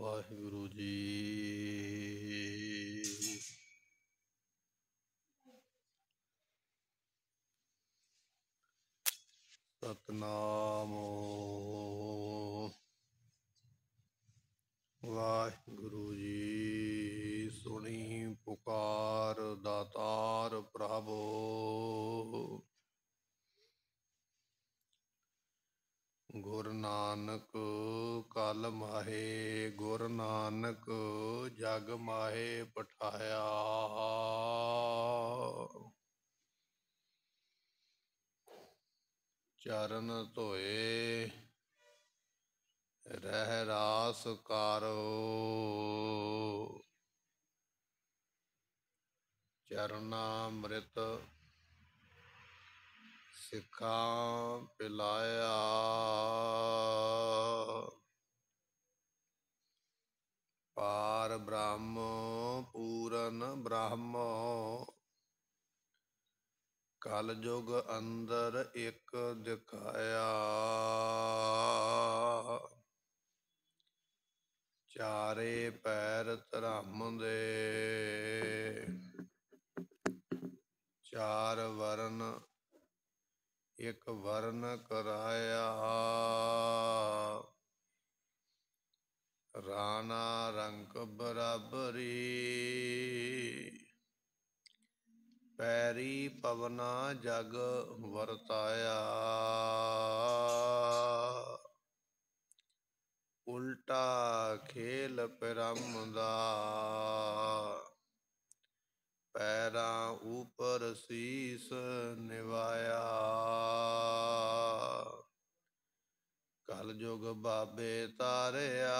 ਵਾਹਿਗੁਰੂ ਜੀ ਸਤਨਾਮ ਵਾਹਿਗੁਰੂ ਜੀ ਸੁਣੀ ਪੁਕਾਰ ਦਾਤਾਰ ਪ੍ਰਭੋ ਗੁਰ ਨਾਨਕ ਕਲ ਮਾਹੇ ਗੁਰ ਨਾਨਕ ਜਗ ਮਾਹੇ ਪਠਾਇਆ ਚਰਨ ਧੋਏ ਰਹਿ ਰਾਸ ਕਰੋ ਅੰਮ੍ਰਿਤ ਸਿੱਖਾਂ ਪਿਲਾਇਆ ਪਾਰ ਬ੍ਰਹਮ ਪੂਰਨ ਬ੍ਰਹਮ ਕਲ ਯੁਗ ਅੰਦਰ ਇੱਕ ਦਿਖਾਇਆ ਚਾਰੇ ਪੈਰ ਧਰਮ ਦੇ ਚਾਰ ਵਰਨ ਇੱਕ ਵਰਨ ਕਰਾਇਆ ਰਾਣਾ ਰੰਗ ਬਰਾਬਰੀ ਪੈਰੀ ਪਵਨਾ ਜਗ ਵਰਤਾਇਆ ਉਲਟਾ ਖੇਲ ਪਰਮ ਦਾ ਪੈਰਾਂ ਉਪਰ ਸੀਸ ਨਿਵਾਇਆ ਕਲ ਜੁਗ ਬਾਬੇ ਤਾਰਿਆ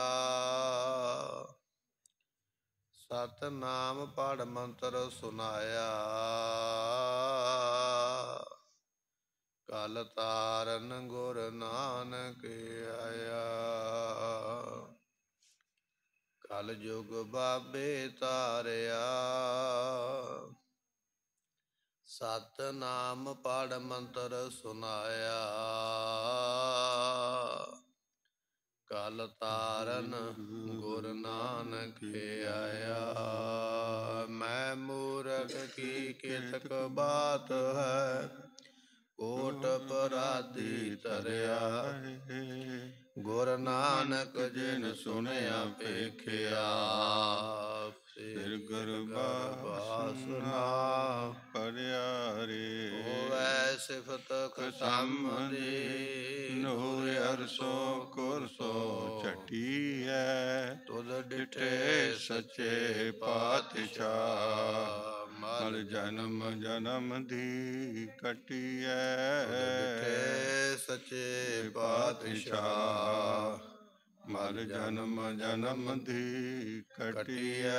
ਸਤ ਨਾਮ ਪੜ ਮੰਤਰ ਸੁਨਾਇਆ ਕਲ ਤਾਰਨ ਗੁਰ ਨਾਨਕ ਆਇਆ ਕਲ ਜੁਗ ਬਾਬੇ ਤਾਰਿਆ ਸਤ ਨਾਮ ਪੜ ਮੰਤਰ ਸੁਨਾਇਆ ਕਲ ਤਾਰਨ ਗੁਰ ਨਾਨਕ ਆਇਆ ਮੈਂ ਮੂਰਖ ਕੀ ਕਿਤਕ ਬਾਤ ਹੈ ਕੋਟ ਪਰਾਦੀ ਤਰਿਆ ਗੁਰ ਨਾਨਕ ਜਿਨ ਸੁਣਿਆ ਪੇਖਿਆ ਸਿਰ ਗਰਬਾਸਨਾ ਪਰਿਆ ਪਰਿਆਰੇ ਹੋਵੇ ਸਿਫਤ ਖਸਮ ਦੇ ਨੋਇ ਅਰਸੋ ਕੁਰਸੋ ਛਟੀ ਹੈ ਤੁਦ ਡਿਟੇ ਸੱਚੇ ਪਾਤਸ਼ਾਹ ਮਲ ਜਨਮ ਜਨਮ ਦੀ ਕਟੀ ਹੈ ਤੁਦ ਡਿਟੇ ਸੱਚੇ ਪਾਤਸ਼ਾਹ ਮਰ ਜਨਮ ਜਨਮ ਦੀ ਕਟਿਐ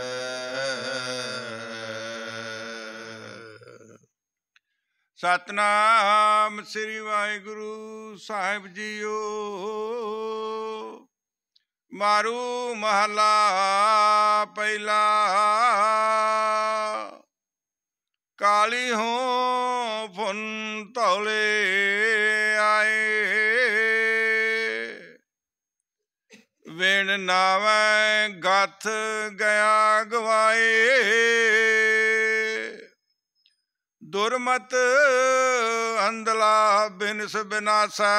ਸਤਨਾਮ ਸ੍ਰੀ ਵਾਹਿਗੁਰੂ ਸਾਹਿਬ ਜੀਓ ਮਾਰੂ ਮਹਲਾ ਪਹਿਲਾ ਕਾਲੀ ਹੋ ਫੁਨ ਤੌਲੇ ਨਾਵੇਂ ਗਾਥ ਗਿਆ ਗਵਾਏ ਦੁਰਮਤ ਅੰਦਲਾ ਬਿਨਸ ਬਿਨਾਸਾ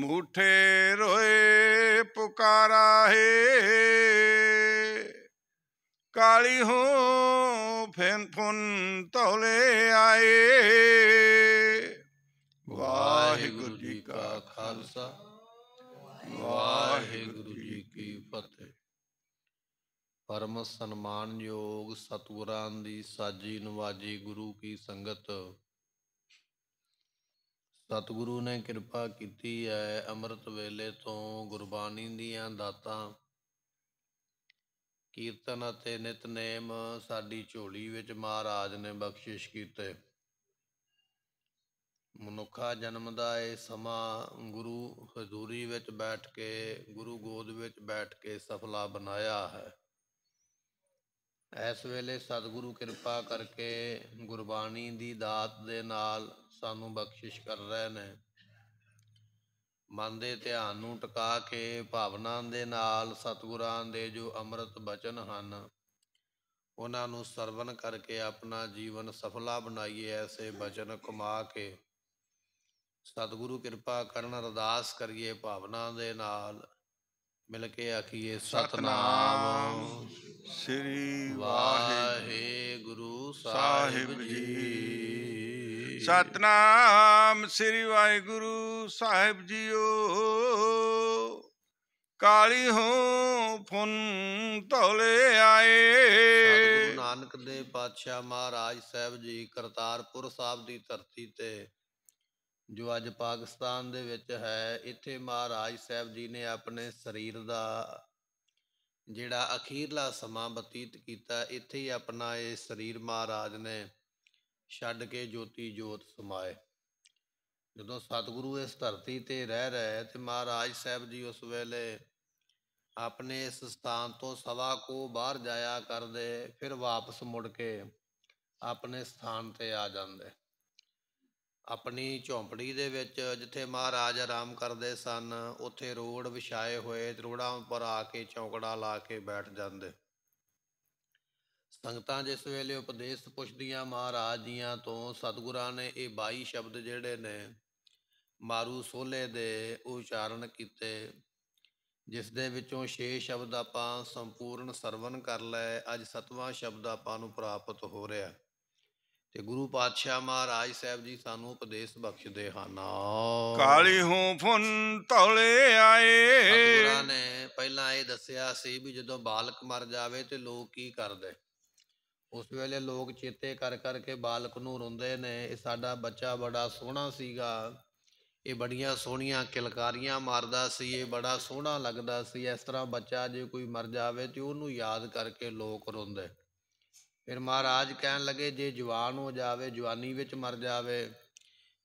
ਮੂਠੇ ਰੋਏ ਪੁਕਾਰਾ ਹੈ ਕਾਲੀ ਹੋ ਫੇਨ ਫੁਨ ਤੌਲੇ ਆਏ ਵਾਹਿਗੁਰੂ ਜੀ ਕਾ ਖਾਲਸਾ ਵਾਹਿਗੁਰੂ ਜੀ ਕੀ ਫਤਿਹ ਪਰਮ ਸਨਮਾਨਯੋਗ ਸਤਿਗੁਰਾਂ ਦੀ ਸਾਜੀ ਨਵਾਜੀ ਗੁਰੂ ਕੀ ਸੰਗਤ ਸਤਿਗੁਰੂ ਨੇ ਕਿਰਪਾ ਕੀਤੀ ਹੈ ਅੰਮ੍ਰਿਤ ਵੇਲੇ ਤੋਂ ਗੁਰਬਾਣੀ ਦੀਆਂ ਦਾਤਾਂ ਕੀਰਤਨ ਅਤੇ ਨਿਤਨੇਮ ਸਾਡੀ ਝੋਲੀ ਵਿੱਚ ਮਹਾਰਾਜ ਨੇ ਬਖਸ਼ਿਸ਼ ਕੀਤੇ ਮਨੁੱਖਾ ਜਨਮ ਦਾ ਇਹ ਸਮਾਂ ਗੁਰੂ ਹਜ਼ੂਰੀ ਵਿੱਚ ਬੈਠ ਕੇ ਗੁਰੂ ਗੋਦ ਵਿੱਚ ਬੈਠ ਕੇ ਸਫਲਾ ਬਣਾਇਆ ਹੈ ਇਸ ਵੇਲੇ ਸਤਿਗੁਰੂ ਕਿਰਪਾ ਕਰਕੇ ਗੁਰਬਾਣੀ ਦੀ ਦਾਤ ਦੇ ਨਾਲ ਸਾਨੂੰ ਬਖਸ਼ਿਸ਼ ਕਰ ਰਹੇ ਨੇ ਮਨ ਦੇ ਧਿਆਨ ਨੂੰ ਟਿਕਾ ਕੇ ਭਾਵਨਾ ਦੇ ਨਾਲ ਸਤਿਗੁਰਾਂ ਦੇ ਜੋ ਅੰਮ੍ਰਿਤ ਬਚਨ ਹਨ ਉਹਨਾਂ ਨੂੰ ਸਰਵਨ ਕਰਕੇ ਆਪਣਾ ਜੀਵਨ ਸਫਲਾ ਬਣਾਈਏ ਐਸੇ ਬਚਨ ਕਮਾ ਕੇ ਸਤਿਗੁਰੂ ਕਿਰਪਾ ਕਰਨ ਅਰਦਾਸ ਕਰੀਏ ਭਾਵਨਾ ਦੇ ਨਾਲ ਮਿਲ ਕੇ ਆਖੀਏ ਸਤਨਾਮ ਸ੍ਰੀ ਵਾਹਿਗੁਰੂ ਸਾਹਿਬ ਜੀ ਸਤਨਾਮ ਸ੍ਰੀ ਵਾਹਿਗੁਰੂ ਸਾਹਿਬ ਜੀਓ ਕਾਲੀ ਹੋ ਫੁਨ ਤੋਲੇ ਆਏ ਸਤਿਗੁਰੂ ਨਾਨਕ ਦੇ ਪਾਤਸ਼ਾਹ ਮਹਾਰਾਜ ਸਾਹਿਬ ਜੀ ਕਰਤਾਰਪੁਰ ਸਾਹਿਬ ਦੀ ਧਰਤੀ ਤੇ ਜੋ ਅੱਜ ਪਾਕਿਸਤਾਨ ਦੇ ਵਿੱਚ ਹੈ ਇੱਥੇ ਮਹਾਰਾਜ ਸਾਹਿਬ ਜੀ ਨੇ ਆਪਣੇ ਸਰੀਰ ਦਾ ਜਿਹੜਾ ਅਖੀਰਲਾ ਸਮਾਂ ਬਤੀਤ ਕੀਤਾ ਇੱਥੇ ਹੀ ਆਪਣਾ ਇਹ ਸਰੀਰ ਮਹਾਰਾਜ ਨੇ ਛੱਡ ਕੇ ਜੋਤੀ ਜੋਤ ਸਮਾਏ ਜਦੋਂ ਸਤਿਗੁਰੂ ਇਸ ਧਰਤੀ ਤੇ ਰਹਿ ਰਹੇ ਤੇ ਮਹਾਰਾਜ ਸਾਹਿਬ ਜੀ ਉਸ ਵੇਲੇ ਆਪਣੇ ਇਸ ਸਥਾਨ ਤੋਂ ਸਵਾ ਕੋ ਬਾਹਰ ਜਾਇਆ ਕਰਦੇ ਫਿਰ ਵਾਪਸ ਮੁੜ ਕੇ ਆਪਣੇ ਸਥਾਨ ਤੇ ਆ ਜਾਂਦੇ ਆਪਣੀ ਝੌਂਪੜੀ ਦੇ ਵਿੱਚ ਜਿੱਥੇ ਮਹਾਰਾਜ ਆਰਾਮ ਕਰਦੇ ਸਨ ਉੱਥੇ ਰੋੜ ਵਿਛਾਏ ਹੋਏ ਰੋੜਾਂ ਉੱਪਰ ਆ ਕੇ ਚੌਂਕੜਾ ਲਾ ਕੇ ਬੈਠ ਜਾਂਦੇ ਸੰਗਤਾਂ ਜਿਸ ਵੇਲੇ ਉਪਦੇਸ਼ ਪੁੱਛਦੀਆਂ ਮਹਾਰਾਜ ਦੀਆਂ ਤੋਂ ਸਤਿਗੁਰਾਂ ਨੇ ਇਹ 22 ਸ਼ਬਦ ਜਿਹੜੇ ਨੇ ਮਾਰੂ ਸੋਲੇ ਦੇ ਉਚਾਰਨ ਕੀਤੇ ਜਿਸ ਦੇ ਵਿੱਚੋਂ 6 ਸ਼ਬਦ ਆਪਾਂ ਸੰਪੂਰਨ ਸਰਵਨ ਕਰ ਲਏ ਅੱਜ 7ਵਾਂ ਸ਼ਬਦ ਆਪਾਂ ਨੂੰ ਪ੍ਰਾਪਤ ਹੋ ਰਿਹਾ ਤੇ ਗੁਰੂ ਪਾਤਸ਼ਾਹ ਮਹਾਰਾਜ ਸਾਹਿਬ ਜੀ ਸਾਨੂੰ ਉਪਦੇਸ਼ ਬਖਸ਼ਦੇ ਹਨ ਕਾਲੀ ਹੂੰ ਫੁਨ ਤੌਲੇ ਆਏ ਸਤਿਗੁਰਾਂ ਨੇ ਪਹਿਲਾਂ ਇਹ ਦੱਸਿਆ ਸੀ ਵੀ ਜਦੋਂ ਬਾਲਕ ਮਰ ਜਾਵੇ ਤੇ ਲੋਕ ਕੀ ਕਰਦੇ ਉਸ ਵੇਲੇ ਲੋਕ ਚੇਤੇ ਕਰ ਕਰਕੇ ਬਾਲਕ ਨੂੰ ਰੋਂਦੇ ਨੇ ਇਹ ਸਾਡਾ ਬੱਚਾ ਬੜਾ ਸੋਹਣਾ ਸੀਗਾ ਇਹ ਬੜੀਆਂ ਸੋਹਣੀਆਂ ਕਿਲਕਾਰੀਆਂ ਮਾਰਦਾ ਸੀ ਇਹ ਬੜਾ ਸੋਹਣਾ ਲੱਗਦਾ ਸੀ ਇਸ ਤਰ੍ਹਾਂ ਬੱਚਾ ਜੇ ਕੋਈ ਮਰ ਜਾਵੇ ਤੇ ਉਹਨੂੰ ਯਾਦ ਕਰਕੇ ਲੋਕ ਰੋਂਦੇ ਫਿਰ ਮਹਾਰਾਜ ਕਹਿਣ ਲੱਗੇ ਜੇ ਜਵਾਨ ਹੋ ਜਾਵੇ ਜਵਾਨੀ ਵਿੱਚ ਮਰ ਜਾਵੇ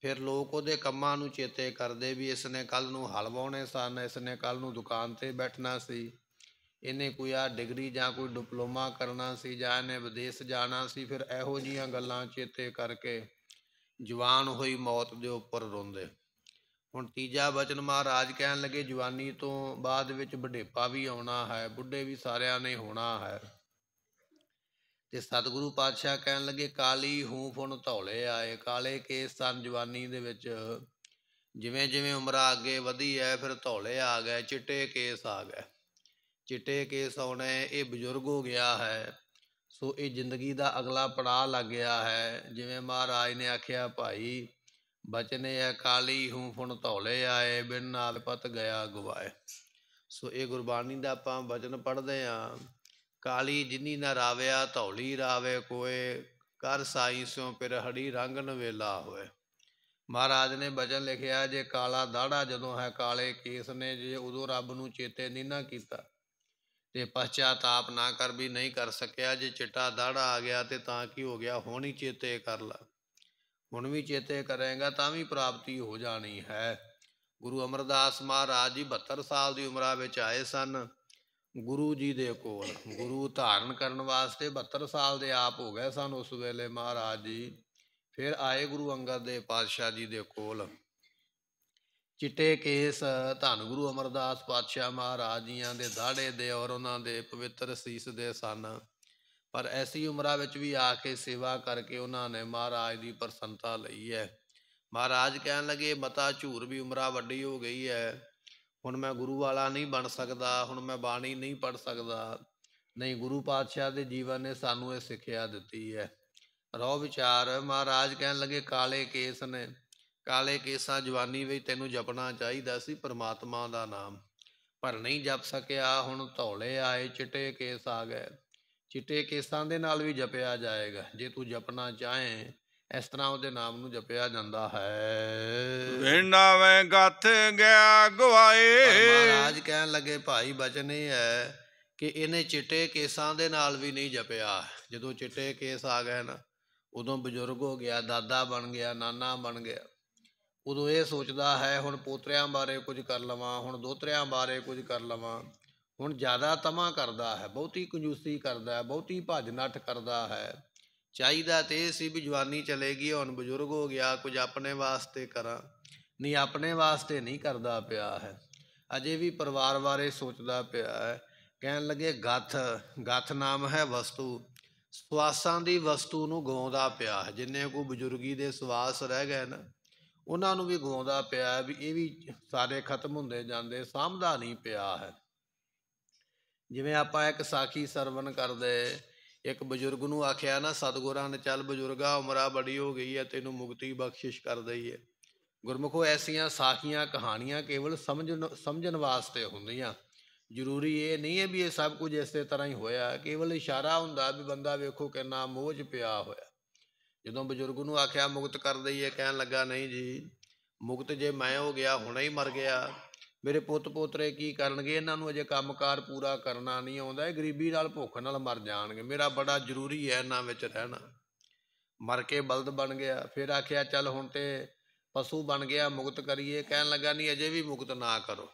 ਫਿਰ ਲੋਕ ਉਹਦੇ ਕੰਮਾਂ ਨੂੰ ਚੇਤੇ ਕਰਦੇ ਵੀ ਇਸ ਨੇ ਕੱਲ ਨੂੰ ਹਲਵਾਉਣੇ ਸਨ ਇਸ ਨੇ ਕੱਲ ਨੂੰ ਦੁਕਾਨ ਤੇ ਬੈਠਣਾ ਸੀ ਇਹਨੇ ਕੋਈ ਆ ਡਿਗਰੀ ਜਾਂ ਕੋਈ ਡਿਪਲੋਮਾ ਕਰਨਾ ਸੀ ਜਾਂ ਇਹਨੇ ਵਿਦੇਸ਼ ਜਾਣਾ ਸੀ ਫਿਰ ਇਹੋ ਜੀਆਂ ਗੱਲਾਂ ਚੇਤੇ ਕਰਕੇ ਜਵਾਨ ਹੋਈ ਮੌਤ ਦੇ ਉੱਪਰ ਰੋਂਦੇ ਹੁਣ ਤੀਜਾ ਬਚਨ ਮਹਾਰਾਜ ਕਹਿਣ ਲੱਗੇ ਜਵਾਨੀ ਤੋਂ ਬਾਅਦ ਵਿੱਚ ਬੁਢੇਪਾ ਵੀ ਆਉਣਾ ਹੈ ਬੁੱਢੇ ਵੀ ਸਾਰਿਆਂ ਨੇ ਹੋਣਾ ਹੈ ਤੇ ਸਤਿਗੁਰੂ ਪਾਤਸ਼ਾਹ ਕਹਿਣ ਲੱਗੇ ਕਾਲੀ ਹੂੰ ਫੁਣ ਧੌਲੇ ਆਏ ਕਾਲੇ ਕੇਸ ਤਨ ਜਵਾਨੀ ਦੇ ਵਿੱਚ ਜਿਵੇਂ ਜਿਵੇਂ ਉਮਰ ਅੱਗੇ ਵਧੀ ਹੈ ਫਿਰ ਧੌਲੇ ਆ ਗਏ ਚਿੱਟੇ ਕੇਸ ਆ ਗਏ ਚਿੱਟੇ ਕੇਸ ਆਉਣੇ ਇਹ ਬਜ਼ੁਰਗ ਹੋ ਗਿਆ ਹੈ ਸੋ ਇਹ ਜ਼ਿੰਦਗੀ ਦਾ ਅਗਲਾ ਪੜਾਅ ਲੱਗ ਗਿਆ ਹੈ ਜਿਵੇਂ ਮਹਾਰਾਜ ਨੇ ਆਖਿਆ ਭਾਈ ਬਚਨੇ ਆ ਕਾਲੀ ਹੂੰ ਫੁਣ ਧੌਲੇ ਆਏ ਬਿਨ ਨਾਲ ਪਤ ਗਿਆ ਗਵਾਏ ਸੋ ਇਹ ਗੁਰਬਾਣੀ ਦਾ ਆਪਾਂ ਬਚਨ ਪੜਦੇ ਆਂ ਕਾਲੀ ਜਿਨੀ ਨਾ ਰਾਵਿਆ ਧੌਲੀ ਰਾਵੇ ਕੋਏ ਕਰ ਸਾਈ ਸਿਓ ਹੜੀ ਰੰਗ ਵੇਲਾ ਹੋਏ ਮਹਾਰਾਜ ਨੇ ਬਚਨ ਲਿਖਿਆ ਜੇ ਕਾਲਾ ਦਾੜਾ ਜਦੋਂ ਹੈ ਕਾਲੇ ਕੇਸ ਨੇ ਜੇ ਉਦੋਂ ਰੱਬ ਨੂੰ ਚੇਤੇ ਨਹੀਂ ਨਾ ਕੀਤਾ ਤੇ ਪਛਤਾਪ ਨਾ ਕਰ ਵੀ ਨਹੀਂ ਕਰ ਸਕਿਆ ਜੇ ਚਿੱਟਾ ਦਾੜਾ ਆ ਗਿਆ ਤੇ ਤਾਂ ਕੀ ਹੋ ਗਿਆ ਹੁਣ ਹੀ ਚੇਤੇ ਕਰ ਲਾ ਹੁਣ ਵੀ ਚੇਤੇ ਕਰੇਗਾ ਤਾਂ ਵੀ ਪ੍ਰਾਪਤੀ ਹੋ ਜਾਣੀ ਹੈ ਗੁਰੂ ਅਮਰਦਾਸ ਮਹਾਰਾਜ ਜੀ 72 ਸਾਲ ਦੀ ਉਮਰਾਂ ਵਿੱਚ ਆਏ ਸਨ ਗੁਰੂ ਜੀ ਦੇ ਕੋਲ ਗੁਰੂ ਧਾਰਨ ਕਰਨ ਵਾਸਤੇ 72 ਸਾਲ ਦੇ ਆਪ ਹੋ ਗਏ ਸਨ ਉਸ ਵੇਲੇ ਮਹਾਰਾਜ ਜੀ ਫਿਰ ਆਏ ਗੁਰੂ ਅੰਗਦ ਦੇ ਪਾਤਸ਼ਾਹ ਜੀ ਦੇ ਕੋਲ ਚਿੱਟੇ ਕੇਸ ਧੰਨ ਗੁਰੂ ਅਮਰਦਾਸ ਪਾਤਸ਼ਾਹ ਮਹਾਰਾਜ ਜੀਆਂ ਦੇ ਦਾੜੇ ਦੇ ਔਰ ਉਹਨਾਂ ਦੇ ਪਵਿੱਤਰ ਸੀਸ ਦੇ ਸਨ ਪਰ ਐਸੀ ਉਮਰਾਂ ਵਿੱਚ ਵੀ ਆ ਕੇ ਸੇਵਾ ਕਰਕੇ ਉਹਨਾਂ ਨੇ ਮਹਾਰਾਜ ਦੀ ਪ੍ਰਸੰਤਾ ਲਈ ਹੈ ਮਹਾਰਾਜ ਕਹਿਣ ਲੱਗੇ ਮਤਾ ਝੂਰ ਵੀ ਉਮਰਾ ਵੱਡੀ ਹੋ ਗਈ ਹੈ ਹੁਣ ਮੈਂ ਗੁਰੂ ਵਾਲਾ ਨਹੀਂ ਬਣ ਸਕਦਾ ਹੁਣ ਮੈਂ ਬਾਣੀ ਨਹੀਂ ਪੜ ਸਕਦਾ ਨਹੀਂ ਗੁਰੂ ਪਾਤਸ਼ਾਹ ਦੇ ਜੀਵਨ ਨੇ ਸਾਨੂੰ ਇਹ ਸਿੱਖਿਆ ਦਿੱਤੀ ਹੈ ਰੋ ਵਿਚਾਰ ਮਹਾਰਾਜ ਕਹਿਣ ਲੱਗੇ ਕਾਲੇ ਕੇਸ ਨੇ ਕਾਲੇ ਕੇਸਾਂ ਜਵਾਨੀ ਵਿੱਚ ਤੈਨੂੰ ਜਪਣਾ ਚਾਹੀਦਾ ਸੀ ਪਰਮਾਤਮਾ ਦਾ ਨਾਮ ਪਰ ਨਹੀਂ ਜਪ ਸਕਿਆ ਹੁਣ ਧੌਲੇ ਆਏ ਚਿੱਟੇ ਕੇਸ ਆ ਗਏ ਚਿੱਟੇ ਕੇਸਾਂ ਦੇ ਨਾਲ ਵੀ ਜਪਿਆ ਜਾਏਗਾ ਜੇ ਤੂੰ ਜਪਣਾ ਚਾਹੇ ਇਸ ਤਰ੍ਹਾਂ ਉਹਦੇ ਨਾਮ ਨੂੰ ਜਪਿਆ ਜਾਂਦਾ ਹੈ ਵੇਂਡਾ ਵੇ ਗੱਥ ਗਿਆ ਗਵਾਏ ਮਹਾਰਾਜ ਕਹਿਣ ਲੱਗੇ ਭਾਈ ਬਚਨ ਇਹ ਹੈ ਕਿ ਇਹਨੇ ਚਿੱਟੇ ਕੇਸਾਂ ਦੇ ਨਾਲ ਵੀ ਨਹੀਂ ਜਪਿਆ ਜਦੋਂ ਚਿੱਟੇ ਕੇਸ ਆ ਗਏ ਨਾ ਉਦੋਂ ਬਜ਼ੁਰਗ ਹੋ ਗਿਆ ਦਾਦਾ ਬਣ ਗਿਆ ਨਾਨਾ ਬਣ ਗਿਆ ਉਦੋਂ ਇਹ ਸੋਚਦਾ ਹੈ ਹੁਣ ਪੋਤਰਿਆਂ ਬਾਰੇ ਕੁਝ ਕਰ ਲਵਾਂ ਹੁਣ ਦੋਤਰਿਆਂ ਬਾਰੇ ਕੁਝ ਕਰ ਲਵਾਂ ਹੁਣ ਜ਼ਿਆਦਾ ਤਮਾ ਕਰਦਾ ਹੈ ਬਹੁਤੀ ਕੰਜੂਸੀ ਕਰਦਾ ਹੈ ਬਹੁਤੀ ਭੱਜ ਨੱਠ ਕਰਦਾ ਹੈ ਚਾਹੀਦਾ ਤੇ ਇਹ ਸੀ ਵੀ ਜਵਾਨੀ ਚਲੇਗੀ ਹੁਣ ਬਜ਼ੁਰਗ ਹੋ ਗਿਆ ਕੁਝ ਆਪਣੇ ਵਾਸਤੇ ਕਰਾਂ ਨਹੀਂ ਆਪਣੇ ਵਾਸਤੇ ਨਹੀਂ ਕਰਦਾ ਪਿਆ ਹੈ ਅਜੇ ਵੀ ਪਰਿਵਾਰ ਬਾਰੇ ਸੋਚਦਾ ਪਿਆ ਹੈ ਕਹਿਣ ਲੱਗੇ ਗੱਥ ਗੱਥ ਨਾਮ ਹੈ ਵਸਤੂ ਸਵਾਸਾਂ ਦੀ ਵਸਤੂ ਨੂੰ ਗਵਾਉਂਦਾ ਪਿਆ ਹੈ ਜਿੰਨੇ ਕੋ ਬਜ਼ੁਰਗੀ ਦੇ ਸਵਾਸ ਰਹਿ ਗਏ ਨਾ ਉਹਨਾਂ ਨੂੰ ਵੀ ਗਵਾਉਂਦਾ ਪਿਆ ਵੀ ਇਹ ਵੀ ਸਾਰੇ ਖਤਮ ਹੁੰਦੇ ਜਾਂਦੇ ਸਾਹਮਣਾ ਨਹੀਂ ਪਿਆ ਹੈ ਜਿਵੇਂ ਆਪਾਂ ਇੱਕ ਸਾਖੀ ਸਰਵਨ ਕਰਦੇ ਇੱਕ ਬਜ਼ੁਰਗ ਨੂੰ ਆਖਿਆ ਨਾ ਸਤਗੁਰਾਂ ਨੇ ਚੱਲ ਬਜ਼ੁਰਗਾ ਉਮਰਾ ਬੜੀ ਹੋ ਗਈ ਹੈ ਤੈਨੂੰ ਮੁਕਤੀ ਬਖਸ਼ਿਸ਼ ਕਰ ਦਈਏ ਗੁਰਮੁਖੋ ਐਸੀਆਂ ਸਾਖੀਆਂ ਕਹਾਣੀਆਂ ਕੇਵਲ ਸਮਝਣ ਸਮਝਣ ਵਾਸਤੇ ਹੁੰਦੀਆਂ ਜ਼ਰੂਰੀ ਇਹ ਨਹੀਂ ਹੈ ਵੀ ਇਹ ਸਭ ਕੁਝ ਇਸੇ ਤਰ੍ਹਾਂ ਹੀ ਹੋਇਆ ਕੇਵਲ ਇਸ਼ਾਰਾ ਹੁੰਦਾ ਵੀ ਬੰਦਾ ਵੇਖੋ ਕਿੰਨਾ ਮੋਝ ਪਿਆ ਹੋਇਆ ਜਦੋਂ ਬਜ਼ੁਰਗ ਨੂੰ ਆਖਿਆ ਮੁਕਤ ਕਰ ਦਈਏ ਕਹਿਣ ਲੱਗਾ ਨਹੀਂ ਜੀ ਮੁਕਤ ਜੇ ਮੈਂ ਹੋ ਗਿਆ ਹੁਣੇ ਹੀ ਮਰ ਗਿਆ ਮੇਰੇ ਪੁੱਤ ਪੋਤਰੇ ਕੀ ਕਰਨਗੇ ਇਹਨਾਂ ਨੂੰ ਅਜੇ ਕੰਮਕਾਰ ਪੂਰਾ ਕਰਨਾ ਨਹੀਂ ਆਉਂਦਾ ਇਹ ਗਰੀਬੀ ਨਾਲ ਭੁੱਖ ਨਾਲ ਮਰ ਜਾਣਗੇ ਮੇਰਾ ਬੜਾ ਜ਼ਰੂਰੀ ਹੈ ਇਹਨਾਂ ਵਿੱਚ ਰਹਿਣਾ ਮਰ ਕੇ ਬਲਦ ਬਣ ਗਿਆ ਫਿਰ ਆਖਿਆ ਚੱਲ ਹੁਣ ਤੇ ਪਸ਼ੂ ਬਣ ਗਿਆ ਮੁਕਤ ਕਰੀਏ ਕਹਿਣ ਲੱਗਾ ਨਹੀਂ ਅਜੇ ਵੀ ਮੁਕਤ ਨਾ ਕਰੋ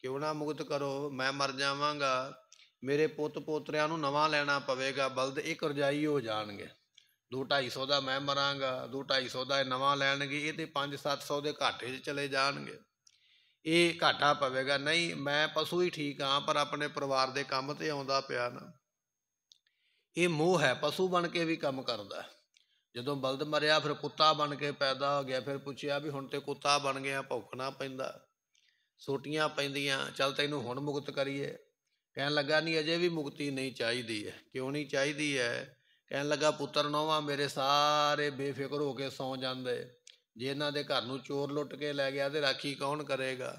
ਕਿਉਂ ਨਾ ਮੁਕਤ ਕਰੋ ਮੈਂ ਮਰ ਜਾਵਾਂਗਾ ਮੇਰੇ ਪੁੱਤ ਪੋਤਰਿਆਂ ਨੂੰ ਨਵਾਂ ਲੈਣਾ ਪਵੇਗਾ ਬਲਦ ਇੱਕ ਰਜਾਈ ਹੋ ਜਾਣਗੇ 2-250 ਦਾ ਮੈਂ ਮਰਾਂਗਾ 2-250 ਦਾ ਨਵਾਂ ਲੈਣਗੇ ਇਹ ਤੇ 5-700 ਦੇ ਘਾਟੇ 'ਚ ਚਲੇ ਜਾਣਗੇ ਇਹ ਘਾਟਾ ਪਵੇਗਾ ਨਹੀਂ ਮੈਂ ਪਸ਼ੂ ਹੀ ਠੀਕ ਆ ਪਰ ਆਪਣੇ ਪਰਿਵਾਰ ਦੇ ਕੰਮ ਤੇ ਆਉਂਦਾ ਪਿਆ ਨਾ ਇਹ ਮੋਹ ਹੈ ਪਸ਼ੂ ਬਣ ਕੇ ਵੀ ਕੰਮ ਕਰਦਾ ਜਦੋਂ ਬਲਦ ਮਰਿਆ ਫਿਰ ਕੁੱਤਾ ਬਣ ਕੇ ਪੈਦਾ ਹੋ ਗਿਆ ਫਿਰ ਪੁੱਛਿਆ ਵੀ ਹੁਣ ਤੇ ਕੁੱਤਾ ਬਣ ਗਿਆ ਭੌਂਕਣਾ ਪੈਂਦਾ ਸੋਟੀਆਂ ਪੈਂਦੀਆਂ ਚੱਲ ਤੈਨੂੰ ਹੁਣ ਮੁਕਤ ਕਰੀਏ ਕਹਿਣ ਲੱਗਾ ਨਹੀਂ ਅਜੇ ਵੀ ਮੁਕਤੀ ਨਹੀਂ ਚਾਹੀਦੀ ਹੈ ਕਿਉਂ ਨਹੀਂ ਚਾਹੀਦੀ ਹੈ ਕਹਿਣ ਲੱਗਾ ਪੁੱਤਰ ਨੋਵਾ ਮੇਰੇ ਸਾਰੇ ਬੇਫਿਕਰ ਹੋ ਕੇ ਸੌ ਜਾਂਦੇ ਜੇ ਇਹਨਾਂ ਦੇ ਘਰ ਨੂੰ ਚੋਰ ਲੁੱਟ ਕੇ ਲੈ ਗਿਆ ਤੇ ਰਾਖੀ ਕੌਣ ਕਰੇਗਾ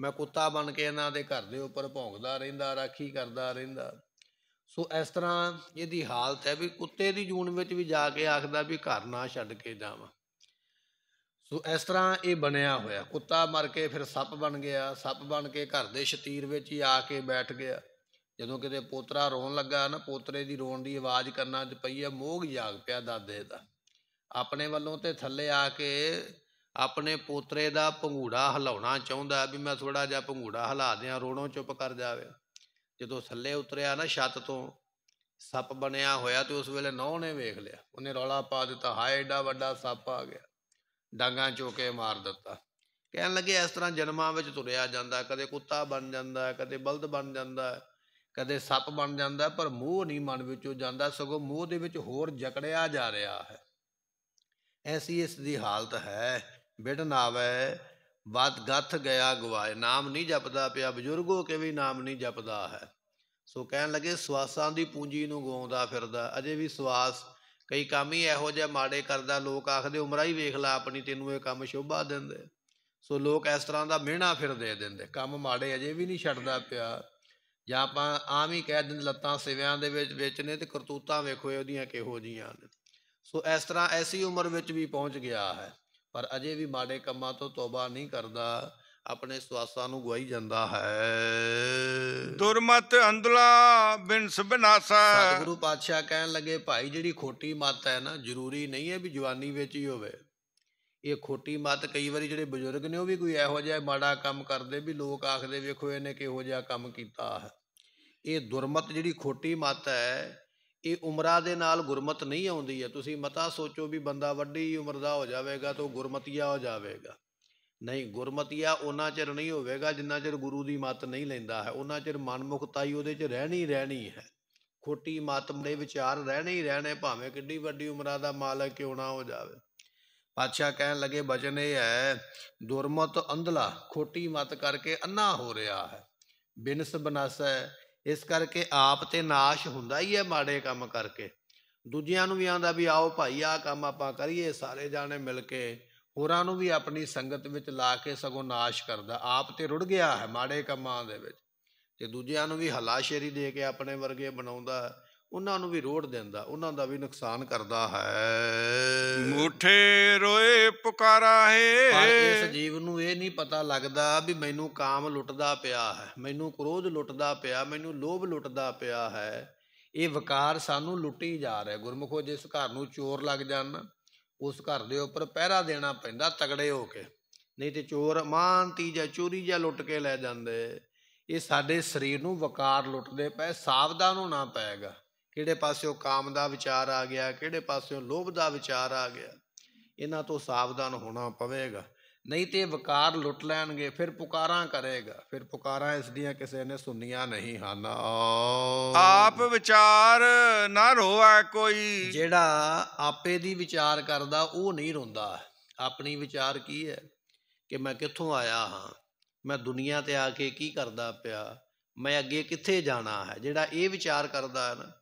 ਮੈਂ ਕੁੱਤਾ ਬਣ ਕੇ ਇਹਨਾਂ ਦੇ ਘਰ ਦੇ ਉੱਪਰ ਭੌਂਕਦਾ ਰਹਿੰਦਾ ਰਾਖੀ ਕਰਦਾ ਰਹਿੰਦਾ ਸੋ ਇਸ ਤਰ੍ਹਾਂ ਇਹਦੀ ਹਾਲਤ ਹੈ ਵੀ ਕੁੱਤੇ ਦੀ ਜੂਨ ਵਿੱਚ ਵੀ ਜਾ ਕੇ ਆਖਦਾ ਵੀ ਘਰ ਨਾ ਛੱਡ ਕੇ ਜਾਵਾਂ ਸੋ ਇਸ ਤਰ੍ਹਾਂ ਇਹ ਬਣਿਆ ਹੋਇਆ ਕੁੱਤਾ ਮਰ ਕੇ ਫਿਰ ਸੱਪ ਬਣ ਗਿਆ ਸੱਪ ਬਣ ਕੇ ਘਰ ਦੇ ਸ਼ਤੀਰ ਵਿੱਚ ਹੀ ਆ ਕੇ ਬੈਠ ਗਿਆ ਜਦੋਂ ਕਿਤੇ ਪੋਤਰਾ ਰੋਣ ਲੱਗਾ ਨਾ ਪੋਤਰੇ ਦੀ ਰੋਣ ਦੀ ਆਵਾਜ਼ ਕਰਨਾ ਤੇ ਪਈ ਆ ਮੋਗ ਜਾਗ ਪਿਆ ਦਾਦੇ ਦਾ ਆਪਣੇ ਵੱਲੋਂ ਤੇ ਥੱਲੇ ਆ ਕੇ ਆਪਣੇ ਪੋਤਰੇ ਦਾ ਪੰਘੂੜਾ ਹਲਾਉਣਾ ਚਾਹੁੰਦਾ ਵੀ ਮੈਂ ਥੋੜਾ ਜਿਹਾ ਪੰਘੂੜਾ ਹਲਾ ਦਿਆਂ ਰੋਣੋਂ ਚੁੱਪ ਕਰ ਜਾਵੇ ਜਦੋਂ ਥੱਲੇ ਉਤਰਿਆ ਨਾ ਛੱਤ ਤੋਂ ਸੱਪ ਬਣਿਆ ਹੋਇਆ ਤੇ ਉਸ ਵੇਲੇ ਨੌ ਨੇ ਵੇਖ ਲਿਆ ਉਹਨੇ ਰੌਲਾ ਪਾ ਦਿੱਤਾ ਹਾਏ ਏਡਾ ਵੱਡਾ ਸੱਪ ਆ ਗਿਆ ਡਾਂਗਾ ਚੋਕੇ ਮਾਰ ਦਿੱਤਾ ਕਹਿਣ ਲੱਗੇ ਇਸ ਤਰ੍ਹਾਂ ਜਨਮਾਂ ਵਿੱਚ ਤੁਰਿਆ ਜਾਂਦਾ ਕਦੇ ਕੁੱਤਾ ਬਣ ਜਾਂਦਾ ਕਦੇ ਬਲਦ ਬਣ ਜਾਂਦਾ ਕਦੇ ਸੱਪ ਬਣ ਜਾਂਦਾ ਪਰ ਮੂਹ ਨਹੀਂ ਮਨ ਵਿੱਚੋਂ ਜਾਂਦਾ ਸਗੋਂ ਮੂਹ ਦੇ ਵਿੱਚ ਹੋਰ ਜਕੜਿਆ ਜਾ ਰਿਹਾ ਹੈ ਐਸੀ ਇਸ ਦੀ ਹਾਲਤ ਹੈ ਬਿਟ ਨਾਵੇ ਵਤ ਗੱਥ ਗਿਆ ਗਵਾਏ ਨਾਮ ਨਹੀਂ ਜਪਦਾ ਪਿਆ ਬਜ਼ੁਰਗੋ ਕੇ ਵੀ ਨਾਮ ਨਹੀਂ ਜਪਦਾ ਹੈ ਸੋ ਕਹਿਣ ਲੱਗੇ ਸਵਾਸਾਂ ਦੀ ਪੂੰਜੀ ਨੂੰ ਗਵਾਉਂਦਾ ਫਿਰਦਾ ਅਜੇ ਵੀ ਸਵਾਸ ਕਈ ਕੰਮ ਹੀ ਇਹੋ ਜਿਹਾ ਮਾੜੇ ਕਰਦਾ ਲੋਕ ਆਖਦੇ ਉਮਰਾ ਹੀ ਵੇਖ ਲੈ ਆਪਣੀ ਤੈਨੂੰ ਇਹ ਕੰਮ ਸ਼ੋਭਾ ਦਿੰਦੇ ਸੋ ਲੋਕ ਇਸ ਤਰ੍ਹਾਂ ਦਾ ਮਿਹਣਾ ਫਿਰ ਦੇ ਦਿੰਦੇ ਕੰਮ ਮਾੜੇ ਅਜੇ ਵੀ ਨਹੀਂ ਛੱਡਦਾ ਪਿਆ ਜਾਂ ਆਪਾਂ ਆਮ ਹੀ ਕਹਿ ਦਿੰਦੇ ਲੱਤਾਂ ਸਿਵਿਆਂ ਦੇ ਵਿੱਚ ਵਿੱਚ ਨੇ ਤੇ ਕਰਤੂਤਾਂ ਵੇਖੋ ਇਹਦੀਆਂ ਕਿਹੋ ਜੀਆਂ ਨੇ ਸੋ ਇਸ ਤਰ੍ਹਾਂ ਐਸੀ ਉਮਰ ਵਿੱਚ ਵੀ ਪਹੁੰਚ ਗਿਆ ਹੈ ਪਰ ਅਜੇ ਵੀ ਮਾੜੇ ਕੰਮਾਂ ਤੋਂ ਤੋਬਾ ਨਹੀਂ ਕਰਦਾ ਆਪਣੇ ਸਵਾਸਾਂ ਨੂੰ ਗਵਾਈ ਜਾਂਦਾ ਹੈ ਦੁਰਮਤ ਅੰਦਲਾ ਬਿਨਸ ਬਿਨਾਸਾ ਸਤਿਗੁਰੂ ਪਾਤਸ਼ਾਹ ਕਹਿਣ ਲੱਗੇ ਭਾਈ ਜਿਹੜੀ ਖੋਟੀ ਮਤ ਹੈ ਨਾ ਜ਼ਰੂਰੀ ਨਹੀਂ ਹੈ ਵੀ ਜਵਾਨੀ ਵਿੱਚ ਹੀ ਹੋਵੇ ਇਹ ਖੋਟੀ ਮਤ ਕਈ ਵਾਰੀ ਜਿਹੜੇ ਬਜ਼ੁਰਗ ਨੇ ਉਹ ਵੀ ਕੋਈ ਇਹੋ ਜਿਹਾ ਮਾੜਾ ਕੰਮ ਕਰਦੇ ਵੀ ਲੋਕ ਆਖਦੇ ਵੇਖੋ ਇਹਨੇ ਕਿਹੋ ਜਿਹਾ ਕੰਮ ਕੀਤਾ ਹੈ ਇਹ ਦੁਰਮਤ ਜਿਹੜੀ ਖੋਟੀ ਮਤ ਹੈ ਇਹ ਉਮਰਾਂ ਦੇ ਨਾਲ ਗੁਰਮਤ ਨਹੀਂ ਆਉਂਦੀ ਹੈ ਤੁਸੀਂ ਮਤਾ ਸੋਚੋ ਵੀ ਬੰਦਾ ਵੱਡੀ ਉਮਰ ਦਾ ਹੋ ਜਾਵੇਗਾ ਤਾਂ ਗੁਰਮਤੀਆ ਹੋ ਜਾਵੇਗਾ ਨਹੀਂ ਗੁਰਮਤੀਆ ਉਹਨਾਂ ਚਿਰ ਨਹੀਂ ਹੋਵੇਗਾ ਜਿੰਨਾ ਚਿਰ ਗੁਰੂ ਦੀ ਮਤ ਨਹੀਂ ਲੈਂਦਾ ਹੈ ਉਹਨਾਂ ਚਿਰ ਮਨਮੁਖਤਾ ਹੀ ਉਹਦੇ 'ਚ ਰਹਿਣੀ ਰਹਿਣੀ ਹੈ ਖੋਟੀ ਮਤ ਦੇ ਵਿਚਾਰ ਰਹਿਣੇ ਹੀ ਰਹਿਣੇ ਭਾਵੇਂ ਕਿੱਡੀ ਵੱਡੀ ਉਮਰਾਂ ਦਾ ਮਾਲਕ ਕਿਉਂ ਨਾ ਹੋ ਜਾਵੇ ਪਾਤਸ਼ਾਹ ਕਹਿਣ ਲੱਗੇ ਬਚਨ ਇਹ ਹੈ ਦੁਰਮਤ ਅੰਧਲਾ ਖੋਟੀ ਮਤ ਕਰਕੇ ਅੰਨਾ ਹੋ ਰਿਹਾ ਹੈ ਬਿਨਸ ਬਨਾਸਾ ਇਸ ਕਰਕੇ ਆਪ ਤੇ ਨਾਸ਼ ਹੁੰਦਾ ਹੀ ਹੈ ਮਾੜੇ ਕੰਮ ਕਰਕੇ ਦੂਜਿਆਂ ਨੂੰ ਵੀ ਆਂਦਾ ਵੀ ਆਓ ਭਾਈ ਆ ਕੰਮ ਆਪਾਂ ਕਰੀਏ ਸਾਰੇ ਜਾਣੇ ਮਿਲ ਕੇ ਹੋਰਾਂ ਨੂੰ ਵੀ ਆਪਣੀ ਸੰਗਤ ਵਿੱਚ ਲਾ ਕੇ ਸਗੋਂ ਨਾਸ਼ ਕਰਦਾ ਆਪ ਤੇ ਰੁੜ ਗਿਆ ਹੈ ਮਾੜੇ ਕੰਮਾਂ ਦੇ ਵਿੱਚ ਤੇ ਦੂਜਿਆਂ ਨੂੰ ਵੀ ਹਲਾਸ਼ੇਰੀ ਦੇ ਕੇ ਆਪਣੇ ਵਰਗੇ ਬਣਾਉਂਦਾ ਉਹਨਾਂ ਨੂੰ ਵੀ ਰੋੜ ਦਿੰਦਾ ਉਹਨਾਂ ਦਾ ਵੀ ਨੁਕਸਾਨ ਕਰਦਾ ਹੈ ਮੂਠੇ ਰੋਏ ਪੁਕਾਰਾ ਹੈ ਪਰ ਇਸ ਜੀਵ ਨੂੰ ਇਹ ਨਹੀਂ ਪਤਾ ਲੱਗਦਾ ਵੀ ਮੈਨੂੰ ਕਾਮ ਲੁੱਟਦਾ ਪਿਆ ਹੈ ਮੈਨੂੰ ਕ੍ਰੋਧ ਲੁੱਟਦਾ ਪਿਆ ਮੈਨੂੰ ਲੋਭ ਲੁੱਟਦਾ ਪਿਆ ਹੈ ਇਹ ਵਿਕਾਰ ਸਾਨੂੰ ਲੁੱਟੀ ਜਾ ਰਿਹਾ ਗੁਰਮੁਖੋ ਜਿਸ ਘਰ ਨੂੰ ਚੋਰ ਲੱਗ ਜਾਣ ਉਸ ਘਰ ਦੇ ਉੱਪਰ ਪਹਿਰਾ ਦੇਣਾ ਪੈਂਦਾ ਤਗੜੇ ਹੋ ਕੇ ਨਹੀਂ ਤੇ ਚੋਰ ਮਾਨਤੀ ਜਾਂ ਚੋਰੀ ਜਾਂ ਲੁੱਟ ਕੇ ਲੈ ਜਾਂਦੇ ਇਹ ਸਾਡੇ ਸਰੀਰ ਨੂੰ ਵਿਕਾਰ ਲੁੱਟਦੇ ਪਏ ਸਾਵਧਾਨ ਹੋਣਾ ਪਏਗਾ ਕਿਹੜੇ ਪਾਸਿਓਂ ਕਾਮ ਦਾ ਵਿਚਾਰ ਆ ਗਿਆ ਕਿਹੜੇ ਪਾਸਿਓਂ ਲੋਭ ਦਾ ਵਿਚਾਰ ਆ ਗਿਆ ਇਹਨਾਂ ਤੋਂ ਸਾਵਧਾਨ ਹੋਣਾ ਪਵੇਗਾ ਨਹੀਂ ਤੇ ਵਕਾਰ ਲੁੱਟ ਲੈਣਗੇ ਫਿਰ ਪੁਕਾਰਾਂ ਕਰੇਗਾ ਫਿਰ ਪੁਕਾਰਾਂ ਇਸ ਦੀਆਂ ਕਿਸੇ ਨੇ ਸੁਣੀਆਂ ਨਹੀਂ ਹਨ ਆਪ ਵਿਚਾਰ ਨਾ ਰੋਵੇ ਕੋਈ ਜਿਹੜਾ ਆਪੇ ਦੀ ਵਿਚਾਰ ਕਰਦਾ ਉਹ ਨਹੀਂ ਰੋਂਦਾ ਆਪਣੀ ਵਿਚਾਰ ਕੀ ਹੈ ਕਿ ਮੈਂ ਕਿੱਥੋਂ ਆਇਆ ਹਾਂ ਮੈਂ ਦੁਨੀਆ ਤੇ ਆ ਕੇ ਕੀ ਕਰਦਾ ਪਿਆ ਮੈਂ ਅੱਗੇ ਕਿੱਥੇ ਜਾਣਾ ਹੈ ਜਿਹੜਾ ਇਹ ਵਿਚਾਰ ਕਰਦਾ ਹੈ ਨਾ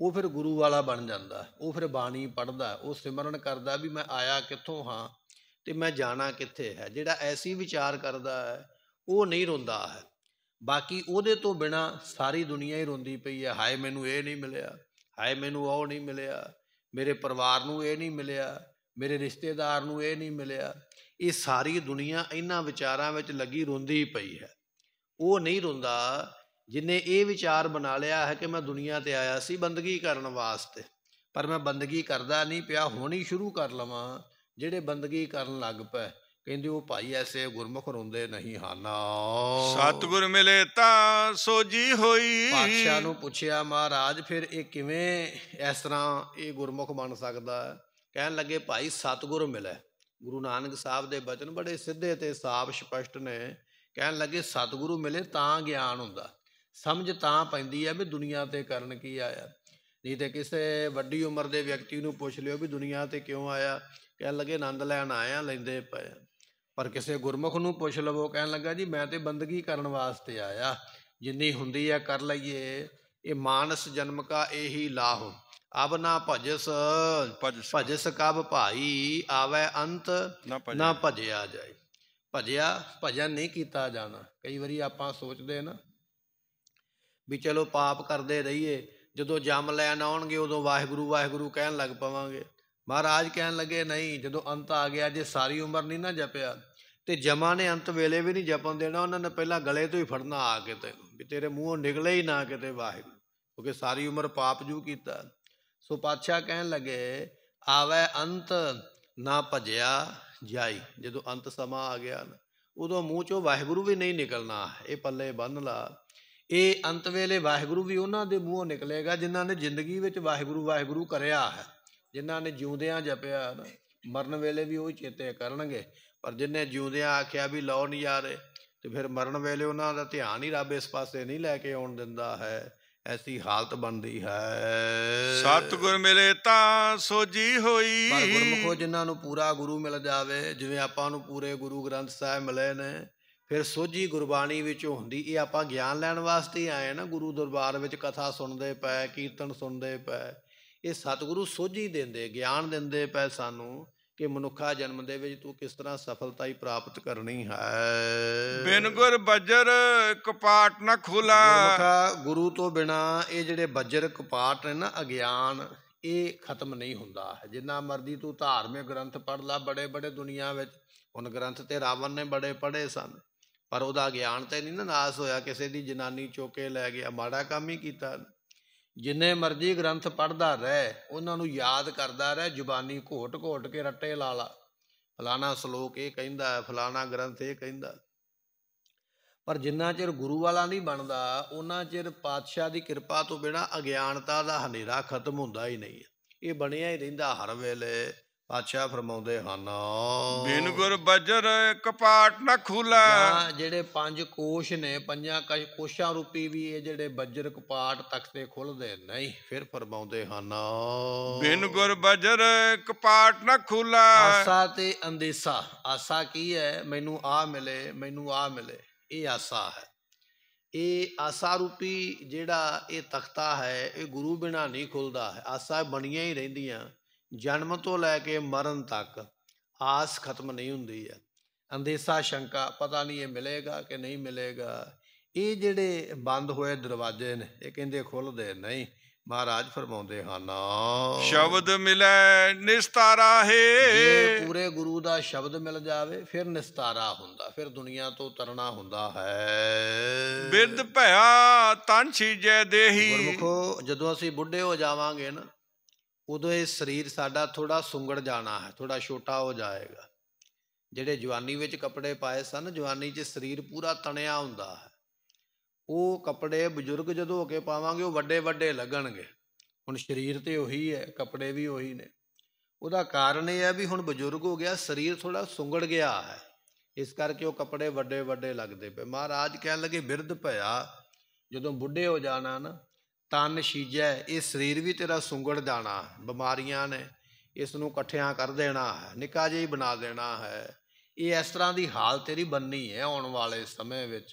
ਉਹ ਫਿਰ ਗੁਰੂ ਵਾਲਾ ਬਣ ਜਾਂਦਾ ਉਹ ਫਿਰ ਬਾਣੀ ਪੜਦਾ ਉਹ ਸਿਮਰਨ ਕਰਦਾ ਵੀ ਮੈਂ ਆਇਆ ਕਿੱਥੋਂ ਹਾਂ ਤੇ ਮੈਂ ਜਾਣਾ ਕਿੱਥੇ ਹੈ ਜਿਹੜਾ ਐਸੀ ਵਿਚਾਰ ਕਰਦਾ ਹੈ ਉਹ ਨਹੀਂ ਰੋਂਦਾ ਹੈ ਬਾਕੀ ਉਹਦੇ ਤੋਂ ਬਿਨਾ ਸਾਰੀ ਦੁਨੀਆ ਹੀ ਰੋਂਦੀ ਪਈ ਹੈ ਹਾਏ ਮੈਨੂੰ ਇਹ ਨਹੀਂ ਮਿਲਿਆ ਹਾਏ ਮੈਨੂੰ ਉਹ ਨਹੀਂ ਮਿਲਿਆ ਮੇਰੇ ਪਰਿਵਾਰ ਨੂੰ ਇਹ ਨਹੀਂ ਮਿਲਿਆ ਮੇਰੇ ਰਿਸ਼ਤੇਦਾਰ ਨੂੰ ਇਹ ਨਹੀਂ ਮਿਲਿਆ ਇਹ ਸਾਰੀ ਦੁਨੀਆ ਇਹਨਾਂ ਵਿਚਾਰਾਂ ਵਿੱਚ ਲੱਗੀ ਰੋਂਦੀ ਪਈ ਹੈ ਉਹ ਨਹੀਂ ਰੋਂਦਾ ਜਿਨੇ ਇਹ ਵਿਚਾਰ ਬਣਾ ਲਿਆ ਹੈ ਕਿ ਮੈਂ ਦੁਨੀਆ ਤੇ ਆਇਆ ਸੀ ਬੰਦਗੀ ਕਰਨ ਵਾਸਤੇ ਪਰ ਮੈਂ ਬੰਦਗੀ ਕਰਦਾ ਨਹੀਂ ਪਿਆ ਹੋਣੀ ਸ਼ੁਰੂ ਕਰ ਲਵਾਂ ਜਿਹੜੇ ਬੰਦਗੀ ਕਰਨ ਲੱਗ ਪਏ ਕਹਿੰਦੇ ਉਹ ਭਾਈ ਐਸੇ ਗੁਰਮੁਖ ਰੋਂਦੇ ਨਹੀਂ ਹਨ ਸਤਗੁਰ ਮਿਲੇ ਤਾਂ ਸੋਜੀ ਹੋਈ ਪਾਤਸ਼ਾਹ ਨੂੰ ਪੁੱਛਿਆ ਮਹਾਰਾਜ ਫਿਰ ਇਹ ਕਿਵੇਂ ਇਸ ਤਰ੍ਹਾਂ ਇਹ ਗੁਰਮੁਖ ਬਣ ਸਕਦਾ ਕਹਿਣ ਲੱਗੇ ਭਾਈ ਸਤਗੁਰ ਮਿਲੇ ਗੁਰੂ ਨਾਨਕ ਸਾਹਿਬ ਦੇ ਬਚਨ ਬੜੇ ਸਿੱਧੇ ਤੇ ਸਾਫ਼ ਸਪਸ਼ਟ ਨੇ ਕਹਿਣ ਲੱਗੇ ਸਤਿਗੁਰੂ ਮਿਲੇ ਤਾਂ ਗਿਆਨ ਹੁੰਦਾ ਸਮਝ ਤਾਂ ਪੈਂਦੀ ਹੈ ਵੀ ਦੁਨੀਆ ਤੇ ਕਰਨ ਕੀ ਆਇਆ ਨਹੀਂ ਤੇ ਕਿਸੇ ਵੱਡੀ ਉਮਰ ਦੇ ਵਿਅਕਤੀ ਨੂੰ ਪੁੱਛ ਲਿਓ ਵੀ ਦੁਨੀਆ ਤੇ ਕਿਉਂ ਆਇਆ ਕਹਿਣ ਲੱਗੇ ਆਨੰਦ ਲੈਣ ਆਇਆ ਲੈਂਦੇ ਪਏ ਪਰ ਕਿਸੇ ਗੁਰਮੁਖ ਨੂੰ ਪੁੱਛ ਲਵੋ ਕਹਿਣ ਲੱਗਾ ਜੀ ਮੈਂ ਤੇ ਬੰਦਗੀ ਕਰਨ ਵਾਸਤੇ ਆਇਆ ਜਿੰਨੀ ਹੁੰਦੀ ਹੈ ਕਰ ਲਈਏ ਇਹ ਮਾਨਸ ਜਨਮ ਕਾ ਇਹੀ ਲਾਹ ਅਬ ਨਾ ਭਜਸ ਭਜਸ ਕਬ ਭਾਈ ਆਵੇ ਅੰਤ ਨਾ ਭਜਿਆ ਜਾਏ ਭਜਿਆ ਭਜਨ ਨਹੀਂ ਕੀਤਾ ਜਾਣਾ ਕਈ ਵਾਰੀ ਆਪਾਂ ਸੋਚਦੇ ਨਾ ਵੀ ਚਲੋ ਪਾਪ ਕਰਦੇ ਰਹੀਏ ਜਦੋਂ ਜਮ ਲੈਣ ਆਉਣਗੇ ਉਦੋਂ ਵਾਹਿਗੁਰੂ ਵਾਹਿਗੁਰੂ ਕਹਿਣ ਲੱਗ ਪਵਾਂਗੇ ਮਹਾਰਾਜ ਕਹਿਣ ਲੱਗੇ ਨਹੀਂ ਜਦੋਂ ਅੰਤ ਆ ਗਿਆ ਜੇ ਸਾਰੀ ਉਮਰ ਨਹੀਂ ਨਾ ਜਪਿਆ ਤੇ ਜਮਾ ਨੇ ਅੰਤ ਵੇਲੇ ਵੀ ਨਹੀਂ ਜਪਨ ਦੇਣਾ ਉਹਨਾਂ ਨੇ ਪਹਿਲਾਂ ਗਲੇ ਤੋਂ ਹੀ ਫੜਨਾ ਆ ਕੇ ਤੇ ਵੀ ਤੇਰੇ ਮੂੰਹੋਂ ਨਿਕਲੇ ਹੀ ਨਾ ਕਿਤੇ ਵਾਹਿਗੁਰੂ ਕਿਉਂਕਿ ਸਾਰੀ ਉਮਰ ਪਾਪ ਜੂ ਕੀਤਾ ਸੋ ਪਾਤਸ਼ਾਹ ਕਹਿਣ ਲੱਗੇ ਆਵੇ ਅੰਤ ਨਾ ਭਜਿਆ ਜਾਈ ਜਦੋਂ ਅੰਤ ਸਮਾਂ ਆ ਗਿਆ ਉਦੋਂ ਮੂੰਹ ਚੋਂ ਵਾਹਿਗੁਰੂ ਵੀ ਨਹੀਂ ਨਿਕਲਣਾ ਇਹ ਪੱਲੇ ਬੰਨ ਲਾ ਇਹ ਅੰਤ ਵੇਲੇ ਵਾਹਿਗੁਰੂ ਵੀ ਉਹਨਾਂ ਦੇ ਮੂੰਹੋਂ ਨਿਕਲੇਗਾ ਜਿਨ੍ਹਾਂ ਨੇ ਜ਼ਿੰਦਗੀ ਵਿੱਚ ਵਾਹਿਗੁਰੂ ਵਾਹਿਗੁਰੂ ਕਰਿਆ ਹੈ ਜਿਨ੍ਹਾਂ ਨੇ ਜਿਉਂਦਿਆਂ ਜਪਿਆ ਮਰਨ ਵੇਲੇ ਵੀ ਉਹ ਚੇਤੇ ਕਰਨਗੇ ਪਰ ਜਿਨ੍ਹਾਂ ਜਿਉਂਦਿਆਂ ਆਖਿਆ ਵੀ ਲਓ ਨਹੀਂ ਯਾਰੇ ਤੇ ਫਿਰ ਮਰਨ ਵੇਲੇ ਉਹਨਾਂ ਦਾ ਧਿਆਨ ਹੀ ਰੱਬ ਇਸ ਪਾਸੇ ਨਹੀਂ ਲੈ ਕੇ ਆਉਣ ਦਿੰਦਾ ਹੈ ਐਸੀ ਹਾਲਤ ਬਣਦੀ ਹੈ ਸਤਿਗੁਰ ਮਿਲੇ ਤਾਂ ਸੋਜੀ ਹੋਈ ਪਰ ਗੁਰਮੁਖੋ ਜਿਨ੍ਹਾਂ ਨੂੰ ਪੂਰਾ ਗੁਰੂ ਮਿਲ ਜਾਵੇ ਜਿਵੇਂ ਆਪਾਂ ਨੂੰ ਪੂਰੇ ਗੁਰੂ ਗ੍ਰੰਥ ਸਾਹਿਬ ਮਿਲੇ ਨੇ ਫਿਰ ਸੋਝੀ ਗੁਰਬਾਣੀ ਵਿੱਚ ਹੁੰਦੀ ਇਹ ਆਪਾਂ ਗਿਆਨ ਲੈਣ ਵਾਸਤੇ ਆਏ ਨਾ ਗੁਰੂ ਦਰਬਾਰ ਵਿੱਚ ਕਥਾ ਸੁਣਦੇ ਪਏ ਕੀਰਤਨ ਸੁਣਦੇ ਪਏ ਇਹ ਸਤਿਗੁਰੂ ਸੋਝੀ ਦਿੰਦੇ ਗਿਆਨ ਦਿੰਦੇ ਪਏ ਸਾਨੂੰ ਕਿ ਮਨੁੱਖਾ ਜਨਮ ਦੇ ਵਿੱਚ ਤੂੰ ਕਿਸ ਤਰ੍ਹਾਂ ਸਫਲਤਾ ਹੀ ਪ੍ਰਾਪਤ ਕਰਨੀ ਹੈ ਬਿਨ ਗੁਰ ਬੱਜਰ ਕਪਾਟ ਨਾ ਖੁਲਾ ਮਨੁੱਖਾ ਗੁਰੂ ਤੋਂ ਬਿਨਾ ਇਹ ਜਿਹੜੇ ਬੱਜਰ ਕਪਾਟ ਨੇ ਨਾ ਅਗਿਆਨ ਇਹ ਖਤਮ ਨਹੀਂ ਹੁੰਦਾ ਜਿੰਨਾ ਮਰਜ਼ੀ ਤੂੰ ਧਾਰਮਿਕ ਗ੍ਰੰਥ ਪੜ੍ਹ ਲੈ ਬੜੇ ਬੜੇ ਦੁਨੀਆ ਵਿੱਚ ਹੁਣ ਗ੍ਰੰਥ ਤੇ ਰਾਵਣ ਨੇ ਬੜੇ ਪੜ੍ਹੇ ਸਨ ਪਰ ਉਹਦਾ ਗਿਆਨ ਤੇ ਨਹੀਂ ਨਾ ਨਾਸ ਹੋਇਆ ਕਿਸੇ ਦੀ ਜਨਾਨੀ ਚੋਕੇ ਲੈ ਗਿਆ ਮਾੜਾ ਕੰਮ ਹੀ ਕੀਤਾ ਜਿੰਨੇ ਮਰਜੀ ਗ੍ਰੰਥ ਪੜਦਾ ਰਹਿ ਉਹਨਾਂ ਨੂੰ ਯਾਦ ਕਰਦਾ ਰਹਿ ਜ਼ੁਬਾਨੀ ਘੋਟ-ਘੋਟ ਕੇ ਰੱਟੇ ਲਾ ਲਾ ਫਲਾਣਾ ਸ਼ਲੋਕ ਇਹ ਕਹਿੰਦਾ ਫਲਾਣਾ ਗ੍ਰੰਥ ਇਹ ਕਹਿੰਦਾ ਪਰ ਜਿੰਨਾ ਚਿਰ ਗੁਰੂ ਵਾਲਾ ਨਹੀਂ ਬਣਦਾ ਉਹਨਾਂ ਚਿਰ ਪਾਤਸ਼ਾਹ ਦੀ ਕਿਰਪਾ ਤੋਂ ਬਿਨਾ ਅਗਿਆਨਤਾ ਦਾ ਹਨੇਰਾ ਖਤਮ ਹੁੰਦਾ ਹੀ ਨਹੀਂ ਇਹ ਬਣਿਆ ਹੀ ਰਹਿੰਦਾ ਹਰ ਵੇਲੇ ਪਾਤਸ਼ਾਹ ਫਰਮਾਉਂਦੇ ਹਨ ਬਿਨ ਗੁਰ ਬਜਰ ਕਪਾਟ ਨਾ ਖੁਲਾ ਜਿਹੜੇ ਪੰਜ ਕੋਸ਼ ਨੇ ਪੰਜਾਂ ਕੋਸ਼ਾਂ ਰੂਪੀ ਵੀ ਇਹ ਜਿਹੜੇ ਬਜਰ ਕਪਾਟ ਤਖਤੇ ਖੁੱਲਦੇ ਨਹੀਂ ਫਿਰ ਫਰਮਾਉਂਦੇ ਹਨ ਬਿਨ ਗੁਰ ਬਜਰ ਕਪਾਟ ਨਾ ਖੁਲਾ ਆਸਾ ਤੇ ਅੰਦੇਸਾ ਆਸਾ ਕੀ ਹੈ ਮੈਨੂੰ ਆ ਮਿਲੇ ਮੈਨੂੰ ਆ ਮਿਲੇ ਇਹ ਆਸਾ ਹੈ ਇਹ ਆਸਾ ਰੂਪੀ ਜਿਹੜਾ ਇਹ ਤਖਤਾ ਹੈ ਇਹ ਗੁਰੂ ਬਿਨਾ ਨਹੀਂ ਖੁੱਲਦਾ ਆਸਾ ਬਣੀਆਂ ਹੀ ਰਹਿੰਦੀਆਂ ਜਨਮ ਤੋਂ ਲੈ ਕੇ ਮਰਨ ਤੱਕ ਆਸ ਖਤਮ ਨਹੀਂ ਹੁੰਦੀ ਹੈ ਅੰਦੇਸਾ ਸ਼ੰਕਾ ਪਤਾ ਨਹੀਂ ਇਹ ਮਿਲੇਗਾ ਕਿ ਨਹੀਂ ਮਿਲੇਗਾ ਇਹ ਜਿਹੜੇ ਬੰਦ ਹੋਏ ਦਰਵਾਜ਼ੇ ਨੇ ਇਹ ਕਹਿੰਦੇ ਖੁੱਲਦੇ ਨਹੀਂ ਮਹਾਰਾਜ ਫਰਮਾਉਂਦੇ ਹਨ ਸ਼ਬਦ ਮਿਲੇ ਨਿਸਤਾਰਾ ਹੈ ਜੇ ਪੂਰੇ ਗੁਰੂ ਦਾ ਸ਼ਬਦ ਮਿਲ ਜਾਵੇ ਫਿਰ ਨਿਸਤਾਰਾ ਹੁੰਦਾ ਫਿਰ ਦੁਨੀਆ ਤੋਂ ਤਰਨਾ ਹੁੰਦਾ ਹੈ ਬਿਰਧ ਭਇਆ ਤਨ ਛੀਜੇ ਦੇਹੀ ਗੁਰਮੁਖੋ ਜਦੋਂ ਅਸੀਂ ਬੁੱਢੇ ਹੋ ਜਾਵਾਂਗੇ ਨਾ ਉਦੋਂ ਇਹ ਸਰੀਰ ਸਾਡਾ ਥੋੜਾ ਸੁੰਗੜ ਜਾਣਾ ਹੈ ਥੋੜਾ ਛੋਟਾ ਹੋ ਜਾਏਗਾ ਜਿਹੜੇ ਜਵਾਨੀ ਵਿੱਚ ਕੱਪੜੇ ਪਾਏ ਸਨ ਜਵਾਨੀ 'ਚ ਸਰੀਰ ਪੂਰਾ ਤਣਿਆ ਹੁੰਦਾ ਹੈ ਉਹ ਕੱਪੜੇ ਬਜ਼ੁਰਗ ਜਦੋਂ ਹੋ ਕੇ ਪਾਵਾਂਗੇ ਉਹ ਵੱਡੇ ਵੱਡੇ ਲੱਗਣਗੇ ਹੁਣ ਸਰੀਰ ਤੇ ਉਹੀ ਹੈ ਕੱਪੜੇ ਵੀ ਉਹੀ ਨੇ ਉਹਦਾ ਕਾਰਨ ਇਹ ਹੈ ਵੀ ਹੁਣ ਬਜ਼ੁਰਗ ਹੋ ਗਿਆ ਸਰੀਰ ਥੋੜਾ ਸੁੰਗੜ ਗਿਆ ਹੈ ਇਸ ਕਰਕੇ ਉਹ ਕੱਪੜੇ ਵੱਡੇ ਵੱਡੇ ਲੱਗਦੇ ਪਏ ਮਹਾਰਾਜ ਕਹਿਣ ਲੱਗੇ ਬਿਰਧ ਭਇਆ ਜਦੋਂ ਬੁੱਢੇ ਹੋ ਜਾਣਾ ਨਾ ਤਨ ਸ਼ੀਜੈ ਇਹ ਸਰੀਰ ਵੀ ਤੇਰਾ ਸੁੰਗੜ ਜਾਣਾ ਬਿਮਾਰੀਆਂ ਨੇ ਇਸ ਨੂੰ ਇਕੱਠਿਆਂ ਕਰ ਦੇਣਾ ਹੈ ਨਿਕਾ ਜਿਹਾ ਹੀ ਬਣਾ ਦੇਣਾ ਹੈ ਇਹ ਇਸ ਤਰ੍ਹਾਂ ਦੀ ਹਾਲ ਤੇਰੀ ਬੰਨੀ ਹੈ ਆਉਣ ਵਾਲੇ ਸਮੇਂ ਵਿੱਚ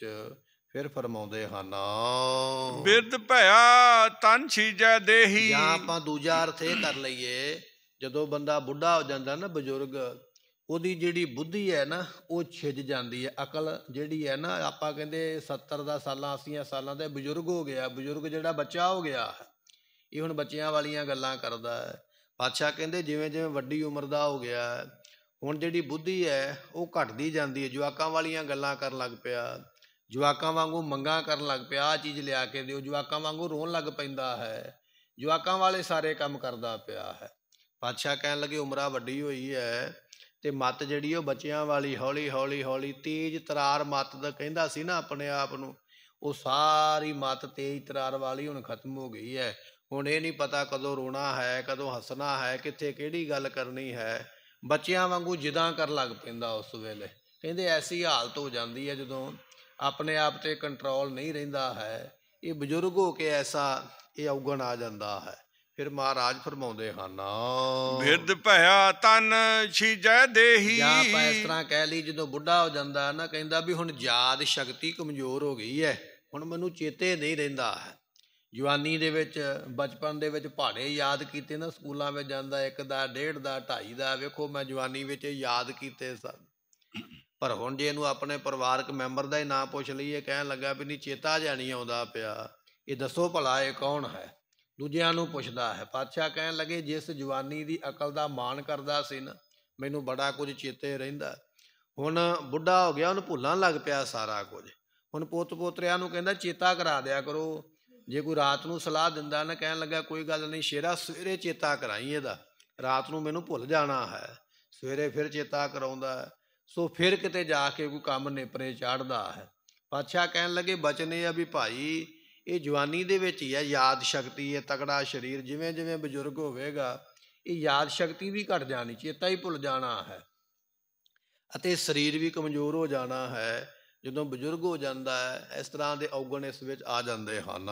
ਫਿਰ ਫਰਮਾਉਂਦੇ ਹਨ ਬਿਰਧ ਭਇਆ ਤਨ ਛੀਜੈ ਦੇਹੀ ਜਾਂ ਆਪਾਂ ਦੂਜਾ ਅਰਥ ਇਹ ਕਰ ਲਈਏ ਜਦੋਂ ਬੰਦਾ ਬੁੱਢਾ ਹੋ ਜਾਂਦਾ ਨਾ ਬਜ਼ੁਰਗ ਉਹਦੀ ਜਿਹੜੀ ਬੁੱਧੀ ਹੈ ਨਾ ਉਹ ਛਿੱਜ ਜਾਂਦੀ ਹੈ ਅਕਲ ਜਿਹੜੀ ਹੈ ਨਾ ਆਪਾਂ ਕਹਿੰਦੇ 70 ਦਾ ਸਾਲਾਂ 80 ਸਾਲਾਂ ਦੇ ਬਜ਼ੁਰਗ ਹੋ ਗਿਆ ਬਜ਼ੁਰਗ ਜਿਹੜਾ ਬੱਚਾ ਹੋ ਗਿਆ ਇਹ ਹੁਣ ਬੱਚਿਆਂ ਵਾਲੀਆਂ ਗੱਲਾਂ ਕਰਦਾ ਹੈ ਪਾਤਸ਼ਾਹ ਕਹਿੰਦੇ ਜਿਵੇਂ ਜਿਵੇਂ ਵੱਡੀ ਉਮਰ ਦਾ ਹੋ ਗਿਆ ਹੁਣ ਜਿਹੜੀ ਬੁੱਧੀ ਹੈ ਉਹ ਘਟਦੀ ਜਾਂਦੀ ਹੈ ਜਵਾਕਾਂ ਵਾਲੀਆਂ ਗੱਲਾਂ ਕਰਨ ਲੱਗ ਪਿਆ ਜਵਾਕਾਂ ਵਾਂਗੂ ਮੰਗਾ ਕਰਨ ਲੱਗ ਪਿਆ ਆ ਚੀਜ਼ ਲਿਆ ਕੇ ਦਿਓ ਜਵਾਕਾਂ ਵਾਂਗੂ ਰੋਣ ਲੱਗ ਪੈਂਦਾ ਹੈ ਜਵਾਕਾਂ ਵਾਲੇ ਸਾਰੇ ਕੰਮ ਕਰਦਾ ਪਿਆ ਹੈ ਪਾਤਸ਼ਾਹ ਕਹਿਣ ਲੱਗੇ ਉਮਰਾ ਵੱਡੀ ਹੋਈ ਹੈ ਤੇ ਮਤ ਜਿਹੜੀ ਉਹ ਬੱਚਿਆਂ ਵਾਲੀ ਹੌਲੀ ਹੌਲੀ ਹੌਲੀ ਤੇਜ਼ ਤਰਾਰ ਮਤ ਦਾ ਕਹਿੰਦਾ ਸੀ ਨਾ ਆਪਣੇ ਆਪ ਨੂੰ ਉਹ ਸਾਰੀ ਮਤ ਤੇਜ਼ ਤਰਾਰ ਵਾਲੀ ਹੁਣ ਖਤਮ ਹੋ ਗਈ ਹੈ ਹੁਣ ਇਹ ਨਹੀਂ ਪਤਾ ਕਦੋਂ ਰੋਣਾ ਹੈ ਕਦੋਂ ਹੱਸਣਾ ਹੈ ਕਿੱਥੇ ਕਿਹੜੀ ਗੱਲ ਕਰਨੀ ਹੈ ਬੱਚਿਆਂ ਵਾਂਗੂ ਜਿਦਾਂ ਕਰ ਲੱਗ ਪੈਂਦਾ ਉਸ ਵੇਲੇ ਕਹਿੰਦੇ ਐਸੀ ਹਾਲਤ ਹੋ ਜਾਂਦੀ ਹੈ ਜਦੋਂ ਆਪਣੇ ਆਪ ਤੇ ਕੰਟਰੋਲ ਨਹੀਂ ਰਹਿੰਦਾ ਹੈ ਇਹ ਬਜ਼ੁਰਗ ਹੋ ਕੇ ਐਸਾ ਇਹ ਔਗਣ ਆ ਜਾਂਦਾ ਹੈ ਫਿਰ ਮਹਾਰਾਜ ਫਰਮਾਉਂਦੇ ਹਨ ਬਿਰਧ ਭਇਆ ਤਨ ਛੀਜੈ ਦੇਹੀ ਜਾਂ ਆਪਾਂ ਇਸ ਤਰ੍ਹਾਂ ਕਹਿ ਲਈ ਜਦੋਂ ਬੁੱਢਾ ਹੋ ਜਾਂਦਾ ਨਾ ਕਹਿੰਦਾ ਵੀ ਹੁਣ ਯਾਦ ਸ਼ਕਤੀ ਕਮਜ਼ੋਰ ਹੋ ਗਈ ਹੈ ਹੁਣ ਮੈਨੂੰ ਚੇਤੇ ਨਹੀਂ ਰਹਿੰਦਾ ਹੈ ਜਵਾਨੀ ਦੇ ਵਿੱਚ ਬਚਪਨ ਦੇ ਵਿੱਚ ਪਹਾੜੇ ਯਾਦ ਕੀਤੇ ਨਾ ਸਕੂਲਾਂ ਵਿੱਚ ਜਾਂਦਾ ਇੱਕ ਦਾ ਡੇਢ ਦਾ ਢਾਈ ਦਾ ਵੇਖੋ ਮੈਂ ਜਵਾਨੀ ਵਿੱਚ ਯਾਦ ਕੀਤੇ ਸਨ ਪਰ ਹੁਣ ਜੇ ਇਹਨੂੰ ਆਪਣੇ ਪਰਿਵਾਰਕ ਮੈਂਬਰ ਦਾ ਹੀ ਨਾਂ ਪੁੱਛ ਲਈਏ ਕਹਿਣ ਲੱਗਾ ਵੀ ਨਹੀਂ ਚੇਤਾ ਜਾਣੀ ਆਉਂਦਾ ਪਿਆ ਇਹ ਦੱਸੋ ਭਲਾ ਇਹ ਕੌਣ ਹੈ ਦੂਜਿਆਂ ਨੂੰ ਪੁੱਛਦਾ ਹੈ ਪਾਤਸ਼ਾਹ ਕਹਿਣ ਲੱਗੇ ਜਿਸ ਜਵਾਨੀ ਦੀ ਅਕਲ ਦਾ ਮਾਣ ਕਰਦਾ ਸੀ ਨਾ ਮੈਨੂੰ ਬੜਾ ਕੁਝ ਚੇਤੇ ਰਹਿੰਦਾ ਹੁਣ ਬੁੱਢਾ ਹੋ ਗਿਆ ਉਹਨੂੰ ਭੁੱਲਣ ਲੱਗ ਪਿਆ ਸਾਰਾ ਕੁਝ ਹੁਣ ਪੁੱਤ ਪੋਤਰਿਆਂ ਨੂੰ ਕਹਿੰਦਾ ਚੇਤਾ ਕਰਾ ਦਿਆ ਕਰੋ ਜੇ ਕੋਈ ਰਾਤ ਨੂੰ ਸਲਾਹ ਦਿੰਦਾ ਨਾ ਕਹਿਣ ਲੱਗਾ ਕੋਈ ਗੱਲ ਨਹੀਂ ਸ਼ੇਰਾ ਸਵੇਰੇ ਚੇਤਾ ਕਰਾਈ ਇਹਦਾ ਰਾਤ ਨੂੰ ਮੈਨੂੰ ਭੁੱਲ ਜਾਣਾ ਹੈ ਸਵੇਰੇ ਫਿਰ ਚੇਤਾ ਕਰਾਉਂਦਾ ਸੋ ਫਿਰ ਕਿਤੇ ਜਾ ਕੇ ਕੋਈ ਕੰਮ ਨੇਪਰੇ ਚਾੜਦਾ ਹੈ ਪਾਤਸ਼ਾਹ ਕਹਿਣ ਲੱਗੇ ਬਚਨੇ ਆ ਵੀ ਭਾਈ ਇਹ ਜਵਾਨੀ ਦੇ ਵਿੱਚ ਹੀ ਹੈ ਯਾਦ ਸ਼ਕਤੀ ਹੈ ਤਕੜਾ ਸਰੀਰ ਜਿਵੇਂ ਜਿਵੇਂ ਬਜ਼ੁਰਗ ਹੋਵੇਗਾ ਇਹ ਯਾਦ ਸ਼ਕਤੀ ਵੀ ਘਟ ਜਾਣੀ ਚੇਤਾ ਹੀ ਭੁੱਲ ਜਾਣਾ ਹੈ ਅਤੇ ਸਰੀਰ ਵੀ ਕਮਜ਼ੋਰ ਹੋ ਜਾਣਾ ਹੈ ਜਦੋਂ ਬਜ਼ੁਰਗ ਹੋ ਜਾਂਦਾ ਹੈ ਇਸ ਤਰ੍ਹਾਂ ਦੇ ਔਗਣ ਇਸ ਵਿੱਚ ਆ ਜਾਂਦੇ ਹਨ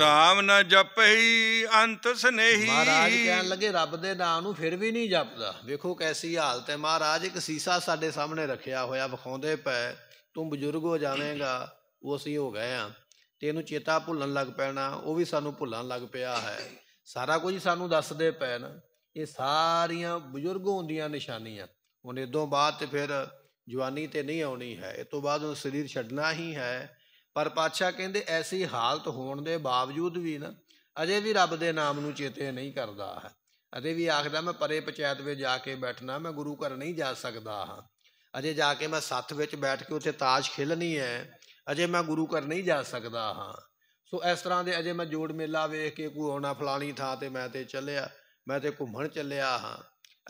RAM ਨਾ ਜਪਹੀ ਅੰਤ ਸਨੇਹੀ ਮਹਾਰਾਜ ਕਹਿਣ ਲੱਗੇ ਰੱਬ ਦੇ ਨਾਮ ਨੂੰ ਫਿਰ ਵੀ ਨਹੀਂ ਜਪਦਾ ਵੇਖੋ ਕੈਸੀ ਹਾਲਤ ਹੈ ਮਹਾਰਾਜ ਇੱਕ ਸੀਸਾ ਸਾਡੇ ਸਾਹਮਣੇ ਰੱਖਿਆ ਹੋਇਆ ਵਿਖਾਉਂਦੇ ਪਏ ਤੂੰ ਬਜ਼ੁਰਗ ਹੋ ਜਾਵੇਂਗਾ ਉਹ ਅਸੀਂ ਹੋ ਗਏ ਆ ਤੇ ਇਹਨੂੰ ਚੇਤਾ ਭੁੱਲਣ ਲੱਗ ਪੈਣਾ ਉਹ ਵੀ ਸਾਨੂੰ ਭੁੱਲਣ ਲੱਗ ਪਿਆ ਹੈ ਸਾਰਾ ਕੁਝ ਸਾਨੂੰ ਦੱਸਦੇ ਪੈਣ ਨਾ ਇਹ ਸਾਰੀਆਂ ਬਜ਼ੁਰਗ ਹੁੰਦੀਆਂ ਨਿਸ਼ਾਨੀਆਂ ਹੁਣ ਇਦੋਂ ਬਾਅਦ ਤੇ ਫਿਰ ਜਵਾਨੀ ਤੇ ਨਹੀਂ ਆਉਣੀ ਹੈ ਇਸ ਤੋਂ ਬਾਅਦ ਉਹ ਸਰੀਰ ਛੱਡਣਾ ਹੀ ਹੈ ਪਰ ਪਾਤਸ਼ਾਹ ਕਹਿੰਦੇ ਐਸੀ ਹਾਲਤ ਹੋਣ ਦੇ ਬਾਵਜੂਦ ਵੀ ਨਾ ਅਜੇ ਵੀ ਰੱਬ ਦੇ ਨਾਮ ਨੂੰ ਚੇਤੇ ਨਹੀਂ ਕਰਦਾ ਹੈ ਅਜੇ ਵੀ ਆਖਦਾ ਮੈਂ ਪਰੇ ਪੰਚਾਇਤ ਵਿੱਚ ਜਾ ਕੇ ਬੈਠਣਾ ਮੈਂ ਗੁਰੂ ਘਰ ਨਹੀਂ ਜਾ ਸਕਦਾ ਹਾਂ ਅਜੇ ਜਾ ਕੇ ਮੈਂ ਸੱਥ ਵਿੱਚ ਬੈਠ ਕੇ ਉੱਥੇ ਤਾਸ਼ ਖੇਲਣੀ ਹੈ ਅਜੇ ਮੈਂ ਗੁਰੂ ਘਰ ਨਹੀਂ ਜਾ ਸਕਦਾ ਹਾਂ ਸੋ ਇਸ ਤਰ੍ਹਾਂ ਦੇ ਅਜੇ ਮੈਂ ਜੋੜ ਮੇਲਾ ਵੇਖ ਕੇ ਕੋਈ ਹੋਣਾ ਫਲਾਣੀ ਥਾਂ ਤੇ ਮੈਂ ਤੇ ਚੱਲਿਆ ਮੈਂ ਤੇ ਘੁੰਮਣ ਚੱਲਿਆ ਹਾਂ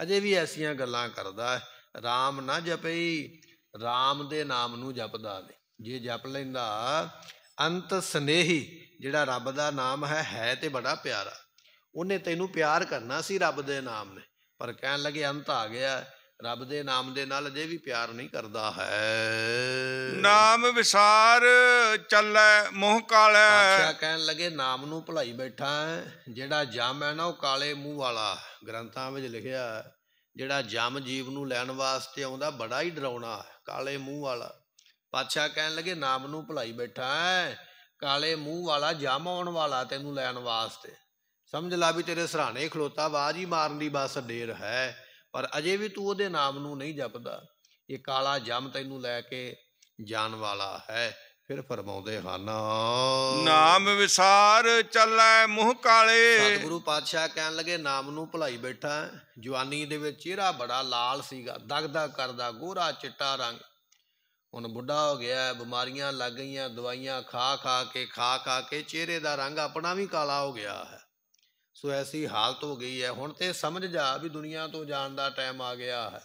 ਅਜੇ ਵੀ ਐਸੀਆਂ ਗੱਲਾਂ ਕਰਦਾ ਹੈ RAM ਨਾ ਜਪਈ RAM ਦੇ ਨਾਮ ਨੂੰ ਜਪਦਾ ਵੇ ਜੇ ਜਪ ਲੈਂਦਾ ਅੰਤ ਸਨੇਹੀ ਜਿਹੜਾ ਰੱਬ ਦਾ ਨਾਮ ਹੈ ਹੈ ਤੇ ਬੜਾ ਪਿਆਰਾ ਉਹਨੇ ਤੈਨੂੰ ਪਿਆਰ ਕਰਨਾ ਸੀ ਰੱਬ ਦੇ ਨਾਮ ਨੇ ਪਰ ਕਹਿਣ ਲੱਗੇ ਅੰਤ ਆ ਗਿਆ ਰੱਬ ਦੇ ਨਾਮ ਦੇ ਨਾਲ ਅਜੇ ਵੀ ਪਿਆਰ ਨਹੀਂ ਕਰਦਾ ਹੈ ਨਾਮ ਵਿਸਾਰ ਚੱਲੈ ਮੋਹ ਕਾਲਾ ਪਾਤਸ਼ਾਹ ਕਹਿਣ ਲੱਗੇ ਨਾਮ ਨੂੰ ਭੁਲਾਈ ਬੈਠਾ ਜਿਹੜਾ ਜਮ ਹੈ ਨਾ ਉਹ ਕਾਲੇ ਮੂੰਹ ਵਾਲਾ ਗ੍ਰੰਥਾਂ ਵਿੱਚ ਲਿਖਿਆ ਜਿਹੜਾ ਜਮ ਜੀਵ ਨੂੰ ਲੈਣ ਵਾਸਤੇ ਆਉਂਦਾ ਬੜਾ ਹੀ ਡਰਾਉਣਾ ਕਾਲੇ ਮੂੰਹ ਵਾਲਾ ਪਾਤਸ਼ਾਹ ਕਹਿਣ ਲੱਗੇ ਨਾਮ ਨੂੰ ਭੁਲਾਈ ਬੈਠਾ ਕਾਲੇ ਮੂੰਹ ਵਾਲਾ ਜਮ ਆਉਣ ਵਾਲਾ ਤੈਨੂੰ ਲੈਣ ਵਾਸਤੇ ਸਮਝ ਲਾ ਵੀ ਤੇਰੇ ਸਹਰਾਣੇ ਖਲੋਤਾ ਬਾਜ ਹੀ ਮਾਰਨ ਦੀ ਬਸ ਡੇਰ ਹੈ ਪਰ ਅਜੇ ਵੀ ਤੂੰ ਉਹਦੇ ਨਾਮ ਨੂੰ ਨਹੀਂ ਜਪਦਾ ਇਹ ਕਾਲਾ ਜਮ ਤੈਨੂੰ ਲੈ ਕੇ ਜਾਣ ਵਾਲਾ ਹੈ ਫਿਰ ਫਰਮਾਉਂਦੇ ਹਨ ਨਾਮ ਵਿਸਾਰ ਚੱਲੈ ਮੂੰਹ ਕਾਲੇ ਸਤਿਗੁਰੂ ਪਾਤਸ਼ਾਹ ਕਹਿਣ ਲੱਗੇ ਨਾਮ ਨੂੰ ਭੁਲਾਈ ਬੈਠਾ ਜਵਾਨੀ ਦੇ ਵਿੱਚ ਚਿਹਰਾ ਬੜਾ ਲਾਲ ਸੀਗਾ ਦਗਦਾ ਕਰਦਾ ਗੋਰਾ ਚਿੱਟਾ ਰੰਗ ਹੁਣ ਬੁੱਢਾ ਹੋ ਗਿਆ ਬਿਮਾਰੀਆਂ ਲੱਗ ਗਈਆਂ ਦਵਾਈਆਂ ਖਾ ਖਾ ਕੇ ਖਾ ਖਾ ਕੇ ਚਿਹਰੇ ਦਾ ਰੰਗ ਆਪਣਾ ਵੀ ਕਾਲਾ ਹੋ ਗਿਆ ਹੈ ਸੋ ਐਸੀ ਹਾਲਤ ਹੋ ਗਈ ਹੈ ਹੁਣ ਤੇ ਸਮਝ ਜਾ ਵੀ ਦੁਨੀਆ ਤੋਂ ਜਾਣ ਦਾ ਟਾਈਮ ਆ ਗਿਆ ਹੈ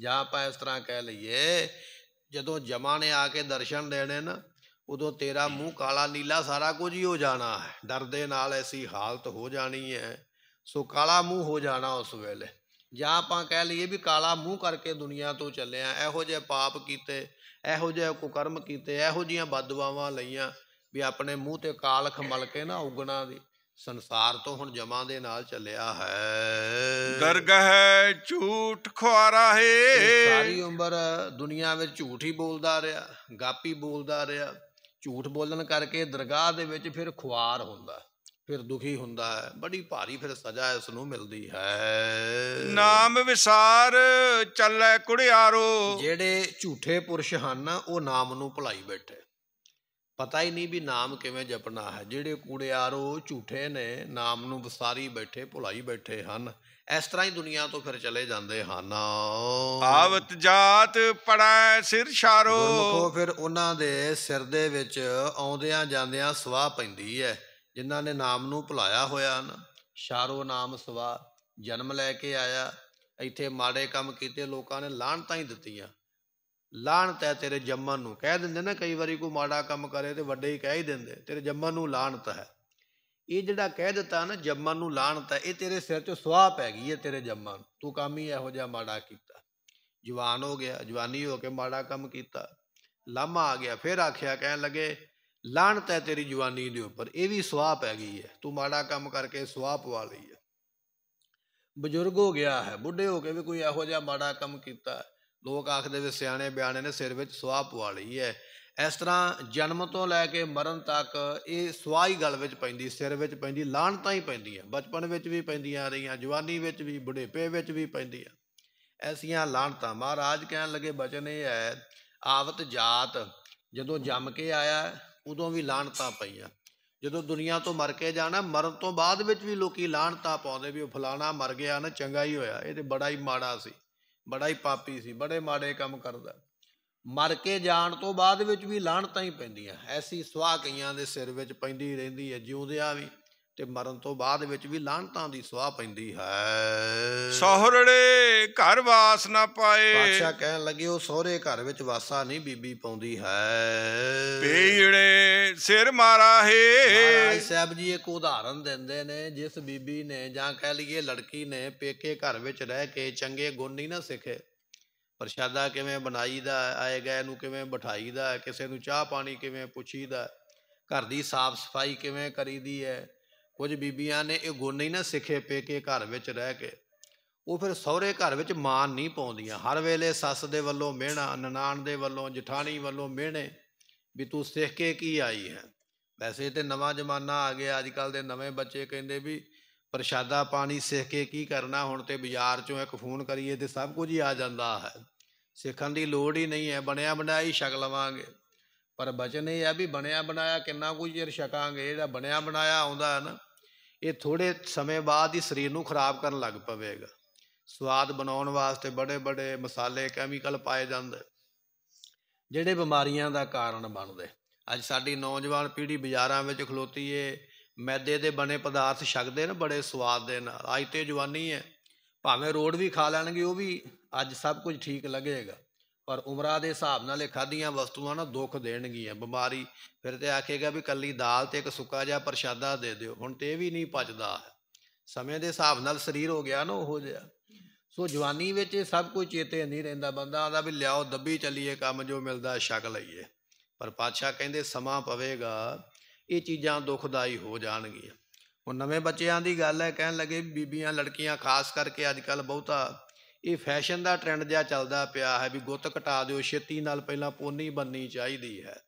ਜਾਂ ਆਪਾਂ ਇਸ ਤਰ੍ਹਾਂ ਕਹਿ ਲਈਏ ਜਦੋਂ ਜਮਾ ਨੇ ਆ ਕੇ ਦਰਸ਼ਨ ਦੇਣੇ ਨਾ ਉਦੋਂ ਤੇਰਾ ਮੂੰਹ ਕਾਲਾ ਨੀਲਾ ਸਾਰਾ ਕੁਝ ਹੀ ਹੋ ਜਾਣਾ ਹੈ ਡਰ ਦੇ ਨਾਲ ਐਸੀ ਹਾਲਤ ਹੋ ਜਾਣੀ ਹੈ ਸੋ ਕਾਲਾ ਮੂੰਹ ਹੋ ਜਾਣਾ ਉਸ ਵੇਲੇ ਜਾਂ ਆਪਾਂ ਕਹਿ ਲਈਏ ਵੀ ਕਾਲਾ ਮੂੰਹ ਕਰਕੇ ਦੁਨੀਆ ਤੋਂ ਚੱਲਿਆ ਇਹੋ ਜਿਹੇ ਪਾਪ ਕੀਤੇ ਇਹੋ ਜਿਹੇ ਕੁਕਰਮ ਕੀਤੇ ਇਹੋ ਜੀਆਂ ਬਦਦੁਆਵਾਂ ਲਈਆਂ ਵੀ ਆਪਣੇ ਮੂੰਹ ਤੇ ਕਾਲਖ ਮਲ ਕੇ ਨਾ ਉਗਣਾ ਦੀ ਸੰਸਾਰ ਤੋਂ ਹੁਣ ਜਮਾਂ ਦੇ ਨਾਲ ਚੱਲਿਆ ਹੈ ਦਰਗਹ ਝੂਠ ਖੁਆਰਾ ਹੈ ਸਾਰੀ ਉਮਰ ਦੁਨੀਆ ਵਿੱਚ ਝੂਠ ਹੀ ਬੋਲਦਾ ਰਿਹਾ ਗਾਪੀ ਬੋਲਦਾ ਰਿਹਾ ਝੂਠ ਬੋਲਣ ਕਰਕੇ ਦਰਗਾਹ ਦੇ ਵਿੱਚ ਫਿਰ ਖੁਆਰ ਹੁੰਦਾ ਫਿਰ ਦੁਖੀ ਹੁੰਦਾ ਹੈ ਬੜੀ ਭਾਰੀ ਫਿਰ ਸਜ਼ਾ ਇਸ ਨੂੰ ਮਿਲਦੀ ਹੈ ਨਾਮ ਵਿਸਾਰ ਚੱਲੇ ਕੁੜਿਆਰੋ ਜਿਹੜੇ ਝੂਠੇ ਪੁਰਸ਼ ਹਨ ਉਹ ਨਾਮ ਨੂੰ ਭੁਲਾਈ ਬੈਠੇ ਪਤਾ ਹੀ ਨਹੀਂ ਵੀ ਨਾਮ ਕਿਵੇਂ ਜਪਣਾ ਹੈ ਜਿਹੜੇ ਕੂੜਿਆਰੋ ਝੂਠੇ ਨੇ ਨਾਮ ਨੂੰ ਵਸਾਰੀ ਬੈਠੇ ਭੁਲਾਈ ਬੈਠੇ ਹਨ ਇਸ ਤਰ੍ਹਾਂ ਹੀ ਦੁਨੀਆ ਤੋਂ ਫਿਰ ਚਲੇ ਜਾਂਦੇ ਹਨ ਆਵਤ ਜਾਤ ਪੜਾ ਸਿਰ ਸ਼ਾਰੋ ਗੁਰਮੁਖੋ ਫਿਰ ਉਹਨਾਂ ਦੇ ਸਿਰ ਦੇ ਵਿੱਚ ਆਉਂਦਿਆਂ ਜਾਂਦਿਆਂ ਸਵਾਹ ਪੈਂਦੀ ਹੈ ਜਿਨ੍ਹਾਂ ਨੇ ਨਾਮ ਨੂੰ ਭੁਲਾਇਆ ਹੋਇਆ ਨਾ ਸ਼ਾਰੋ ਨਾਮ ਸਵਾ ਜਨਮ ਲੈ ਕੇ ਆਇਆ ਇੱਥੇ ਮਾੜੇ ਕੰਮ ਕੀਤੇ ਲੋਕਾਂ ਨੇ ਤਾਂ ਹੀ ਦਿੱਤੀਆਂ ਲਾਣਤ ਹੈ ਤੇਰੇ ਜੰਮਨ ਨੂੰ ਕਹਿ ਦਿੰਦੇ ਨਾ ਕਈ ਵਾਰੀ ਕੋਈ ਮਾੜਾ ਕੰਮ ਕਰੇ ਤੇ ਵੱਡੇ ਹੀ ਕਹਿ ਹੀ ਦਿੰਦੇ ਤੇਰੇ ਜੰਮਨ ਨੂੰ ਲਾਣਤ ਹੈ ਇਹ ਜਿਹੜਾ ਕਹਿ ਦਿੱਤਾ ਨਾ ਜੰਮਨ ਨੂੰ ਲਾਣਤ ਹੈ ਇਹ ਤੇਰੇ ਸਿਰ 'ਚ ਸੁਆਹ ਪੈ ਗਈ ਹੈ ਤੇਰੇ ਜੰਮਨ ਤੂੰ ਕੰਮ ਹੀ ਇਹੋ ਜਿਹਾ ਮਾੜਾ ਕੀਤਾ ਜਵਾਨ ਹੋ ਗਿਆ ਜਵਾਨੀ ਹੋ ਕੇ ਮਾੜਾ ਕੰਮ ਕੀਤਾ ਲਾਮਾ ਆ ਗਿਆ ਫਿਰ ਆਖਿਆ ਕਹਿਣ ਲੱਗੇ ਲਾਣਤ ਹੈ ਤੇਰੀ ਜਵਾਨੀ ਦੇ ਉੱਪਰ ਇਹ ਵੀ ਸੁਆਹ ਪੈ ਗਈ ਹੈ ਤੂੰ ਮਾੜਾ ਕੰਮ ਕਰਕੇ ਸੁਆਹ ਪਵਾ ਲਈ ਹੈ ਬਜ਼ੁਰਗ ਹੋ ਗਿਆ ਹੈ ਬੁੱਢੇ ਹੋ ਕੇ ਵੀ ਕੋਈ ਇਹੋ ਜਿਹਾ ਮਾੜਾ ਕੰਮ ਕੀਤਾ ਹੈ ਲੋਕ ਆਖਦੇ ਵੀ ਸਿਆਣੇ ਬਿਆਣੇ ਨੇ ਸਿਰ ਵਿੱਚ ਸਵਾਹ ਪਵਾ ਲਈ ਹੈ ਇਸ ਤਰ੍ਹਾਂ ਜਨਮ ਤੋਂ ਲੈ ਕੇ ਮਰਨ ਤੱਕ ਇਹ ਸਵਾਹ ਹੀ ਗਲ ਵਿੱਚ ਪੈਂਦੀ ਸਿਰ ਵਿੱਚ ਪੈਂਦੀ ਲਾਹਣਤਾਂ ਹੀ ਪੈਂਦੀਆਂ ਬਚਪਨ ਵਿੱਚ ਵੀ ਪੈਂਦੀਆਂ ਆ ਰਹੀਆਂ ਜਵਾਨੀ ਵਿੱਚ ਵੀ ਬੁਢੇਪੇ ਵਿੱਚ ਵੀ ਪੈਂਦੀਆਂ ਐਸੀਆਂ ਲਾਹਣਤਾਂ ਮਹਾਰਾਜ ਕਹਿਣ ਲੱਗੇ ਬਚਨ ਇਹ ਹੈ ਆਵਤ ਜਾਤ ਜਦੋਂ ਜੰਮ ਕੇ ਆਇਆ ਉਦੋਂ ਵੀ ਲਾਹਣਤਾਂ ਪਈਆਂ ਜਦੋਂ ਦੁਨੀਆ ਤੋਂ ਮਰ ਕੇ ਜਾਣਾ ਮਰਨ ਤੋਂ ਬਾਅਦ ਵਿੱਚ ਵੀ ਲੋਕੀ ਲਾਹਣਤਾਂ ਪਾਉਂਦੇ ਵੀ ਉਹ ਫਲਾਣਾ ਮਰ ਗਿਆ ਨਾ ਚੰਗਾ ਹੀ ਹੋਇਆ ਇਹ ਤੇ ਬੜਾ ਹੀ ਮਾੜਾ ਸੀ ਬੜਾ ਹੀ ਪਾਪੀ ਸੀ ਬੜੇ ਮਾੜੇ ਕੰਮ ਕਰਦਾ ਮਰ ਕੇ ਜਾਣ ਤੋਂ ਬਾਅਦ ਵਿੱਚ ਵੀ ਤਾਂ ਹੀ ਪੈਂਦੀਆਂ ਐਸੀ ਸਵਾਹ ਕਈਆਂ ਦੇ ਸਿਰ ਵਿੱਚ ਪੈਂਦੀ ਰਹਿੰਦੀ ਹੈ ਜਿਉਂਦਿਆਂ ਵੀ ਤੇ ਮਰਨ ਤੋਂ ਬਾਅਦ ਵਿੱਚ ਵੀ ਲਾਹਣਤਾਂ ਦੀ ਸਵਾਹ ਪੈਂਦੀ ਹੈ ਸਹੁਰੜੇ ਘਰ ਵਾਸ ਨਾ ਪਾਏ ਬਾਦਸ਼ਾਹ ਕਹਿਣ ਲੱਗੇ ਉਹ ਸਹਰੇ ਘਰ ਵਿੱਚ ਵਾਸਾ ਨਹੀਂ ਬੀਬੀ ਪਾਉਂਦੀ ਹੈ ਪੀੜੇ ਸਿਰ ਮਾਰਾ ਹੈ ਮਹਾਰਾਜ ਸਾਹਿਬ ਜੀ ਇੱਕ ਉਦਾਹਰਨ ਦਿੰਦੇ ਨੇ ਜਿਸ ਬੀਬੀ ਨੇ ਜਾਂ ਕਹਿ ਲਈਏ ਲੜਕੀ ਨੇ ਪੇਕੇ ਘਰ ਵਿੱਚ ਰਹਿ ਕੇ ਚੰਗੇ ਗੁਣ ਨਹੀਂ ਨਾ ਸਿੱਖੇ ਪ੍ਰਸ਼ਾਦਾ ਕਿਵੇਂ ਬਣਾਈਦਾ ਆਏ ਗਏ ਨੂੰ ਕਿਵੇਂ ਬਿਠਾਈਦਾ ਕਿਸੇ ਨੂੰ ਚਾਹ ਪਾਣੀ ਕਿਵੇਂ ਪੁੱਛੀਦਾ ਘਰ ਦੀ ਸਾਫ਼ ਸਫਾਈ ਕਿਵੇਂ ਕਰੀਦੀ ਹੈ ਕੁਝ ਬੀਬੀਆਂ ਨੇ ਇਹ ਗੁਣ ਨਹੀਂ ਨਾ ਸਿੱਖੇ ਪੇਕੇ ਘਰ ਵਿੱਚ ਰਹਿ ਕੇ ਉਹ ਫਿਰ ਸਹੁਰੇ ਘਰ ਵਿੱਚ ਮਾਨ ਨਹੀਂ ਪਾਉਂਦੀਆਂ ਹਰ ਵੇਲੇ ਸੱਸ ਦੇ ਵੱਲੋਂ ਮਿਹਣਾ ਨਨਾਣ ਦੇ ਵੱਲੋਂ ਜਠਾਣੀ ਵੱਲੋਂ ਮਿਹਣੇ ਵੀ ਤੂੰ ਸਿੱਖ ਕੇ ਕੀ ਆਈ ਹੈ ਵੈਸੇ ਤੇ ਨਵਾਂ ਜ਼ਮਾਨਾ ਆ ਗਿਆ ਅੱਜ ਕੱਲ ਦੇ ਨਵੇਂ ਬੱਚੇ ਕਹਿੰਦੇ ਵੀ ਪ੍ਰਸ਼ਾਦਾ ਪਾਣੀ ਸਿੱਖ ਕੇ ਕੀ ਕਰਨਾ ਹੁਣ ਤੇ ਬਾਜ਼ਾਰ ਚੋਂ ਇੱਕ ਫੋਨ ਕਰੀਏ ਤੇ ਸਭ ਕੁਝ ਹੀ ਆ ਜਾਂਦਾ ਹੈ ਸਿੱਖਣ ਦੀ ਲੋੜ ਹੀ ਨਹੀਂ ਹੈ ਬਣਿਆ ਬਣਾਈ ਸ਼ਕ ਛਕ ਲਵਾਂਗੇ ਪਰ ਬਚਨ ਇਹ ਆ ਵੀ ਬਣਿਆ ਬਣਾਇਆ ਕਿੰਨਾ ਕੁ ਯਰ ਛਕਾਂਗੇ ਜਿਹੜਾ ਬਣਿਆ ਬਣਾਇਆ ਆਉਂਦਾ ਹੈ ਨਾ ਇਹ ਥੋੜੇ ਸਮੇਂ ਬਾਅਦ ਹੀ ਸਰੀਰ ਨੂੰ ਖਰਾਬ ਕਰਨ ਲੱਗ ਪਵੇਗਾ ਸਵਾਦ ਬਣਾਉਣ ਵਾਸਤੇ ਬੜੇ ਬੜੇ ਮਸਾਲੇ ਕੈਮੀਕਲ ਪਾਏ ਜਾਂਦੇ ਜਿਹੜੇ ਬਿਮਾਰੀਆਂ ਦਾ ਕਾਰਨ ਬਣਦੇ ਅੱਜ ਸਾਡੀ ਨੌਜਵਾਨ ਪੀੜ੍ਹੀ ਬਾਜ਼ਾਰਾਂ ਵਿੱਚ ਖਲੋਤੀ ਏ ਮੈਦੇ ਦੇ ਬਣੇ ਪਦਾਰਥ ਛਕਦੇ ਨੇ ਬੜੇ ਸਵਾਦ ਦੇ ਨਾਲ ਅੱਜ ਤੇ ਜਵਾਨੀ ਹੈ ਭਾਵੇਂ ਰੋਡ ਵੀ ਖਾ ਲੈਣਗੇ ਉਹ ਵੀ ਅੱਜ ਸਭ ਕੁਝ ਠੀਕ ਲੱਗੇਗਾ ਪਰ ਉਮਰਾ ਦੇ ਹਿਸਾਬ ਨਾਲ ਇਹ ਖਾਧੀਆਂ ਵਸਤੂਆਂ ਨਾ ਦੁੱਖ ਦੇਣਗੀਆਂ ਬਿਮਾਰੀ ਫਿਰ ਤੇ ਆਖੇਗਾ ਵੀ ਕੱਲੀ ਦਾਲ ਤੇ ਇੱਕ ਸੁੱਕਾ ਜਿਹਾ ਪ੍ਰਸ਼ਾਦਾ ਦੇ ਦਿਓ ਹੁਣ ਤੇ ਇਹ ਵੀ ਨਹੀਂ ਪਚਦਾ ਸਮੇਂ ਦੇ ਹਿਸਾਬ ਨਾਲ ਸਰੀਰ ਹੋ ਗਿਆ ਨਾ ਉਹ ਜਿਹਾ ਸੋ ਜਵਾਨੀ ਵਿੱਚ ਇਹ ਸਭ ਕੁਝ ਚੇਤੇ ਨਹੀਂ ਰਹਿੰਦਾ ਬੰਦਾ ਆਦਾ ਵੀ ਲਿਆਓ ਦੱਬੀ ਚੱਲੀਏ ਕੰਮ ਜੋ ਮਿਲਦਾ ਛਕ ਲਈਏ ਪਰ ਪਾਤਸ਼ਾਹ ਕਹਿੰਦੇ ਸਮਾਂ ਪਵੇਗਾ ਇਹ ਚੀਜ਼ਾਂ ਦੁਖਦਾਈ ਹੋ ਜਾਣਗੀਆਂ ਉਹ ਨਵੇਂ ਬੱਚਿਆਂ ਦੀ ਗੱਲ ਹੈ ਕਹਿਣ ਲੱਗੇ ਬੀਬੀਆਂ ਲੜਕੀਆਂ ਖਾਸ ਕਰਕੇ ਅੱਜ ਕੱਲ ਬਹੁਤਾ ਇਹ ਫੈਸ਼ਨ ਦਾ ਟ੍ਰੈਂਡ ਜਿਆ ਚੱਲਦਾ ਪਿਆ ਹੈ ਵੀ ਗੁੱਤ ਘਟਾ ਦਿਓ ਛੇਤੀ ਨਾਲ ਪਹਿਲਾਂ ਪੋਨੀ ਬੰਨੀ ਚਾਹੀਦੀ ਹੈ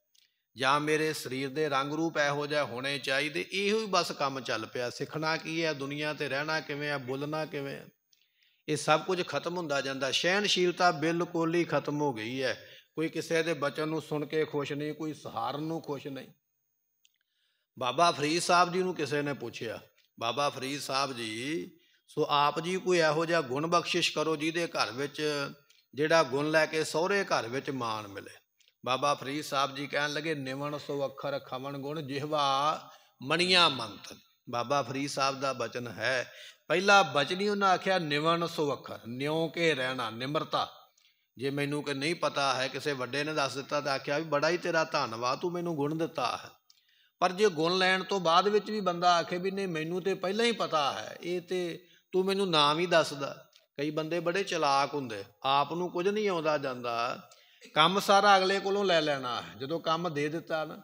ਜਾਂ ਮੇਰੇ ਸਰੀਰ ਦੇ ਰੰਗ ਰੂਪ ਇਹੋ ਜਿਹਾ ਹੋਣੇ ਚਾਹੀਦੇ ਇਹੋ ਹੀ ਬਸ ਕੰਮ ਚੱਲ ਪਿਆ ਸਿੱਖਣਾ ਕੀ ਹੈ ਦੁਨੀਆ ਤੇ ਰਹਿਣਾ ਕਿਵੇਂ ਹੈ ਬੋਲਣਾ ਕਿਵੇਂ ਹੈ ਇਹ ਸਭ ਕੁਝ ਖਤਮ ਹੁੰਦਾ ਜਾਂਦਾ ਸ਼ੈਨਸ਼ੀਲਤਾ ਬਿਲਕੁਲ ਹੀ ਖਤਮ ਹੋ ਗਈ ਹੈ ਕੋਈ ਕਿਸੇ ਦੇ ਬਚਨ ਨੂੰ ਸੁਣ ਕੇ ਖੁਸ਼ ਨਹੀਂ ਕੋਈ ਸਹਾਰਨ ਨੂੰ ਖੁਸ਼ ਨਹੀਂ ਬਾਬਾ ਫਰੀਦ ਸਾਹਿਬ ਜੀ ਨੂੰ ਕਿਸੇ ਨੇ ਪੁੱਛਿਆ ਬਾਬਾ ਫਰੀਦ ਸਾਹਿਬ ਜੀ ਸੋ ਆਪ ਜੀ ਕੋਈ ਇਹੋ ਜਿਹਾ ਗੁਣ ਬਖਸ਼ਿਸ਼ ਕਰੋ ਜਿਹਦੇ ਘਰ ਵਿੱਚ ਜਿਹੜਾ ਗੁਣ ਲੈ ਕੇ ਸਹੁਰੇ ਘਰ ਵਿੱਚ ਮਾਣ ਮਿਲੇ ਬਾਬਾ ਫਰੀਦ ਸਾਹਿਬ ਜੀ ਕਹਿਣ ਲੱਗੇ ਨਿਵਣ ਸੋ ਅੱਖਰ ਖਵਣ ਗੁਣ ਜਿਹਵਾ ਮਣੀਆਂ ਮੰਤ ਬਾਬਾ ਫਰੀਦ ਸਾਹਿਬ ਦਾ ਬਚਨ ਹੈ ਪਹਿਲਾ ਬਚਨ ਹੀ ਉਹਨਾਂ ਆਖਿਆ ਨਿਵਣ ਸੋ ਅੱਖਰ ਨਿਉ ਕੇ ਰਹਿਣਾ ਨਿਮਰਤਾ ਜੇ ਮੈਨੂੰ ਕਿ ਨਹੀਂ ਪਤਾ ਹੈ ਕਿਸੇ ਵੱਡੇ ਨੇ ਦੱਸ ਦਿੱਤਾ ਤਾਂ ਆਖਿਆ ਵੀ ਬੜਾ ਹੀ ਤੇਰਾ ਧੰਨਵਾਦ ਤੂੰ ਮੈਨੂੰ ਗੁਣ ਦਿੱਤਾ ਹੈ ਪਰ ਜੇ ਗੁਣ ਲੈਣ ਤੋਂ ਬਾਅਦ ਵਿੱਚ ਵੀ ਬੰਦਾ ਆਖੇ ਵੀ ਨਹੀਂ ਮੈਨੂੰ ਤੇ ਪਹਿਲਾਂ ਹੀ ਪਤਾ ਹੈ ਇਹ ਤੇ ਤੂੰ ਮੈਨੂੰ ਨਾਮ ਹੀ ਦੱਸਦਾ ਕਈ ਬੰਦੇ ਬੜੇ ਚਲਾਕ ਹੁੰਦੇ ਆਪ ਨੂੰ ਕੁਝ ਨਹੀਂ ਆਉਂਦਾ ਜਾਂਦਾ ਕੰਮ ਸਾਰਾ ਅਗਲੇ ਕੋਲੋਂ ਲੈ ਲੈਣਾ ਜਦੋਂ ਕੰਮ ਦੇ ਦਿੱਤਾ ਨਾ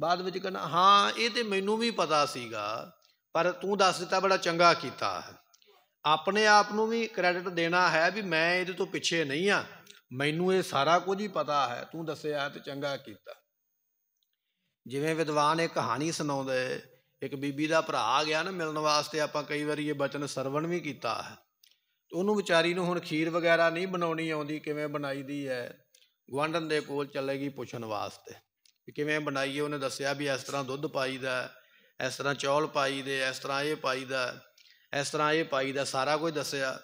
ਬਾਅਦ ਵਿੱਚ ਕਹਿੰਦਾ ਹਾਂ ਇਹ ਤੇ ਮੈਨੂੰ ਵੀ ਪਤਾ ਸੀਗਾ ਪਰ ਤੂੰ ਦੱਸ ਦਿੱਤਾ ਬੜਾ ਚੰਗਾ ਕੀਤਾ ਆਪਣੇ ਆਪ ਨੂੰ ਵੀ ਕ੍ਰੈਡਿਟ ਦੇਣਾ ਹੈ ਵੀ ਮੈਂ ਇਹਦੇ ਤੋਂ ਪਿੱਛੇ ਨਹੀਂ ਆ ਮੈਨੂੰ ਇਹ ਸਾਰਾ ਕੁਝ ਹੀ ਪਤਾ ਹੈ ਤੂੰ ਦੱਸਿਆ ਤੇ ਚੰਗਾ ਕੀਤਾ ਜਿਵੇਂ ਵਿਦਵਾਨ ਇਹ ਕਹਾਣੀ ਸੁਣਾਉਂਦੇ ਇੱਕ ਬੀਬੀ ਦਾ ਭਰਾ ਆ ਗਿਆ ਨਾ ਮਿਲਣ ਵਾਸਤੇ ਆਪਾਂ ਕਈ ਵਾਰੀ ਇਹ ਬਚਨ ਸਰਵਣ ਵੀ ਕੀਤਾ ਹੈ ਉਹਨੂੰ ਵਿਚਾਰੀ ਨੂੰ ਹੁਣ ਖੀਰ ਵਗੈਰਾ ਨਹੀਂ ਬਣਾਉਣੀ ਆਉਂਦੀ ਕਿਵੇਂ ਬਣਾਈ ਦੀ ਹੈ ਗਵੰਡਨ ਦੇ ਕੋਲ ਚੱਲੇਗੀ ਪੁੱਛਣ ਵਾਸਤੇ ਕਿ ਕਿਵੇਂ ਬਣਾਈਏ ਉਹਨੇ ਦੱਸਿਆ ਵੀ ਇਸ ਤਰ੍ਹਾਂ ਦੁੱਧ ਪਾਈਦਾ ਇਸ ਤਰ੍ਹਾਂ ਚੌਲ ਪਾਈਦੇ ਇਸ ਤਰ੍ਹਾਂ ਇਹ ਪਾਈਦਾ ਇਸ ਤਰ੍ਹਾਂ ਇਹ ਪਾਈਦਾ ਸਾਰਾ ਕੁਝ ਦੱਸਿਆ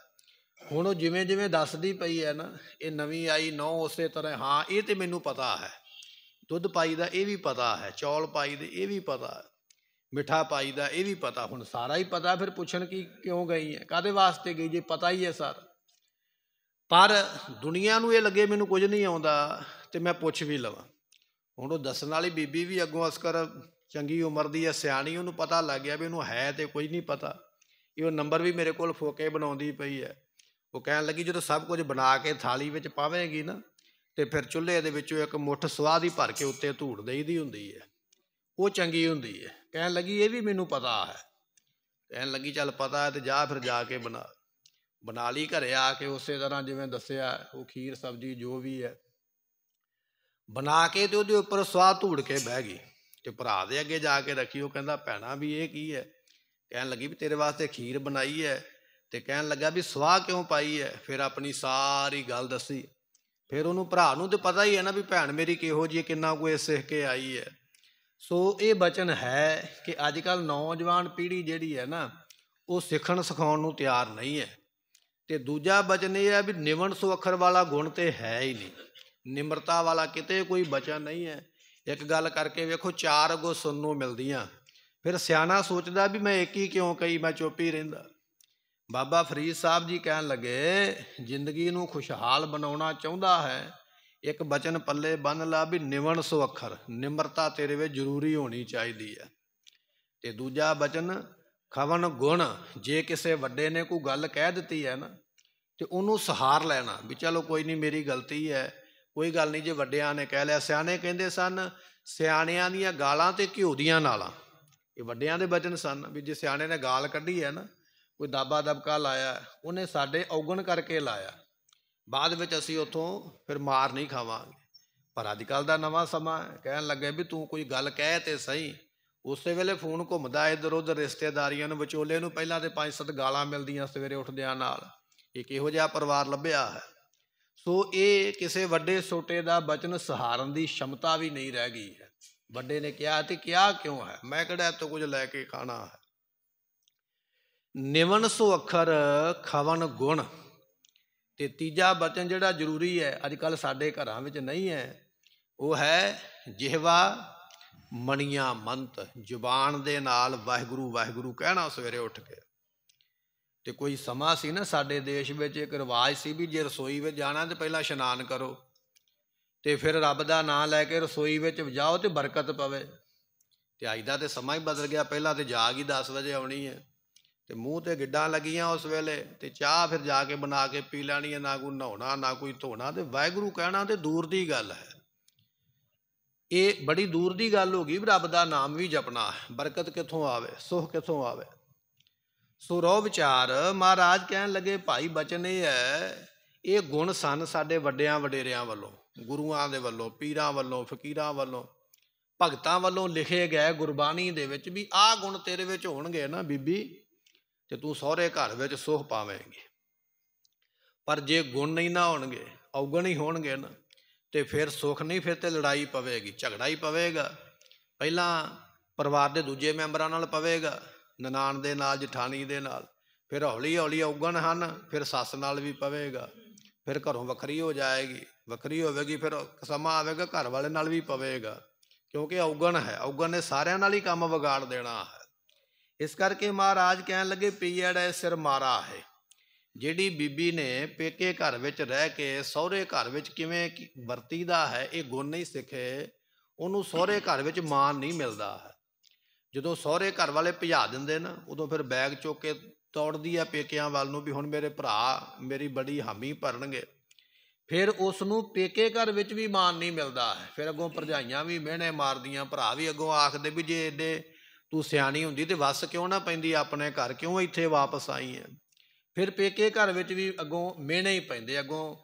ਹੁਣ ਉਹ ਜਿਵੇਂ ਜਿਵੇਂ ਦੱਸਦੀ ਪਈ ਹੈ ਨਾ ਇਹ ਨਵੀਂ ਆਈ ਨੌ ਉਸੇ ਤਰ੍ਹਾਂ ਹਾਂ ਇਹ ਤੇ ਮੈਨੂੰ ਪਤਾ ਹੈ ਦੁੱਧ ਪਾਈਦਾ ਇਹ ਵੀ ਪਤਾ ਹੈ ਚੌਲ ਪਾਈਦੇ ਇਹ ਵੀ ਪਤਾ ਹੈ ਮਿੱਠਾ ਪਾਈ ਦਾ ਇਹ ਵੀ ਪਤਾ ਹੁਣ ਸਾਰਾ ਹੀ ਪਤਾ ਫਿਰ ਪੁੱਛਣ ਕੀ ਕਿਉਂ ਗਈ ਹੈ ਕਾਦੇ ਵਾਸਤੇ ਗਈ ਜੇ ਪਤਾ ਹੀ ਹੈ ਸਾਰਾ ਪਰ ਦੁਨੀਆ ਨੂੰ ਇਹ ਲੱਗੇ ਮੈਨੂੰ ਕੁਝ ਨਹੀਂ ਆਉਂਦਾ ਤੇ ਮੈਂ ਪੁੱਛ ਵੀ ਲਵਾਂ ਹੁਣ ਉਹ ਦੱਸਣ ਵਾਲੀ ਬੀਬੀ ਵੀ ਅੱਗੋਂ ਅਸਕਰ ਚੰਗੀ ਉਮਰ ਦੀ ਹੈ ਸਿਆਣੀ ਉਹਨੂੰ ਪਤਾ ਲੱਗ ਗਿਆ ਵੀ ਉਹਨੂੰ ਹੈ ਤੇ ਕੁਝ ਨਹੀਂ ਪਤਾ ਇਹ ਉਹ ਨੰਬਰ ਵੀ ਮੇਰੇ ਕੋਲ ਫੋਕੇ ਬਣਾਉਂਦੀ ਪਈ ਹੈ ਉਹ ਕਹਿਣ ਲੱਗੀ ਜਦੋਂ ਸਭ ਕੁਝ ਬਣਾ ਕੇ ਥਾਲੀ ਵਿੱਚ ਪਾਵੇਂਗੀ ਨਾ ਤੇ ਫਿਰ ਚੁੱਲ੍ਹੇ ਦੇ ਵਿੱਚੋਂ ਇੱਕ ਮੁੱਠ ਸਵਾਦ ਹੀ ਭਰ ਕੇ ਉੱਤੇ ਧੂੜ ਦੇਈਦੀ ਹੁੰਦੀ ਹੈ ਉਹ ਚੰਗੀ ਹੁੰਦੀ ਹੈ ਕਹਿਣ ਲੱਗੀ ਇਹ ਵੀ ਮੈਨੂੰ ਪਤਾ ਹੈ ਕਹਿਣ ਲੱਗੀ ਚੱਲ ਪਤਾ ਹੈ ਤੇ ਜਾ ਫਿਰ ਜਾ ਕੇ ਬਣਾ ਬਣਾ ਲਈ ਘਰੇ ਆ ਕੇ ਉਸੇ ਤਰ੍ਹਾਂ ਜਿਵੇਂ ਦੱਸਿਆ ਉਹ ਖੀਰ ਸਬਜ਼ੀ ਜੋ ਵੀ ਹੈ ਬਣਾ ਕੇ ਤੇ ਉਹਦੇ ਉੱਪਰ ਸਵਾਦ ਧੂੜ ਕੇ ਬਹਿ ਗਈ ਤੇ ਭਰਾ ਦੇ ਅੱਗੇ ਜਾ ਕੇ ਰੱਖੀ ਉਹ ਕਹਿੰਦਾ ਭੈਣਾ ਵੀ ਇਹ ਕੀ ਹੈ ਕਹਿਣ ਲੱਗੀ ਵੀ ਤੇਰੇ ਵਾਸਤੇ ਖੀਰ ਬਣਾਈ ਹੈ ਤੇ ਕਹਿਣ ਲੱਗਾ ਵੀ ਸਵਾਹ ਕਿਉਂ ਪਾਈ ਹੈ ਫਿਰ ਆਪਣੀ ਸਾਰੀ ਗੱਲ ਦੱਸੀ ਫਿਰ ਉਹਨੂੰ ਭਰਾ ਨੂੰ ਤੇ ਪਤਾ ਹੀ ਹੈ ਨਾ ਵੀ ਭੈਣ ਮੇਰੀ ਕਿਹੋ ਜੀ ਕਿੰਨਾ ਕੁ ਇਹ ਸਿੱਖ ਕੇ ਆਈ ਹੈ ਸੋ ਇਹ ਬਚਨ ਹੈ ਕਿ ਅੱਜ ਕੱਲ ਨੌਜਵਾਨ ਪੀੜ੍ਹੀ ਜਿਹੜੀ ਹੈ ਨਾ ਉਹ ਸਿੱਖਣ ਸਿਖਾਉਣ ਨੂੰ ਤਿਆਰ ਨਹੀਂ ਹੈ ਤੇ ਦੂਜਾ ਬਚਨ ਇਹ ਹੈ ਵੀ ਨਿਵਣ ਸੋ ਅੱਖਰ ਵਾਲਾ ਗੁਣ ਤੇ ਹੈ ਹੀ ਨਹੀਂ ਨਿਮਰਤਾ ਵਾਲਾ ਕਿਤੇ ਕੋਈ ਬਚਨ ਨਹੀਂ ਹੈ ਇੱਕ ਗੱਲ ਕਰਕੇ ਵੇਖੋ ਚਾਰ ਅਗੋ ਸੁਣਨ ਨੂੰ ਮਿਲਦੀਆਂ ਫਿਰ ਸਿਆਣਾ ਸੋਚਦਾ ਵੀ ਮੈਂ ਇੱਕ ਹੀ ਕਿਉਂ ਕਹੀ ਮੈਂ ਚੁੱਪ ਹੀ ਰਹਿੰਦਾ ਬਾਬਾ ਫਰੀਦ ਸਾਹਿਬ ਜੀ ਕਹਿਣ ਲੱਗੇ ਜ਼ਿੰਦਗੀ ਨੂੰ ਖੁਸ਼ਹਾਲ ਬਣਾਉਣਾ ਚਾਹੁੰਦਾ ਹੈ ਇੱਕ ਬਚਨ ਪੱਲੇ ਬੰਨ ਲਾ ਵੀ ਨਿਵਣ ਸੋ ਅੱਖਰ ਨਿਮਰਤਾ ਤੇਰੇ ਵਿੱਚ ਜ਼ਰੂਰੀ ਹੋਣੀ ਚਾਹੀਦੀ ਹੈ ਤੇ ਦੂਜਾ ਬਚਨ ਖਵਨ ਗੁਣ ਜੇ ਕਿਸੇ ਵੱਡੇ ਨੇ ਕੋਈ ਗੱਲ ਕਹਿ ਦਿੱਤੀ ਹੈ ਨਾ ਤੇ ਉਹਨੂੰ ਸਹਾਰ ਲੈਣਾ ਵੀ ਚਲੋ ਕੋਈ ਨਹੀਂ ਮੇਰੀ ਗਲਤੀ ਹੈ ਕੋਈ ਗੱਲ ਨਹੀਂ ਜੇ ਵੱਡਿਆਂ ਨੇ ਕਹਿ ਲਿਆ ਸਿਆਣੇ ਕਹਿੰਦੇ ਸਨ ਸਿਆਣਿਆਂ ਦੀਆਂ ਗਾਲਾਂ ਤੇ ਘਿਓ ਦੀਆਂ ਨਾਲਾਂ ਇਹ ਵੱਡਿਆਂ ਦੇ ਬਚਨ ਸਨ ਵੀ ਜੇ ਸਿਆਣੇ ਨੇ ਗਾਲ ਕੱਢੀ ਹੈ ਨਾ ਕੋਈ ਦਾਬਾ ਦਬਕਾ ਲਾਇਆ ਉਹਨੇ ਸਾਡੇ ਔਗਣ ਕਰਕੇ ਲਾਇਆ ਬਾਅਦ ਵਿੱਚ ਅਸੀਂ ਉੱਥੋਂ ਫਿਰ ਮਾਰ ਨਹੀਂ ਖਾਵਾਂਗੇ ਪਰ ਅੱਜ ਕੱਲ ਦਾ ਨਵਾਂ ਸਮਾਂ ਕਹਿਣ ਲੱਗੇ ਵੀ ਤੂੰ ਕੋਈ ਗੱਲ ਕਹਿ ਤੇ ਸਹੀ ਉਸੇ ਵੇਲੇ ਫੋਨ ਘੁੰਮਦਾ ਇਧਰ ਉਧਰ ਰਿਸ਼ਤੇਦਾਰੀਆਂ ਨੂੰ ਵਿਚੋਲੇ ਨੂੰ ਪਹਿਲਾਂ ਤੇ ਪੰਜ ਸੱਤ ਗਾਲਾਂ ਮਿਲਦੀਆਂ ਸਵੇਰੇ ਉੱਠਦਿਆਂ ਨਾਲ ਇਹ ਕਿਹੋ ਜਿਹਾ ਪਰਿਵਾਰ ਲੱਭਿਆ ਹੈ ਸੋ ਇਹ ਕਿਸੇ ਵੱਡੇ ਛੋਟੇ ਦਾ ਬਚਨ ਸਹਾਰਨ ਦੀ ਸ਼ਮਤਾ ਵੀ ਨਹੀਂ ਰਹਿ ਗਈ ਹੈ ਵੱਡੇ ਨੇ ਕਿਹਾ ਤੇ ਕਿਹਾ ਕਿਉਂ ਹੈ ਮੈਂ ਕਿਹੜਾ ਤੋਂ ਕੁਝ ਲੈ ਕੇ ਖਾਣਾ ਹੈ ਨਿਵਨ ਸੋ ਅਖਰ ਖਵਨ ਗੁਣ ਤੇ ਤੀਜਾ ਬਚਨ ਜਿਹੜਾ ਜ਼ਰੂਰੀ ਹੈ ਅੱਜ ਕੱਲ ਸਾਡੇ ਘਰਾਂ ਵਿੱਚ ਨਹੀਂ ਹੈ ਉਹ ਹੈ ਜਿਹਵਾ ਮਣੀਆਂ ਮੰਤ ਜ਼ੁਬਾਨ ਦੇ ਨਾਲ ਵਾਹਿਗੁਰੂ ਵਾਹਿਗੁਰੂ ਕਹਿਣਾ ਸਵੇਰੇ ਉੱਠ ਕੇ ਤੇ ਕੋਈ ਸਮਾਂ ਸੀ ਨਾ ਸਾਡੇ ਦੇਸ਼ ਵਿੱਚ ਇੱਕ ਰਿਵਾਜ ਸੀ ਵੀ ਜੇ ਰਸੋਈ ਵਿੱਚ ਜਾਣਾ ਤੇ ਪਹਿਲਾਂ ਇਸ਼ਨਾਨ ਕਰੋ ਤੇ ਫਿਰ ਰੱਬ ਦਾ ਨਾਮ ਲੈ ਕੇ ਰਸੋਈ ਵਿੱਚ ਜਾਓ ਤੇ ਬਰਕਤ ਪਵੇ ਤੇ ਅੱਜ ਦਾ ਤੇ ਸਮਾਂ ਹੀ ਬਦਲ ਗਿਆ ਪਹਿਲਾਂ ਤੇ ਜਾਗ ਹੀ 10 ਵਜੇ ਆਉਣੀ ਹੈ ਤੇ ਮੂੰਹ ਤੇ ਗਿੱਡਾਂ ਲੱਗੀਆਂ ਉਸ ਵੇਲੇ ਤੇ ਚਾਹ ਫਿਰ ਜਾ ਕੇ ਬਣਾ ਕੇ ਪੀ ਲੈਣੀ ਹੈ ਨਾ ਕੋਈ ਨਹਾਉਣਾ ਨਾ ਕੋਈ ਧੋਣਾ ਤੇ ਵਾਹਿਗੁਰੂ ਕਹਿਣਾ ਤੇ ਦੂਰ ਦੀ ਗੱਲ ਹੈ ਇਹ ਬੜੀ ਦੂਰ ਦੀ ਗੱਲ ਹੋ ਗਈ ਰੱਬ ਦਾ ਨਾਮ ਵੀ ਜਪਣਾ ਬਰਕਤ ਕਿੱਥੋਂ ਆਵੇ ਸੁਖ ਕਿੱਥੋਂ ਆਵੇ ਸੋ ਰੋ ਵਿਚਾਰ ਮਹਾਰਾਜ ਕਹਿਣ ਲੱਗੇ ਭਾਈ ਬਚਨ ਇਹ ਹੈ ਇਹ ਗੁਣ ਸਨ ਸਾਡੇ ਵੱਡਿਆਂ ਵਡੇਰਿਆਂ ਵੱਲੋਂ ਗੁਰੂਆਂ ਦੇ ਵੱਲੋਂ ਪੀਰਾਂ ਵੱਲੋਂ ਫਕੀਰਾਂ ਵੱਲੋਂ ਭਗਤਾਂ ਵੱਲੋਂ ਲਿਖੇ ਗਏ ਗੁਰਬਾਣੀ ਦੇ ਵਿੱਚ ਵੀ ਆਹ ਗੁਣ ਤੇਰੇ ਵਿੱਚ ਹੋਣਗੇ ਨਾ ਬੀਬੀ ਤੇ ਤੂੰ ਸਹੁਰੇ ਘਰ ਵਿੱਚ ਸੁਖ ਪਾਵੇਂਗੀ ਪਰ ਜੇ ਗੁਣ ਨਹੀਂ ਨਾ ਹੋਣਗੇ ਔਗਣ ਹੀ ਹੋਣਗੇ ਨਾ ਤੇ ਫਿਰ ਸੁਖ ਨਹੀਂ ਫਿਰ ਤੇ ਲੜਾਈ ਪਵੇਗੀ ਝਗੜਾ ਹੀ ਪਵੇਗਾ ਪਹਿਲਾਂ ਪਰਿਵਾਰ ਦੇ ਦੂਜੇ ਮੈਂਬਰਾਂ ਨਾਲ ਪਵੇਗਾ ਨਨਾਣ ਦੇ ਨਾਲ ਜਠਾਣੀ ਦੇ ਨਾਲ ਫਿਰ ਹੌਲੀ ਹੌਲੀ ਔਗਣ ਹਨ ਫਿਰ ਸੱਸ ਨਾਲ ਵੀ ਪਵੇਗਾ ਫਿਰ ਘਰੋਂ ਵੱਖਰੀ ਹੋ ਜਾਏਗੀ ਵੱਖਰੀ ਹੋਵੇਗੀ ਫਿਰ ਸਮਾਂ ਆਵੇਗਾ ਘਰ ਵਾਲੇ ਨਾਲ ਵੀ ਪਵੇਗਾ ਕਿਉਂਕਿ ਔਗਣ ਹੈ ਔਗਣ ਨੇ ਸਾਰਿਆਂ ਨਾਲ ਹੀ ਕੰਮ ਵਿਗਾੜ ਦੇਣਾ ਹੈ ਇਸ ਕਰਕੇ ਮਹਾਰਾਜ ਕਹਿਣ ਲੱਗੇ ਪੀੜ ਐ ਸਿਰ ਮਾਰਾ ਹੈ ਜਿਹੜੀ ਬੀਬੀ ਨੇ ਪੇਕੇ ਘਰ ਵਿੱਚ ਰਹਿ ਕੇ ਸਹੁਰੇ ਘਰ ਵਿੱਚ ਕਿਵੇਂ ਵਰਤੀਦਾ ਹੈ ਇਹ ਗੁਣ ਨਹੀਂ ਸਿੱਖੇ ਉਹਨੂੰ ਸਹੁਰੇ ਘਰ ਵਿੱਚ ਮਾਨ ਨਹੀਂ ਮਿਲਦਾ ਹੈ ਜਦੋਂ ਸਹੁਰੇ ਘਰ ਵਾਲੇ ਭਜਾ ਦਿੰਦੇ ਨਾ ਉਦੋਂ ਫਿਰ ਬੈਗ ਚੁੱਕ ਕੇ ਤੋੜਦੀ ਆ ਪੇਕਿਆਂ ਵੱਲ ਨੂੰ ਵੀ ਹੁਣ ਮੇਰੇ ਭਰਾ ਮੇਰੀ ਬੜੀ ਹਾਮੀ ਭਰਨਗੇ ਫਿਰ ਉਸ ਨੂੰ ਪੇਕੇ ਘਰ ਵਿੱਚ ਵੀ ਮਾਨ ਨਹੀਂ ਮਿਲਦਾ ਫਿਰ ਅੱਗੋਂ ਭਰਜਾਈਆਂ ਵੀ ਮਿਹਣੇ ਮਾਰਦੀਆਂ ਭਰਾ ਵੀ ਅੱਗੋਂ ਆਖਦੇ ਵੀ ਜੇ ਏਡੇ ਤੂੰ ਸਿਆਣੀ ਹੁੰਦੀ ਤੇ ਵਸ ਕਿਉਂ ਨਾ ਪੈਂਦੀ ਆਪਣੇ ਘਰ ਕਿਉਂ ਇੱਥੇ ਵਾਪਸ ਆਈ ਐ ਫਿਰ ਪੇਕੇ ਘਰ ਵਿੱਚ ਵੀ ਅੱਗੋਂ ਮਿਹਣੇ ਹੀ ਪੈਂਦੇ ਅੱਗੋਂ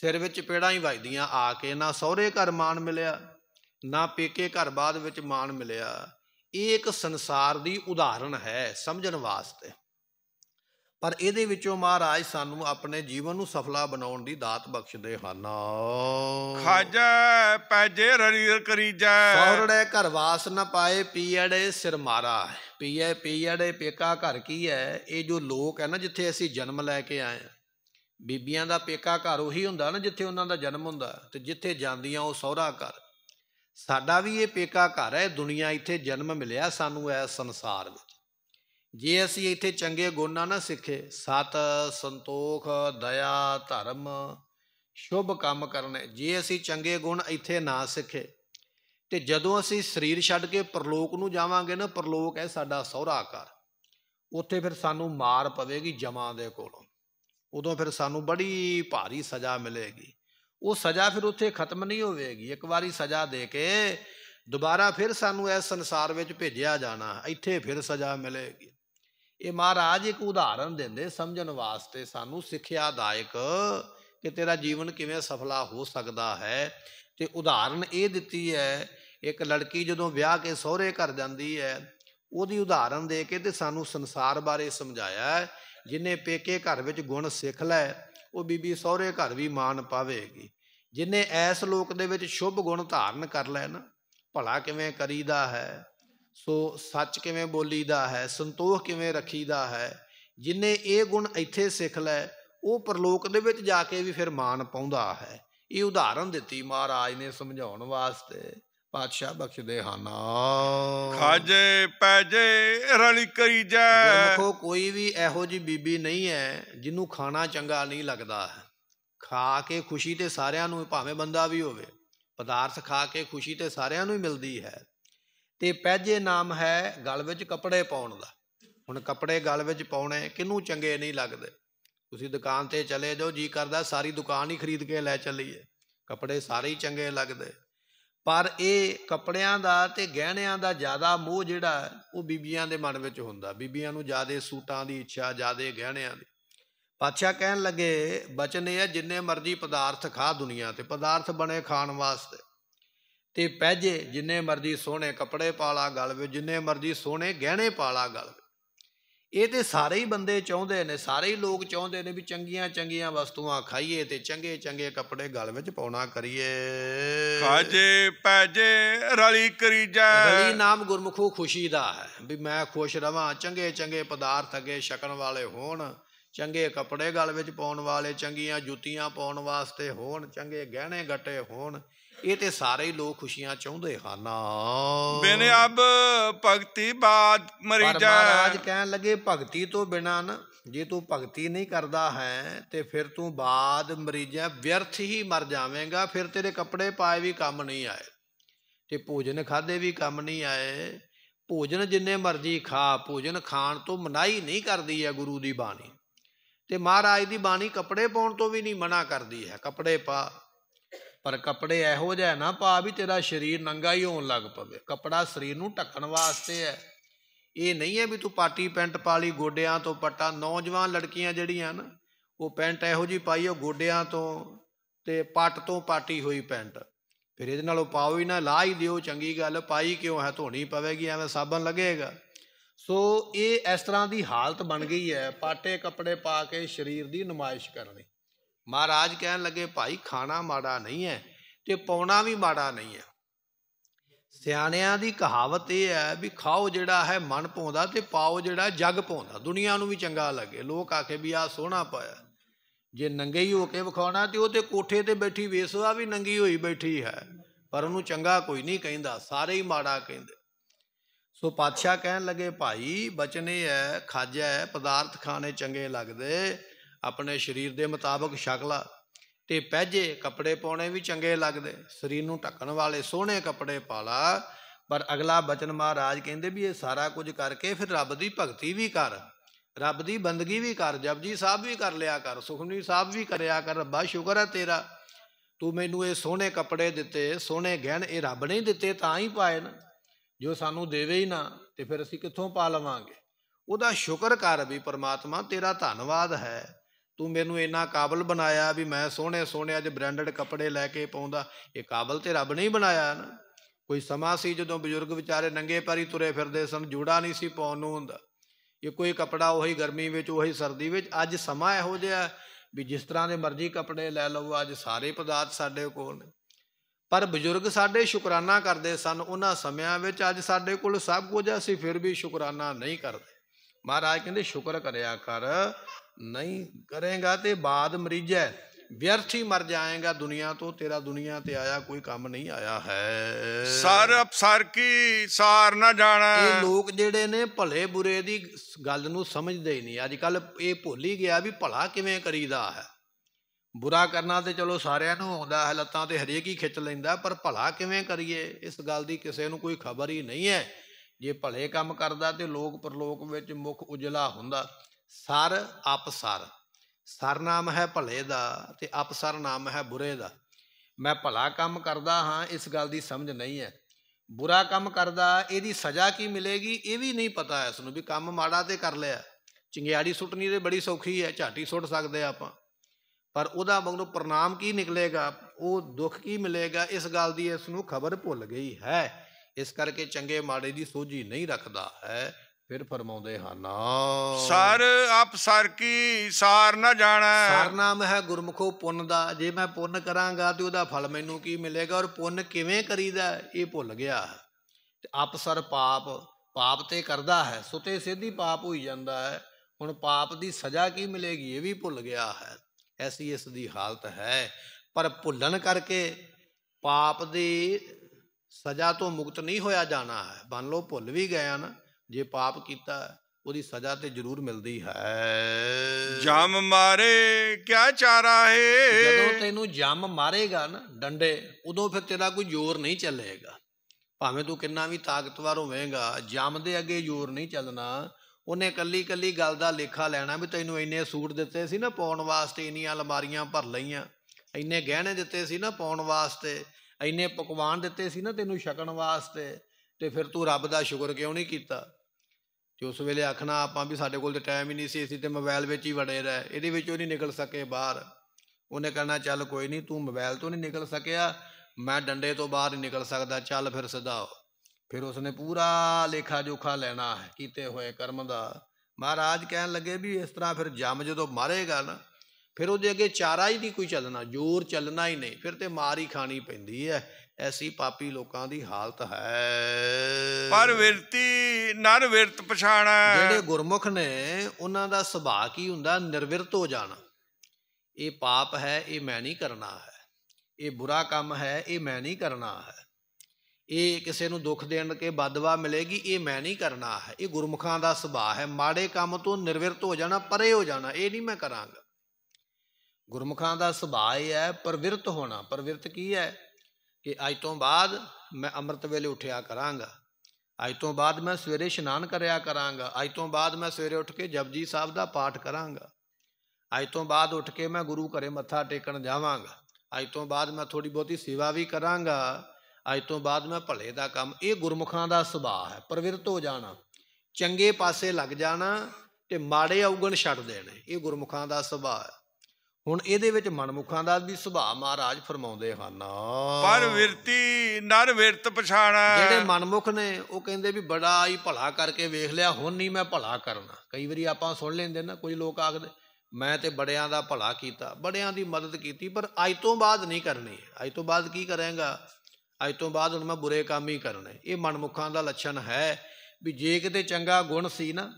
ਸਿਰ ਵਿੱਚ ਪੇੜਾਂ ਹੀ ਵੱਜਦੀਆਂ ਆ ਕੇ ਨਾ ਸਹੁਰੇ ਘਰ ਮਾਣ ਮਿਲਿਆ ਨਾ ਪੇਕੇ ਘਰ ਬਾਅਦ ਵਿੱਚ ਮਾਣ ਮਿਲਿਆ ਇਹ ਇੱਕ ਸੰਸਾਰ ਦੀ ਉਦਾਹਰਣ ਹੈ ਸਮਝਣ ਵਾਸਤੇ ਪਰ ਇਹਦੇ ਵਿੱਚੋਂ ਮਹਾਰਾਜ ਸਾਨੂੰ ਆਪਣੇ ਜੀਵਨ ਨੂੰ ਸਫਲਾ ਬਣਾਉਣ ਦੀ ਦਾਤ ਬਖਸ਼ਦੇ ਹਨ ਖਾਜੈ ਪੈਜੇ ਰਰੀਰ ਕਰੀਜੈ ਸੌੜੜੇ ਘਰ ਵਾਸ ਨਾ ਪਾਏ ਪੀੜੇ ਸਿਰ ਮਾਰਾ ਪੀਏ ਪੀੜੇ ਪੇਕਾ ਘਰ ਕੀ ਹੈ ਇਹ ਜੋ ਲੋਕ ਹੈ ਨਾ ਜਿੱਥੇ ਅਸੀਂ ਜਨਮ ਲੈ ਕੇ ਆਏ ਬੀਬੀਆਂ ਦਾ ਪੇਕਾ ਘਰ ਉਹੀ ਹੁੰਦਾ ਨਾ ਜਿੱਥੇ ਉਹਨਾਂ ਦਾ ਜਨਮ ਹੁੰਦਾ ਤੇ ਜਿੱਥੇ ਜਾਂਦੀਆਂ ਉਹ ਸੌਰਾ ਘਰ ਸਾਡਾ ਵੀ ਇਹ ਪੇਕਾ ਘਰ ਹੈ ਦੁਨੀਆ ਇੱਥੇ ਜਨਮ ਮਿਲਿਆ ਸਾਨੂੰ ਐ ਸੰਸਾਰ ਵਿੱਚ ਜੇ ਅਸੀਂ ਇੱਥੇ ਚੰਗੇ ਗੁਣ ਨਾ ਸਿੱਖੇ ਸਤ ਸੰਤੋਖ ਦਇਆ ਧਰਮ ਸ਼ੁਭ ਕੰਮ ਕਰਨੇ ਜੇ ਅਸੀਂ ਚੰਗੇ ਗੁਣ ਇੱਥੇ ਨਾ ਸਿੱਖੇ ਤੇ ਜਦੋਂ ਅਸੀਂ ਸਰੀਰ ਛੱਡ ਕੇ ਪਰਲੋਕ ਨੂੰ ਜਾਵਾਂਗੇ ਨਾ ਪਰਲੋਕ ਹੈ ਸਾਡਾ ਸਹੁਰਾ ਘਰ ਉੱਥੇ ਫਿਰ ਸਾਨੂੰ ਮਾਰ ਪਵੇਗੀ ਜਮਾਂ ਦੇ ਕੋਲੋਂ ਉਦੋਂ ਫਿਰ ਸਾਨੂੰ ਬੜੀ ਭਾਰੀ ਸਜ਼ਾ ਮਿਲੇਗੀ ਉਹ ਸਜ਼ਾ ਫਿਰ ਉੱਥੇ ਖਤਮ ਨਹੀਂ ਹੋਵੇਗੀ ਇੱਕ ਵਾਰੀ ਸਜ਼ਾ ਦੇ ਕੇ ਦੁਬਾਰਾ ਫਿਰ ਸਾਨੂੰ ਇਸ ਸੰਸਾਰ ਵਿੱਚ ਭੇਜਿਆ ਜਾਣਾ ਇੱਥੇ ਫਿਰ ਸਜ਼ਾ ਮਿਲੇਗੀ ਇਹ ਮਹਾਰਾਜ ਇੱਕ ਉਦਾਹਰਨ ਦਿੰਦੇ ਸਮਝਣ ਵਾਸਤੇ ਸਾਨੂੰ ਸਿੱਖਿਆਦਾਇਕ ਕਿ ਤੇਰਾ ਜੀਵਨ ਕਿਵੇਂ ਸਫਲਾ ਹੋ ਸਕਦਾ ਹੈ ਤੇ ਉਦਾਹਰਨ ਇਹ ਦਿੱਤੀ ਹੈ ਇੱਕ ਲੜਕੀ ਜਦੋਂ ਵਿਆਹ ਕੇ ਸਹੁਰੇ ਘਰ ਜਾਂਦੀ ਹੈ ਉਹਦੀ ਉਦਾਹਰਨ ਦੇ ਕੇ ਤੇ ਸਾਨੂੰ ਸੰਸਾਰ ਬਾਰੇ ਸਮਝਾਇਆ ਜਿਨੇ ਪੇਕੇ ਘਰ ਵਿੱਚ ਗੁਣ ਸਿੱਖ ਲੈ ਉਹ ਬੀਬੀ ਸਹੁਰੇ ਘਰ ਵੀ ਮਾਣ ਪਾਵੇਗੀ ਜਿਨੇ ਐਸ ਲੋਕ ਦੇ ਵਿੱਚ ਸ਼ੁਭ ਗੁਣ ਧਾਰਨ ਕਰ ਲੈ ਨਾ ਭਲਾ ਕਿਵੇਂ ਕਰੀਦਾ ਹੈ ਸੋ ਸੱਚ ਕਿਵੇਂ ਬੋਲੀਦਾ ਹੈ ਸੰਤੋਖ ਕਿਵੇਂ ਰੱਖੀਦਾ ਹੈ ਜਿਨੇ ਇਹ ਗੁਣ ਇੱਥੇ ਸਿੱਖ ਲੈ ਉਹ ਪ੍ਰਲੋਕ ਦੇ ਵਿੱਚ ਜਾ ਕੇ ਵੀ ਫਿਰ ਮਾਨ ਪਾਉਂਦਾ ਹੈ ਇਹ ਉਦਾਹਰਨ ਦਿੱਤੀ ਮਹਾਰਾਜ ਨੇ ਸਮਝਾਉਣ ਵਾਸਤੇ ਪਾਤਸ਼ਾਹ ਬਖਸ਼ਦੇ ਹਨ ਖਾਜੇ ਪੈਜੇ ਰਲ ਕਰੀ ਜੈ ਦੇਖੋ ਕੋਈ ਵੀ ਇਹੋ ਜੀ ਬੀਬੀ ਨਹੀਂ ਹੈ ਜਿਹਨੂੰ ਖਾਣਾ ਚੰਗਾ ਨਹੀਂ ਲੱਗਦਾ ਖਾ ਕੇ ਖੁਸ਼ੀ ਤੇ ਸਾਰਿਆਂ ਨੂੰ ਭਾਵੇਂ ਬੰਦਾ ਵੀ ਹੋਵੇ ਪਦਾਰਥ ਖਾ ਕੇ ਖੁਸ਼ੀ ਤੇ ਸਾਰਿਆਂ ਨੂੰ ਹੀ ਮਿਲਦੀ ਹੈ ਤੇ ਪਹਿਜੇ ਨਾਮ ਹੈ ਗਲ ਵਿੱਚ ਕੱਪੜੇ ਪਾਉਣ ਦਾ ਹੁਣ ਕੱਪੜੇ ਗਲ ਵਿੱਚ ਪਾਉਣੇ ਕਿਨੂੰ ਚੰਗੇ ਨਹੀਂ ਲੱਗਦੇ ਤੁਸੀਂ ਦੁਕਾਨ ਤੇ ਚਲੇ ਜਾਓ ਜੀ ਕਰਦਾ ਸਾਰੀ ਦੁਕਾਨ ਹੀ ਖਰੀਦ ਕੇ ਲੈ ਚੱਲੀਏ ਕੱਪੜੇ ਸਾਰੇ ਹੀ ਚੰਗੇ ਲੱਗਦੇ ਪਰ ਇਹ ਕੱਪੜਿਆਂ ਦਾ ਤੇ ਗਹਿਣਿਆਂ ਦਾ ਜ਼ਿਆਦਾ ਮੋਹ ਜਿਹੜਾ ਉਹ ਬੀਬੀਆਂ ਦੇ ਮਨ ਵਿੱਚ ਹੁੰਦਾ ਬੀਬੀਆਂ ਨੂੰ ਜ਼ਿਆਦੇ ਸੂਟਾਂ ਦੀ ਇੱਛਾ ਜ਼ਿਆਦੇ ਗਹਿਣਿਆਂ ਦੀ ਪਾਤਸ਼ਾਹ ਕਹਿਣ ਲੱਗੇ ਬਚਨ ਇਹ ਜਿੰਨੇ ਮਰਜ਼ੀ ਪਦਾਰਥ ਖਾ ਦੁਨੀਆ ਤੇ ਪਦਾਰਥ ਬਣੇ ਖਾਣ ਵਾਸਤੇ ਤੇ ਪਹਿਜੇ ਜਿੰਨੇ ਮਰਜ਼ੀ ਸੋਹਣੇ ਕੱਪੜੇ ਪਾ ਲਾ ਗਲ ਵਿੱਚ ਜਿੰਨੇ ਮਰਜ਼ੀ ਸੋਹਣੇ ਗਹਿਣੇ ਪਾ ਲਾ ਗਲ ਇਹ ਤੇ ਸਾਰੇ ਹੀ ਬੰਦੇ ਚਾਹੁੰਦੇ ਨੇ ਸਾਰੇ ਹੀ ਲੋਕ ਚਾਹੁੰਦੇ ਨੇ ਵੀ ਚੰਗੀਆਂ ਚੰਗੀਆਂ ਵਸਤੂਆਂ ਖਾਈਏ ਤੇ ਚੰਗੇ ਚੰਗੇ ਕੱਪੜੇ ਗਲ ਵਿੱਚ ਪਾਉਣਾ ਕਰੀਏ ਖਾਜੇ ਪੈਜੇ ਰਲੀ ਜਾ ਰਲੀ ਨਾਮ ਗੁਰਮੁਖੋ ਖੁਸ਼ੀ ਦਾ ਹੈ ਵੀ ਮੈਂ ਖੁਸ਼ ਰਵਾਂ ਚੰਗੇ ਚੰਗੇ ਪਦਾਰਥ ਅਗੇ ਛਕਣ ਵਾਲੇ ਹੋਣ ਚੰਗੇ ਕੱਪੜੇ ਗਲ ਵਿੱਚ ਪਾਉਣ ਵਾਲੇ ਚੰਗੀਆਂ ਜੁੱਤੀਆਂ ਪਾਉਣ ਵਾਸਤੇ ਹੋਣ ਚੰਗੇ ਗਹਿਣੇ ਗੱਟੇ ਹੋਣ ਇਹ ਤੇ ਸਾਰੇ ਹੀ ਲੋਕ ਖੁਸ਼ੀਆਂ ਚਾਹੁੰਦੇ ਹਨ ਬਿਨ ਅਬ ਭਗਤੀ ਬਾਦ ਮਰੀ ਜਾ ਮਹਾਰਾਜ ਕਹਿਣ ਲੱਗੇ ਭਗਤੀ ਤੋਂ ਬਿਨਾ ਨਾ ਜੇ ਤੂੰ ਭਗਤੀ ਨਹੀਂ ਕਰਦਾ ਹੈ ਤੇ ਫਿਰ ਤੂੰ ਬਾਦ ਮਰੀਜਾ ਵਿਅਰਥ ਹੀ ਮਰ ਜਾਵੇਂਗਾ ਫਿਰ ਤੇਰੇ ਕੱਪੜੇ ਪਾਏ ਵੀ ਕੰਮ ਨਹੀਂ ਆਏ ਤੇ ਭੋਜਨ ਖਾਦੇ ਵੀ ਕੰਮ ਨਹੀਂ ਆਏ ਭੋਜਨ ਜਿੰਨੇ ਮਰਜ਼ੀ ਖਾ ਭੋਜਨ ਖਾਣ ਤੋਂ ਮਨਾਹੀ ਨਹੀਂ ਕਰਦੀ ਹੈ ਗੁਰੂ ਦੀ ਬਾਣੀ ਤੇ ਮਹਾਰਾਜ ਦੀ ਬਾਣੀ ਕੱਪੜੇ ਪਾਉਣ ਤੋਂ ਵੀ ਨਹੀਂ ਮਨਾ ਕਰਦੀ ਹੈ ਕੱਪੜੇ ਪਾ ਪਰ ਕੱਪੜੇ ਇਹੋ ਜਿਹਾ ਨਾ ਪਾ ਵੀ ਤੇਰਾ ਸਰੀਰ ਨੰਗਾ ਹੀ ਹੋਣ ਲੱਗ ਪਵੇ ਕੱਪੜਾ ਸਰੀਰ ਨੂੰ ਢੱਕਣ ਵਾਸਤੇ ਹੈ ਇਹ ਨਹੀਂ ਹੈ ਵੀ ਤੂੰ ਪਾਟੀ ਪੈਂਟ ਪਾ ਲਈ ਗੋਡਿਆਂ ਤੋਂ ਪੱਟਾ ਨੌਜਵਾਨ ਲੜਕੀਆਂ ਜਿਹੜੀਆਂ ਨਾ ਉਹ ਪੈਂਟ ਇਹੋ ਜੀ ਪਾਈ ਉਹ ਗੋਡਿਆਂ ਤੋਂ ਤੇ ਪੱਟ ਤੋਂ ਪਾਟੀ ਹੋਈ ਪੈਂਟ ਫਿਰ ਇਹਦੇ ਨਾਲ ਉਹ ਪਾਓ ਹੀ ਨਾ ਲਾ ਹੀ ਦਿਓ ਚੰਗੀ ਗੱਲ ਪਾਈ ਕਿਉਂ ਹੈ ਧੋਣੀ ਪਵੇਗੀ ਐਵੇਂ ਸਾਬਣ ਲੱਗੇਗਾ ਸੋ ਇਹ ਇਸ ਤਰ੍ਹਾਂ ਦੀ ਹਾਲਤ ਬਣ ਗਈ ਹੈ ਪਾਟੇ ਕੱਪੜੇ ਪਾ ਕੇ ਸਰੀਰ ਦੀ ਨਮਾਇਸ਼ ਕਰਨੀ ਮਹਾਰਾਜ ਕਹਿਣ ਲੱਗੇ ਭਾਈ ਖਾਣਾ ਮਾੜਾ ਨਹੀਂ ਹੈ ਤੇ ਪਾਉਣਾ ਵੀ ਮਾੜਾ ਨਹੀਂ ਹੈ ਸਿਆਣਿਆਂ ਦੀ ਕਹਾਵਤ ਇਹ ਹੈ ਵੀ ਖਾਓ ਜਿਹੜਾ ਹੈ ਮਨ ਪਾਉਂਦਾ ਤੇ ਪਾਓ ਜਿਹੜਾ ਜੱਗ ਪਾਉਂਦਾ ਦੁਨੀਆ ਨੂੰ ਵੀ ਚੰਗਾ ਲੱਗੇ ਲੋਕ ਆਖੇ ਵੀ ਆ ਸੋਹਣਾ ਪਾਇਆ ਜੇ ਨੰਗੇ ਹੀ ਹੋ ਕੇ ਵਿਖਾਉਣਾ ਤੇ ਉਹ ਤੇ ਕੋਠੇ ਤੇ ਬੈਠੀ ਵੇਸਵਾ ਵੀ ਨੰਗੀ ਹੋਈ ਬੈਠੀ ਹੈ ਪਰ ਉਹਨੂੰ ਚੰਗਾ ਕੋਈ ਨਹੀਂ ਕਹਿੰਦਾ ਸਾਰੇ ਹੀ ਮਾੜਾ ਕਹਿੰਦੇ ਸੋ ਪਾਤਸ਼ਾਹ ਕਹਿਣ ਲੱਗੇ ਭਾਈ ਬਚਨੇ ਹੈ ਖਾਜਾ ਹੈ ਪਦਾਰਥ ਖਾਣੇ ਚੰਗੇ ਲੱਗਦੇ ਆਪਣੇ ਸਰੀਰ ਦੇ ਮੁਤਾਬਕ ਸ਼ਕਲਾ ਤੇ ਪਹਿਜੇ ਕੱਪੜੇ ਪਾਉਣੇ ਵੀ ਚੰਗੇ ਲੱਗਦੇ ਸਰੀਰ ਨੂੰ ਢੱਕਣ ਵਾਲੇ ਸੋਹਣੇ ਕੱਪੜੇ ਪਾ ਲਾ ਪਰ ਅਗਲਾ ਬਚਨ ਮਹਾਰਾਜ ਕਹਿੰਦੇ ਵੀ ਇਹ ਸਾਰਾ ਕੁਝ ਕਰਕੇ ਫਿਰ ਰੱਬ ਦੀ ਭਗਤੀ ਵੀ ਕਰ ਰੱਬ ਦੀ ਬੰਦਗੀ ਵੀ ਕਰ ਜਪਜੀ ਸਾਹਿਬ ਵੀ ਕਰ ਲਿਆ ਕਰ ਸੁਖਮਨੀ ਸਾਹਿਬ ਵੀ ਕਰਿਆ ਕਰ ਰੱਬਾ ਸ਼ੁਕਰ ਹੈ ਤੇਰਾ ਤੂੰ ਮੈਨੂੰ ਇਹ ਸੋਹਣੇ ਕੱਪੜੇ ਦਿੱਤੇ ਸੋਹਣੇ ਗਹਿਣ ਇਹ ਰੱਬ ਨੇ ਦਿੱਤੇ ਤਾਂ ਹੀ ਪਾਏ ਨਾ ਜੋ ਸਾਨੂੰ ਦੇਵੇ ਹੀ ਨਾ ਤੇ ਫਿਰ ਅਸੀਂ ਕਿੱਥੋਂ ਪਾ ਲਵਾਂਗੇ ਉਹਦਾ ਸ਼ੁਕਰ ਕਰ ਵੀ ਪਰਮਾਤਮਾ ਤੇਰਾ ਧੰਨਵਾਦ ਹੈ ਤੂੰ ਮੈਨੂੰ ਇੰਨਾ ਕਾਬਲ ਬਣਾਇਆ ਵੀ ਮੈਂ ਸੋਹਣੇ ਸੋਹਣੇ ਅਜ ਬ੍ਰਾਂਡਡ ਕੱਪੜੇ ਲੈ ਕੇ ਪਾਉਂਦਾ ਇਹ ਕਾਬਲ ਤੇ ਰੱਬ ਨਹੀਂ ਬਣਾਇਆ ਨਾ ਕੋਈ ਸਮਾਂ ਸੀ ਜਦੋਂ ਬਜ਼ੁਰਗ ਵਿਚਾਰੇ ਨੰਗੇ ਪੈਰੀ ਤੁਰੇ ਫਿਰਦੇ ਸਨ ਜੂੜਾ ਨਹੀਂ ਸੀ ਪਾਉਣ ਨੂੰ ਹੁੰਦਾ ਇਹ ਕੋਈ ਕਪੜਾ ਉਹੀ ਗਰਮੀ ਵਿੱਚ ਉਹੀ ਸਰਦੀ ਵਿੱਚ ਅੱਜ ਸਮਾਂ ਇਹੋ ਜਿਹਾ ਵੀ ਜਿਸ ਤਰ੍ਹਾਂ ਦੇ ਮਰਜ਼ੀ ਕੱਪੜੇ ਲੈ ਲਵੋ ਅੱਜ ਸਾਰੇ ਪਦਾਰਥ ਸਾਡੇ ਕੋਲ ਨੇ ਪਰ ਬਜ਼ੁਰਗ ਸਾਡੇ ਸ਼ੁਕਰਾਨਾ ਕਰਦੇ ਸਨ ਉਹਨਾਂ ਸਮਿਆਂ ਵਿੱਚ ਅੱਜ ਸਾਡੇ ਕੋਲ ਸਭ ਕੁਝ ਅਸੀਂ ਫਿਰ ਵੀ ਸ਼ੁਕਰਾਨਾ ਨਹੀਂ ਕਰਦੇ ਮਹਾਰਾਜ ਕਹਿੰਦੇ ਸ਼ੁਕਰ ਕਰਿਆ ਕਰ ਨਹੀਂ ਕਰੇਗਾ ਤੇ ਬਾਦ ਮਰੀਜੈ ਵਿਅਰਥ ਹੀ ਮਰ ਜਾਏਗਾ ਦੁਨੀਆ ਤੋਂ ਤੇਰਾ ਦੁਨੀਆ ਤੇ ਆਇਆ ਕੋਈ ਕੰਮ ਨਹੀਂ ਆਇਆ ਹੈ ਸਰ ਅਪਸਰ ਕੀ ਸਾਰ ਨਾ ਜਾਣਾ ਇਹ ਲੋਕ ਜਿਹੜੇ ਨੇ ਭਲੇ ਬੁਰੇ ਦੀ ਗੱਲ ਨੂੰ ਸਮਝਦੇ ਹੀ ਨਹੀਂ ਅੱਜ ਕੱਲ ਇਹ ਭੁੱਲ ਹੀ ਗਿਆ ਵੀ ਭਲਾ ਕਿਵੇਂ ਕਰੀਦਾ ਹੈ ਬੁਰਾ ਕਰਨਾ ਤੇ ਚਲੋ ਸਾਰਿਆਂ ਨੂੰ ਆਉਂਦਾ ਹੈ ਲੱਤਾਂ ਤੇ ਹਰੇਕ ਹੀ ਖਿੱਚ ਲੈਂਦਾ ਪਰ ਭਲਾ ਕਿਵੇਂ ਕਰੀਏ ਇਸ ਗੱਲ ਦੀ ਕਿਸੇ ਨੂੰ ਕੋਈ ਖਬਰ ਹੀ ਨਹੀਂ ਹੈ ਜੇ ਭਲੇ ਕੰਮ ਕਰਦਾ ਤੇ ਲੋਕ ਪਰਲੋਕ ਵਿੱਚ ਮੁਖ ਉਜਲਾ ਹੁੰਦਾ ਸਰ ਅਪਸਰ ਸਰ ਨਾਮ ਹੈ ਭਲੇ ਦਾ ਤੇ ਅਪਸਰ ਨਾਮ ਹੈ ਬੁਰੇ ਦਾ ਮੈਂ ਭਲਾ ਕੰਮ ਕਰਦਾ ਹਾਂ ਇਸ ਗੱਲ ਦੀ ਸਮਝ ਨਹੀਂ ਹੈ ਬੁਰਾ ਕੰਮ ਕਰਦਾ ਇਹਦੀ ਸਜ਼ਾ ਕੀ ਮਿਲੇਗੀ ਇਹ ਵੀ ਨਹੀਂ ਪਤਾ ਇਸ ਨੂੰ ਵੀ ਕੰਮ ਮਾੜਾ ਤੇ ਕਰ ਲਿਆ ਚਿੰਗਿਆੜੀ ਸੁੱਟਣੀ ਤੇ ਬੜੀ ਸੌਖੀ ਹੈ ਝਾਟੀ ਸੁੱਟ ਸਕਦੇ ਆਪਾਂ ਪਰ ਉਹਦਾ ਨੂੰ ਪ੍ਰਣਾਮ ਕੀ ਨਿਕਲੇਗਾ ਉਹ ਦੁੱਖ ਕੀ ਮਿਲੇਗਾ ਇਸ ਗੱਲ ਦੀ ਇਸ ਨੂੰ ਖਬਰ ਭੁੱਲ ਗਈ ਹੈ ਇਸ ਕਰਕੇ ਚੰਗੇ ਮਾੜੇ ਦੀ ਸੋਝੀ ਨਹੀਂ ਰੱਖਦਾ ਹੈ ਫਿਰ ਫਰਮਾਉਂਦੇ ਹਨ ਸਰ ਆਪ ਸਰ ਕੀ ਸਾਰ ਨਾ ਜਾਣਾ ਸਰ ਨਾਮ ਹੈ ਗੁਰਮਖੋ ਪੁੰਨ ਦਾ ਜੇ ਮੈਂ ਪੁੰਨ ਕਰਾਂਗਾ ਤੇ ਉਹਦਾ ਫਲ ਮੈਨੂੰ ਕੀ ਮਿਲੇਗਾ ਔਰ ਪੁੰਨ ਕਿਵੇਂ ਕਰੀਦਾ ਇਹ ਭੁੱਲ ਗਿਆ ਤੇ ਆਪ ਸਰ ਪਾਪ ਪਾਪ ਤੇ ਕਰਦਾ ਹੈ ਸੁਤੇ ਸਿੱਧੀ ਪਾਪ ਹੋਈ ਜਾਂਦਾ ਹੈ ਹੁਣ ਪਾਪ ਦੀ ਸਜ਼ਾ ਕੀ ਮਿਲੇਗੀ ਇਹ ਵੀ ਭੁੱਲ ਗਿਆ ਹੈ ਐਸੀ ਇਸ ਦੀ ਹਾਲਤ ਹੈ ਪਰ ਭੁੱਲਣ ਕਰਕੇ ਪਾਪ ਦੀ ਸਜ਼ਾ ਤੋਂ ਮੁਕਤ ਨਹੀਂ ਹੋਇਆ ਜਾਣਾ ਹੈ ਮੰਨ ਲਓ ਭੁੱਲ ਵੀ ਗਏ ਆ ਨਾ ਜੇ ਪਾਪ ਕੀਤਾ ਉਹਦੀ ਸਜ਼ਾ ਤੇ ਜ਼ਰੂਰ ਮਿਲਦੀ ਹੈ ਜਮ ਮਾਰੇ ਕਿਆ ਚਾਰਾ ਹੈ ਜਦੋਂ ਤੈਨੂੰ ਜਮ ਮਾਰੇਗਾ ਨਾ ਡੰਡੇ ਉਦੋਂ ਫਿਰ ਤੇਰਾ ਕੋਈ ਜ਼ੋਰ ਨਹੀਂ ਚੱਲੇਗਾ ਭਾਵੇਂ ਤੂੰ ਕਿੰਨਾ ਵੀ ਤਾਕਤਵਰ ਹੋਵੇਂਗਾ ਜਮ ਦੇ ਅੱਗੇ ਜ਼ੋਰ ਨਹੀਂ ਚੱਲਣਾ ਉਹਨੇ ਕੱਲੀ ਕੱਲੀ ਗੱਲ ਦਾ ਲੇਖਾ ਲੈਣਾ ਵੀ ਤੈਨੂੰ ਇੰਨੇ ਸੂਟ ਦਿੱਤੇ ਸੀ ਨਾ ਪਾਉਣ ਵਾਸਤੇ ਇੰਨੀਆਂ ਅਲਮਾਰੀਆਂ ਭਰ ਲਈਆਂ ਇੰਨੇ ਗਹਿਣੇ ਦਿੱਤੇ ਸੀ ਨਾ ਪਾਉਣ ਵਾਸਤੇ ਐਨੇ ਪਕਵਾਨ ਦਿੱਤੇ ਸੀ ਨਾ ਤੈਨੂੰ ਛਕਣ ਵਾਸਤੇ ਤੇ ਫਿਰ ਤੂੰ ਰੱਬ ਦਾ ਸ਼ੁਕਰ ਕਿਉਂ ਨਹੀਂ ਕੀਤਾ ਤੇ ਉਸ ਵੇਲੇ ਆਖਣਾ ਆਪਾਂ ਵੀ ਸਾਡੇ ਕੋਲ ਤੇ ਟਾਈਮ ਹੀ ਨਹੀਂ ਸੀ ਅਸੀਂ ਤੇ ਮੋਬਾਈਲ ਵਿੱਚ ਹੀ ਵੜੇ ਰਹੇ ਇਹਦੇ ਵਿੱਚੋਂ ਨਹੀਂ ਨਿਕਲ ਸਕੇ ਬਾਹਰ ਉਹਨੇ ਕਹਿਣਾ ਚੱਲ ਕੋਈ ਨਹੀਂ ਤੂੰ ਮੋਬਾਈਲ ਤੋਂ ਨਹੀਂ ਨਿਕਲ ਸਕਿਆ ਮੈਂ ਡੰਡੇ ਤੋਂ ਬਾਹਰ ਨਿਕਲ ਸਕਦਾ ਚੱਲ ਫਿਰ ਸਦਾ ਫਿਰ ਉਸਨੇ ਪੂਰਾ ਲੇਖਾ ਜੋਖਾ ਲੈਣਾ ਹੈ ਕੀਤੇ ਹੋਏ ਕਰਮ ਦਾ ਮਹਾਰਾਜ ਕਹਿਣ ਲੱਗੇ ਵੀ ਇਸ ਤਰ੍ਹਾਂ ਫਿਰ ਜਮ ਜਦੋਂ ਮਾਰੇਗਾ ਨਾ ਫਿਰ ਉਹਦੇ ਅੱਗੇ ਚਾਰਾ ਹੀ ਨਹੀਂ ਕੋਈ ਚੱਲਣਾ ਜੋਰ ਚੱਲਣਾ ਹੀ ਨਹੀਂ ਫਿਰ ਤੇ ਮਾਰ ਹੀ ਖਾਣੀ ਪੈਂਦੀ ਹੈ ਐਸੀ ਪਾਪੀ ਲੋਕਾਂ ਦੀ ਹਾਲਤ ਹੈ ਪਰ ਵਿਰਤੀ ਨਰ ਵਿਰਤ ਪਛਾਣਾ ਜਿਹੜੇ ਗੁਰਮੁਖ ਨੇ ਉਹਨਾਂ ਦਾ ਸੁਭਾਅ ਕੀ ਹੁੰਦਾ ਨਿਰਵਿਰਤ ਹੋ ਜਾਣਾ ਇਹ ਪਾਪ ਹੈ ਇਹ ਮੈਂ ਨਹੀਂ ਕਰਨਾ ਹੈ ਇਹ ਬੁਰਾ ਕੰਮ ਹੈ ਇਹ ਮੈਂ ਨਹੀਂ ਕਰਨਾ ਹੈ ਇਹ ਕਿਸੇ ਨੂੰ ਦੁੱਖ ਦੇਣ ਕੇ ਬਦਵਾ ਮਿਲੇਗੀ ਇਹ ਮੈਂ ਨਹੀਂ ਕਰਨਾ ਹੈ ਇਹ ਗੁਰਮੁਖਾਂ ਦਾ ਸੁਭਾਅ ਹੈ ਮਾੜੇ ਕੰਮ ਤੋਂ ਨਿਰਵਿਰਤ ਹੋ ਜਾਣਾ ਪਰੇ ਹੋ ਜਾਣਾ ਇਹ ਨਹੀਂ ਮੈਂ ਕਰਾਂਗਾ ਗੁਰਮੁਖਾਂ ਦਾ ਸੁਭਾਅ ਇਹ ਹੈ ਪ੍ਰਵਿਰਤ ਹੋਣਾ ਪ੍ਰਵਿਰਤ ਕੀ ਹੈ ਕਿ ਅੱਜ ਤੋਂ ਬਾਅਦ ਮੈਂ ਅੰਮ੍ਰਿਤ ਵੇਲੇ ਉੱਠਿਆ ਕਰਾਂਗਾ ਅੱਜ ਤੋਂ ਬਾਅਦ ਮੈਂ ਸਵੇਰੇ ਇਸ਼ਨਾਨ ਕਰਿਆ ਕਰਾਂਗਾ ਅੱਜ ਤੋਂ ਬਾਅਦ ਮੈਂ ਸਵੇਰੇ ਉੱਠ ਕੇ ਜਪਜੀ ਸਾਹਿਬ ਦਾ ਪਾਠ ਕਰਾਂਗਾ ਅੱਜ ਤੋਂ ਬਾਅਦ ਉੱਠ ਕੇ ਮੈਂ ਗੁਰੂ ਘਰੇ ਮੱਥਾ ਟੇਕਣ ਜਾਵਾਂਗਾ ਅੱਜ ਤੋਂ ਬਾਅਦ ਮੈਂ ਥੋੜੀ ਬਹੁਤੀ ਸੇਵਾ ਵੀ ਕਰਾਂਗਾ ਅੱਜ ਤੋਂ ਬਾਅਦ ਮੈਂ ਭਲੇ ਦਾ ਕੰਮ ਇਹ ਗੁਰਮੁਖਾਂ ਦਾ ਸੁਭਾਅ ਹੈ ਪ੍ਰਵਿਰਤ ਹੋ ਜਾਣਾ ਚੰਗੇ ਪਾਸੇ ਲੱਗ ਜਾਣਾ ਤੇ ਮਾੜੇ ਔਗਣ ਛੱਡ ਦੇਣੇ ਇਹ ਗੁਰਮੁਖਾਂ ਦਾ ਸੁਭਾਅ ਹੈ ਹੁਣ ਇਹਦੇ ਵਿੱਚ ਮਨਮੁਖਾਂ ਦਾ ਵੀ ਸੁਭਾਅ ਮਹਾਰਾਜ ਫਰਮਾਉਂਦੇ ਹਨ ਪਰ ਵਿਰਤੀ ਨਰ ਵਿਰਤ ਪਛਾਣਾ ਜਿਹੜੇ ਮਨਮੁਖ ਨੇ ਉਹ ਕਹਿੰਦੇ ਵੀ ਬੜਾ ਹੀ ਭਲਾ ਕਰਕੇ ਵੇਖ ਲਿਆ ਹੁਣ ਨਹੀਂ ਮੈਂ ਭਲਾ ਕਰਨਾ ਕਈ ਵਾਰੀ ਆਪਾਂ ਸੁਣ ਲੈਂਦੇ ਨਾ ਕੁਝ ਲੋਕ ਆਖਦੇ ਮੈਂ ਤੇ ਬੜਿਆਂ ਦਾ ਭਲਾ ਕੀਤਾ ਬੜਿਆਂ ਦੀ ਮਦਦ ਕੀਤੀ ਪਰ ਅੱਜ ਤੋਂ ਬਾਅਦ ਨਹੀਂ ਕਰਨੀ ਅੱਜ ਤੋਂ ਬਾਅਦ ਕੀ ਕਰਾਂਗਾ ਅੱਜ ਤੋਂ ਬਾਅਦ ਹੁਣ ਮੈਂ ਬੁਰੇ ਕੰਮ ਹੀ ਕਰਨੇ ਇਹ ਮਨਮੁਖਾਂ ਦਾ ਲੱਛਣ ਹੈ ਵੀ ਜੇ ਕਿਤੇ ਚੰਗਾ ਗੁਣ ਸੀ ਨਾ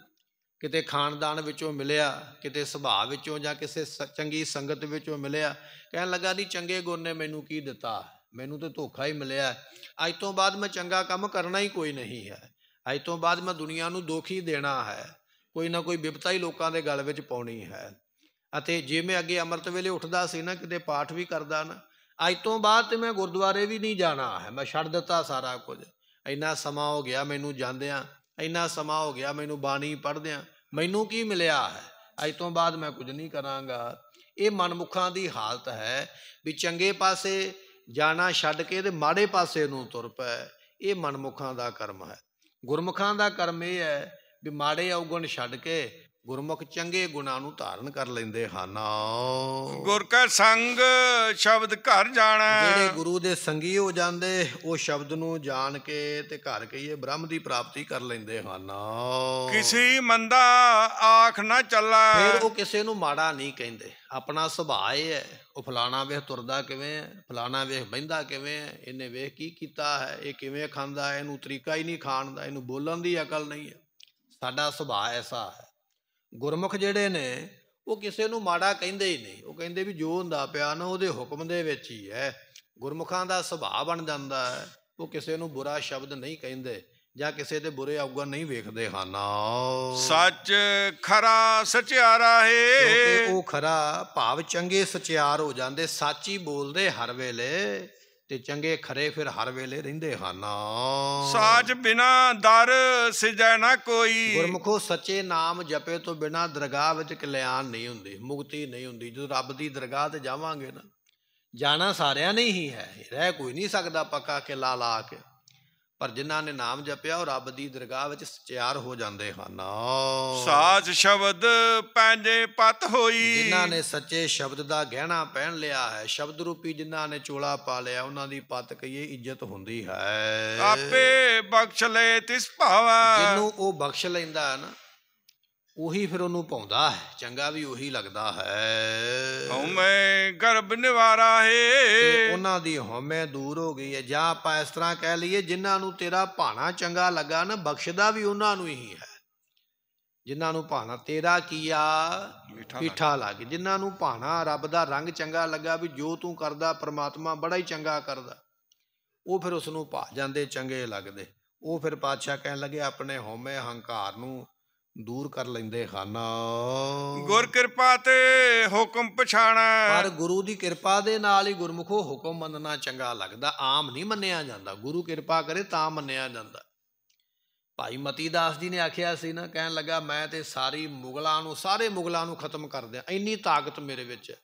ਕਿਤੇ ਖਾਨਦਾਨ ਵਿੱਚੋਂ ਮਿਲਿਆ ਕਿਤੇ ਸੁਭਾਅ ਵਿੱਚੋਂ ਜਾਂ ਕਿਸੇ ਚੰਗੀ ਸੰਗਤ ਵਿੱਚੋਂ ਮਿਲਿਆ ਕਹਿਣ ਲੱਗਾ ਨਹੀਂ ਚੰਗੇ ਗੁਰ ਨੇ ਮੈਨੂੰ ਕੀ ਦਿੱਤਾ ਮੈਨੂੰ ਤਾਂ ਧੋਖਾ ਹੀ ਮਿਲਿਆ ਅੱਜ ਤੋਂ ਬਾਅਦ ਮੈਂ ਚੰਗਾ ਕੰਮ ਕਰਨਾ ਹੀ ਕੋਈ ਨਹੀਂ ਹੈ ਅੱਜ ਤੋਂ ਬਾਅਦ ਮੈਂ ਦੁਨੀਆ ਨੂੰ ਦੁੱਖ ਹੀ ਦੇਣਾ ਹੈ ਕੋਈ ਨਾ ਕੋਈ ਵਿਪਤਾ ਹੀ ਲੋਕਾਂ ਦੇ ਗਲ ਵਿੱਚ ਪਾਉਣੀ ਹੈ ਅਤੇ ਜਿਵੇਂ ਅੱਗੇ ਅੰਮ੍ਰਿਤ ਵੇਲੇ ਉੱਠਦਾ ਸੀ ਨਾ ਕਿਤੇ ਪਾਠ ਵੀ ਕਰਦਾ ਨਾ ਅੱਜ ਤੋਂ ਬਾਅਦ ਤੇ ਮੈਂ ਗੁਰਦੁਆਰੇ ਵੀ ਨਹੀਂ ਜਾਣਾ ਹੈ ਮੈਂ ਛੱਡ ਦਿੱਤਾ ਸਾਰਾ ਕੁਝ ਇੰਨਾ ਸਮਾਂ ਹੋ ਗਿਆ ਮੈਨੂੰ ਜਾਂਦਿਆਂ ਇੰਨਾ ਸਮਾਂ ਹੋ ਗਿਆ ਮੈਨੂੰ ਬਾਣੀ ਪੜ੍ਹਦਿਆਂ ਮੈਨੂੰ ਕੀ ਮਿਲਿਆ ਹੈ ਅੱਜ ਤੋਂ ਬਾਅਦ ਮੈਂ ਕੁਝ ਨਹੀਂ ਕਰਾਂਗਾ ਇਹ ਮਨਮੁਖਾਂ ਦੀ ਹਾਲਤ ਹੈ ਵੀ ਚੰਗੇ ਪਾਸੇ ਜਾਣਾ ਛੱਡ ਕੇ ਤੇ ਮਾੜੇ ਪਾਸੇ ਨੂੰ ਤੁਰ ਪੈ ਇਹ ਮਨਮੁਖਾਂ ਦਾ ਕਰਮ ਹੈ ਗੁਰਮੁਖਾਂ ਦਾ ਕਰਮ ਇਹ ਹੈ ਵੀ ਮਾੜੇ ਔਗਣ ਛੱਡ ਕੇ ਗੁਰਮੁਖ ਚੰਗੇ ਗੁਣਾਂ ਨੂੰ ਧਾਰਨ ਕਰ ਲੈਂਦੇ ਹਨ ਗੁਰ ਕਾ ਸੰਗ ਸ਼ਬਦ ਘਰ ਜਾਣਾ ਜਿਹੜੇ ਗੁਰੂ ਦੇ ਸੰਗੀ ਹੋ ਜਾਂਦੇ ਉਹ ਸ਼ਬਦ ਨੂੰ ਜਾਣ ਕੇ ਤੇ ਘਰ ਕਈਏ ਬ੍ਰਹਮ ਦੀ ਪ੍ਰਾਪਤੀ ਕਰ ਲੈਂਦੇ ਹਨ ਕਿਸੇ ਮੰਦਾ ਆਖ ਨਾ ਚੱਲਾ ਫਿਰ ਉਹ ਕਿਸੇ ਨੂੰ ਮਾੜਾ ਨਹੀਂ ਕਹਿੰਦੇ ਆਪਣਾ ਸੁਭਾਅ ਇਹ ਹੈ ਉਹ ਫਲਾਣਾ ਵੇਖ ਤੁਰਦਾ ਕਿਵੇਂ ਫਲਾਣਾ ਵੇਖ ਬੰਦਾ ਕਿਵੇਂ ਇਹਨੇ ਵੇਖ ਕੀ ਕੀਤਾ ਹੈ ਇਹ ਕਿਵੇਂ ਖਾਂਦਾ ਇਹਨੂੰ ਤਰੀਕਾ ਹੀ ਨਹੀਂ ਖਾਣ ਦਾ ਇਹਨੂੰ ਬੋਲਣ ਦੀ ਅਕਲ ਨਹੀਂ ਹੈ ਸਾਡਾ ਸੁਭਾਅ ਐਸਾ ਹੈ ਗੁਰਮੁਖ ਜਿਹੜੇ ਨੇ ਉਹ ਕਿਸੇ ਨੂੰ ਮਾੜਾ ਕਹਿੰਦੇ ਹੀ ਨਹੀਂ ਉਹ ਕਹਿੰਦੇ ਵੀ ਜੋ ਹੁੰਦਾ ਪਿਆ ਨਾ ਉਹਦੇ ਹੁਕਮ ਦੇ ਵਿੱਚ ਹੀ ਹੈ ਗੁਰਮੁਖਾਂ ਦਾ ਸੁਭਾਅ ਬਣ ਜਾਂਦਾ ਹੈ ਉਹ ਕਿਸੇ ਨੂੰ ਬੁਰਾ ਸ਼ਬਦ ਨਹੀਂ ਕਹਿੰਦੇ ਜਾਂ ਕਿਸੇ ਦੇ ਬੁਰੇ ਔਗਣ ਨਹੀਂ ਵੇਖਦੇ ਹਨ ਸੱਚ ਖਰਾ ਸਚਿਆਰਾ ਹੈ ਉਹ ਖਰਾ ਭਾਵ ਚੰਗੇ ਸਚਿਆਰ ਹੋ ਜਾਂਦੇ ਸਾਚੀ ਬੋਲਦੇ ਹਰ ਵੇਲੇ ਤੇ ਚੰਗੇ ਖਰੇ ਫਿਰ ਹਰ ਵੇਲੇ ਰਹਿੰਦੇ ਹਨ ਸਾਜ ਬਿਨਾ ਦਰ ਸਜੈ ਨਾ ਕੋਈ ਗੁਰਮੁਖੋ ਸੱਚੇ ਨਾਮ ਜਪੇ ਤੋਂ ਬਿਨਾ ਦਰਗਾਹ ਵਿੱਚ ਕਲਿਆਣ ਨਹੀਂ ਹੁੰਦੀ ਮੁਕਤੀ ਨਹੀਂ ਹੁੰਦੀ ਜਦੋਂ ਰੱਬ ਦੀ ਦਰਗਾਹ ਤੇ ਜਾਵਾਂਗੇ ਨਾ ਜਾਣਾ ਸਾਰਿਆਂ ਨੇ ਹੀ ਹੈ ਰਹਿ ਕੋਈ ਨਹੀਂ ਸਕਦਾ ਪੱਕਾ ਕੇ ਲਾ ਲਾ ਕੇ ਪਰ ਜਿਨ੍ਹਾਂ ਨੇ ਨਾਮ ਜਪਿਆ ਉਹ ਰੱਬ ਦੀ ਦਰਗਾਹ ਵਿੱਚ ਸਚਿਆਰ ਹੋ ਜਾਂਦੇ ਹਨ ਸਾਜ ਸ਼ਬਦ ਪੈਂਦੇ ਪਤ ਹੋਈ ਜਿਨ੍ਹਾਂ ਨੇ ਸੱਚੇ ਸ਼ਬਦ ਦਾ ਗਹਿਣਾ ਪਹਿਨ ਲਿਆ ਹੈ ਸ਼ਬਦ ਰੂਪੀ ਜਿਨ੍ਹਾਂ ਨੇ ਚੋਲਾ ਪਾ ਲਿਆ ਉਹਨਾਂ ਦੀ ਪਤ ਕਹੀਏ ਇੱਜ਼ਤ ਹੁੰਦੀ ਹੈ ਆਪੇ ਬਖਸ਼ ਲੈ ਤਿਸ ਭਾਵਾ ਜਿਹਨੂੰ ਉਹ ਬਖਸ਼ ਲੈਂਦਾ ਹੈ ਨਾ ਉਹੀ ਫਿਰ ਉਹਨੂੰ ਪਾਉਂਦਾ ਹੈ ਚੰਗਾ ਵੀ ਉਹੀ ਲੱਗਦਾ ਹੈ ਹਉਮੈ ਗਰਬ ਨਿਵਾਰਾ ਹੈ ਉਹਨਾਂ ਦੀ ਹਉਮੈ ਦੂਰ ਹੋ ਗਈ ਹੈ ਜਾਂ ਆਪਾਂ ਇਸ ਤਰ੍ਹਾਂ ਕਹਿ ਲਈਏ ਜਿਨ੍ਹਾਂ ਨੂੰ ਤੇਰਾ ਭਾਣਾ ਚੰਗਾ ਲੱਗਾ ਨਾ ਬਖਸ਼ਦਾ ਵੀ ਉਹਨਾਂ ਨੂੰ ਹੀ ਹੈ ਜਿਨ੍ਹਾਂ ਨੂੰ ਭਾਣਾ ਤੇਰਾ ਕੀਆ ਮਿੱਠਾ ਲੱਗ ਜਿਨ੍ਹਾਂ ਨੂੰ ਭਾਣਾ ਰੱਬ ਦਾ ਰੰਗ ਚੰਗਾ ਲੱਗਾ ਵੀ ਜੋ ਤੂੰ ਕਰਦਾ ਪ੍ਰਮਾਤਮਾ ਬੜਾ ਹੀ ਚੰਗਾ ਕਰਦਾ ਉਹ ਫਿਰ ਉਸ ਨੂੰ ਭਾ ਜਾਂਦੇ ਚੰਗੇ ਲੱਗਦੇ ਉਹ ਫਿਰ ਪਾਤਸ਼ਾਹ ਕਹਿਣ ਲੱਗੇ ਆਪਣੇ ਹਉਮੈ ਹੰਕਾਰ ਨੂੰ ਦੂਰ ਕਰ ਲੈਂਦੇ ਹਨ ਗੁਰ ਕਿਰਪਾ ਤੇ ਹੁਕਮ ਪਛਾਣਾ ਪਰ ਗੁਰੂ ਦੀ ਕਿਰਪਾ ਦੇ ਨਾਲ ਹੀ ਗੁਰਮੁਖੋ ਹੁਕਮ ਮੰਨਣਾ ਚੰਗਾ ਲੱਗਦਾ ਆਮ ਨਹੀਂ ਮੰਨਿਆ ਜਾਂਦਾ ਗੁਰੂ ਕਿਰਪਾ ਕਰੇ ਤਾਂ ਮੰਨਿਆ ਜਾਂਦਾ ਭਾਈ ਮਤੀ ਦਾਸ ਜੀ ਨੇ ਆਖਿਆ ਸੀ ਨਾ ਕਹਿਣ ਲੱਗਾ ਮੈਂ ਤੇ ਸਾਰੀ ਮੁਗਲਾਂ ਨੂੰ ਸਾਰੇ ਮੁਗਲਾਂ ਨੂੰ ਖਤਮ ਕਰ ਦਿਆਂ ਇੰਨੀ ਤਾਕਤ ਮੇਰੇ ਵਿੱਚ ਹੈ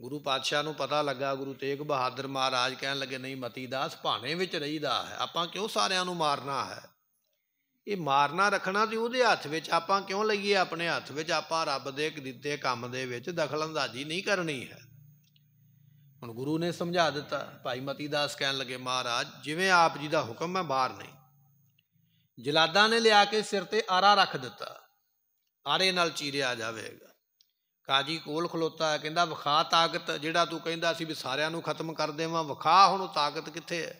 ਗੁਰੂ ਪਾਤਸ਼ਾਹ ਨੂੰ ਪਤਾ ਲੱਗਾ ਗੁਰੂ ਤੇਗ ਬਹਾਦਰ ਮਹਾਰਾਜ ਕਹਿਣ ਲੱਗੇ ਨਹੀਂ ਮਤੀ ਦਾਸ ਭਾਣੇ ਵਿੱਚ ਰਹੀਦਾ ਹੈ ਆਪਾਂ ਕਿਉਂ ਸਾਰਿਆਂ ਨੂੰ ਮਾਰਨਾ ਹੈ ਇਹ ਮਾਰਨਾ ਰੱਖਣਾ ਤੇ ਉਹਦੇ ਹੱਥ ਵਿੱਚ ਆਪਾਂ ਕਿਉਂ ਲਈਏ ਆਪਣੇ ਹੱਥ ਵਿੱਚ ਆਪਾਂ ਰੱਬ ਦੇ ਦਿੱਤੇ ਕੰਮ ਦੇ ਵਿੱਚ ਦਖਲ ਅੰਦਾਜ਼ੀ ਨਹੀਂ ਕਰਨੀ ਹੈ ਹੁਣ ਗੁਰੂ ਨੇ ਸਮਝਾ ਦਿੱਤਾ ਭਾਈ ਮਤੀ ਦਾਸ ਕਹਿਣ ਲੱਗੇ ਮਹਾਰਾਜ ਜਿਵੇਂ ਆਪ ਜੀ ਦਾ ਹੁਕਮ ਹੈ ਬਾਹਰ ਨਹੀਂ ਜਲਾਦਾ ਨੇ ਲਿਆ ਕੇ ਸਿਰ ਤੇ ਆਰਾ ਰੱਖ ਦਿੱਤਾ ਆਰੇ ਨਾਲ ਚੀਰਿਆ ਜਾਵੇਗਾ ਕਾਜੀ ਕੋਲ ਖਲੋਤਾ ਕਹਿੰਦਾ ਵਿਖਾ ਤਾਕਤ ਜਿਹੜਾ ਤੂੰ ਕਹਿੰਦਾ ਸੀ ਵੀ ਸਾਰਿਆਂ ਨੂੰ ਖਤਮ ਕਰ ਦੇਵਾਂ ਵਿਖਾ ਹੁਣ ਉਹ ਤਾਕਤ ਕਿੱਥੇ ਹੈ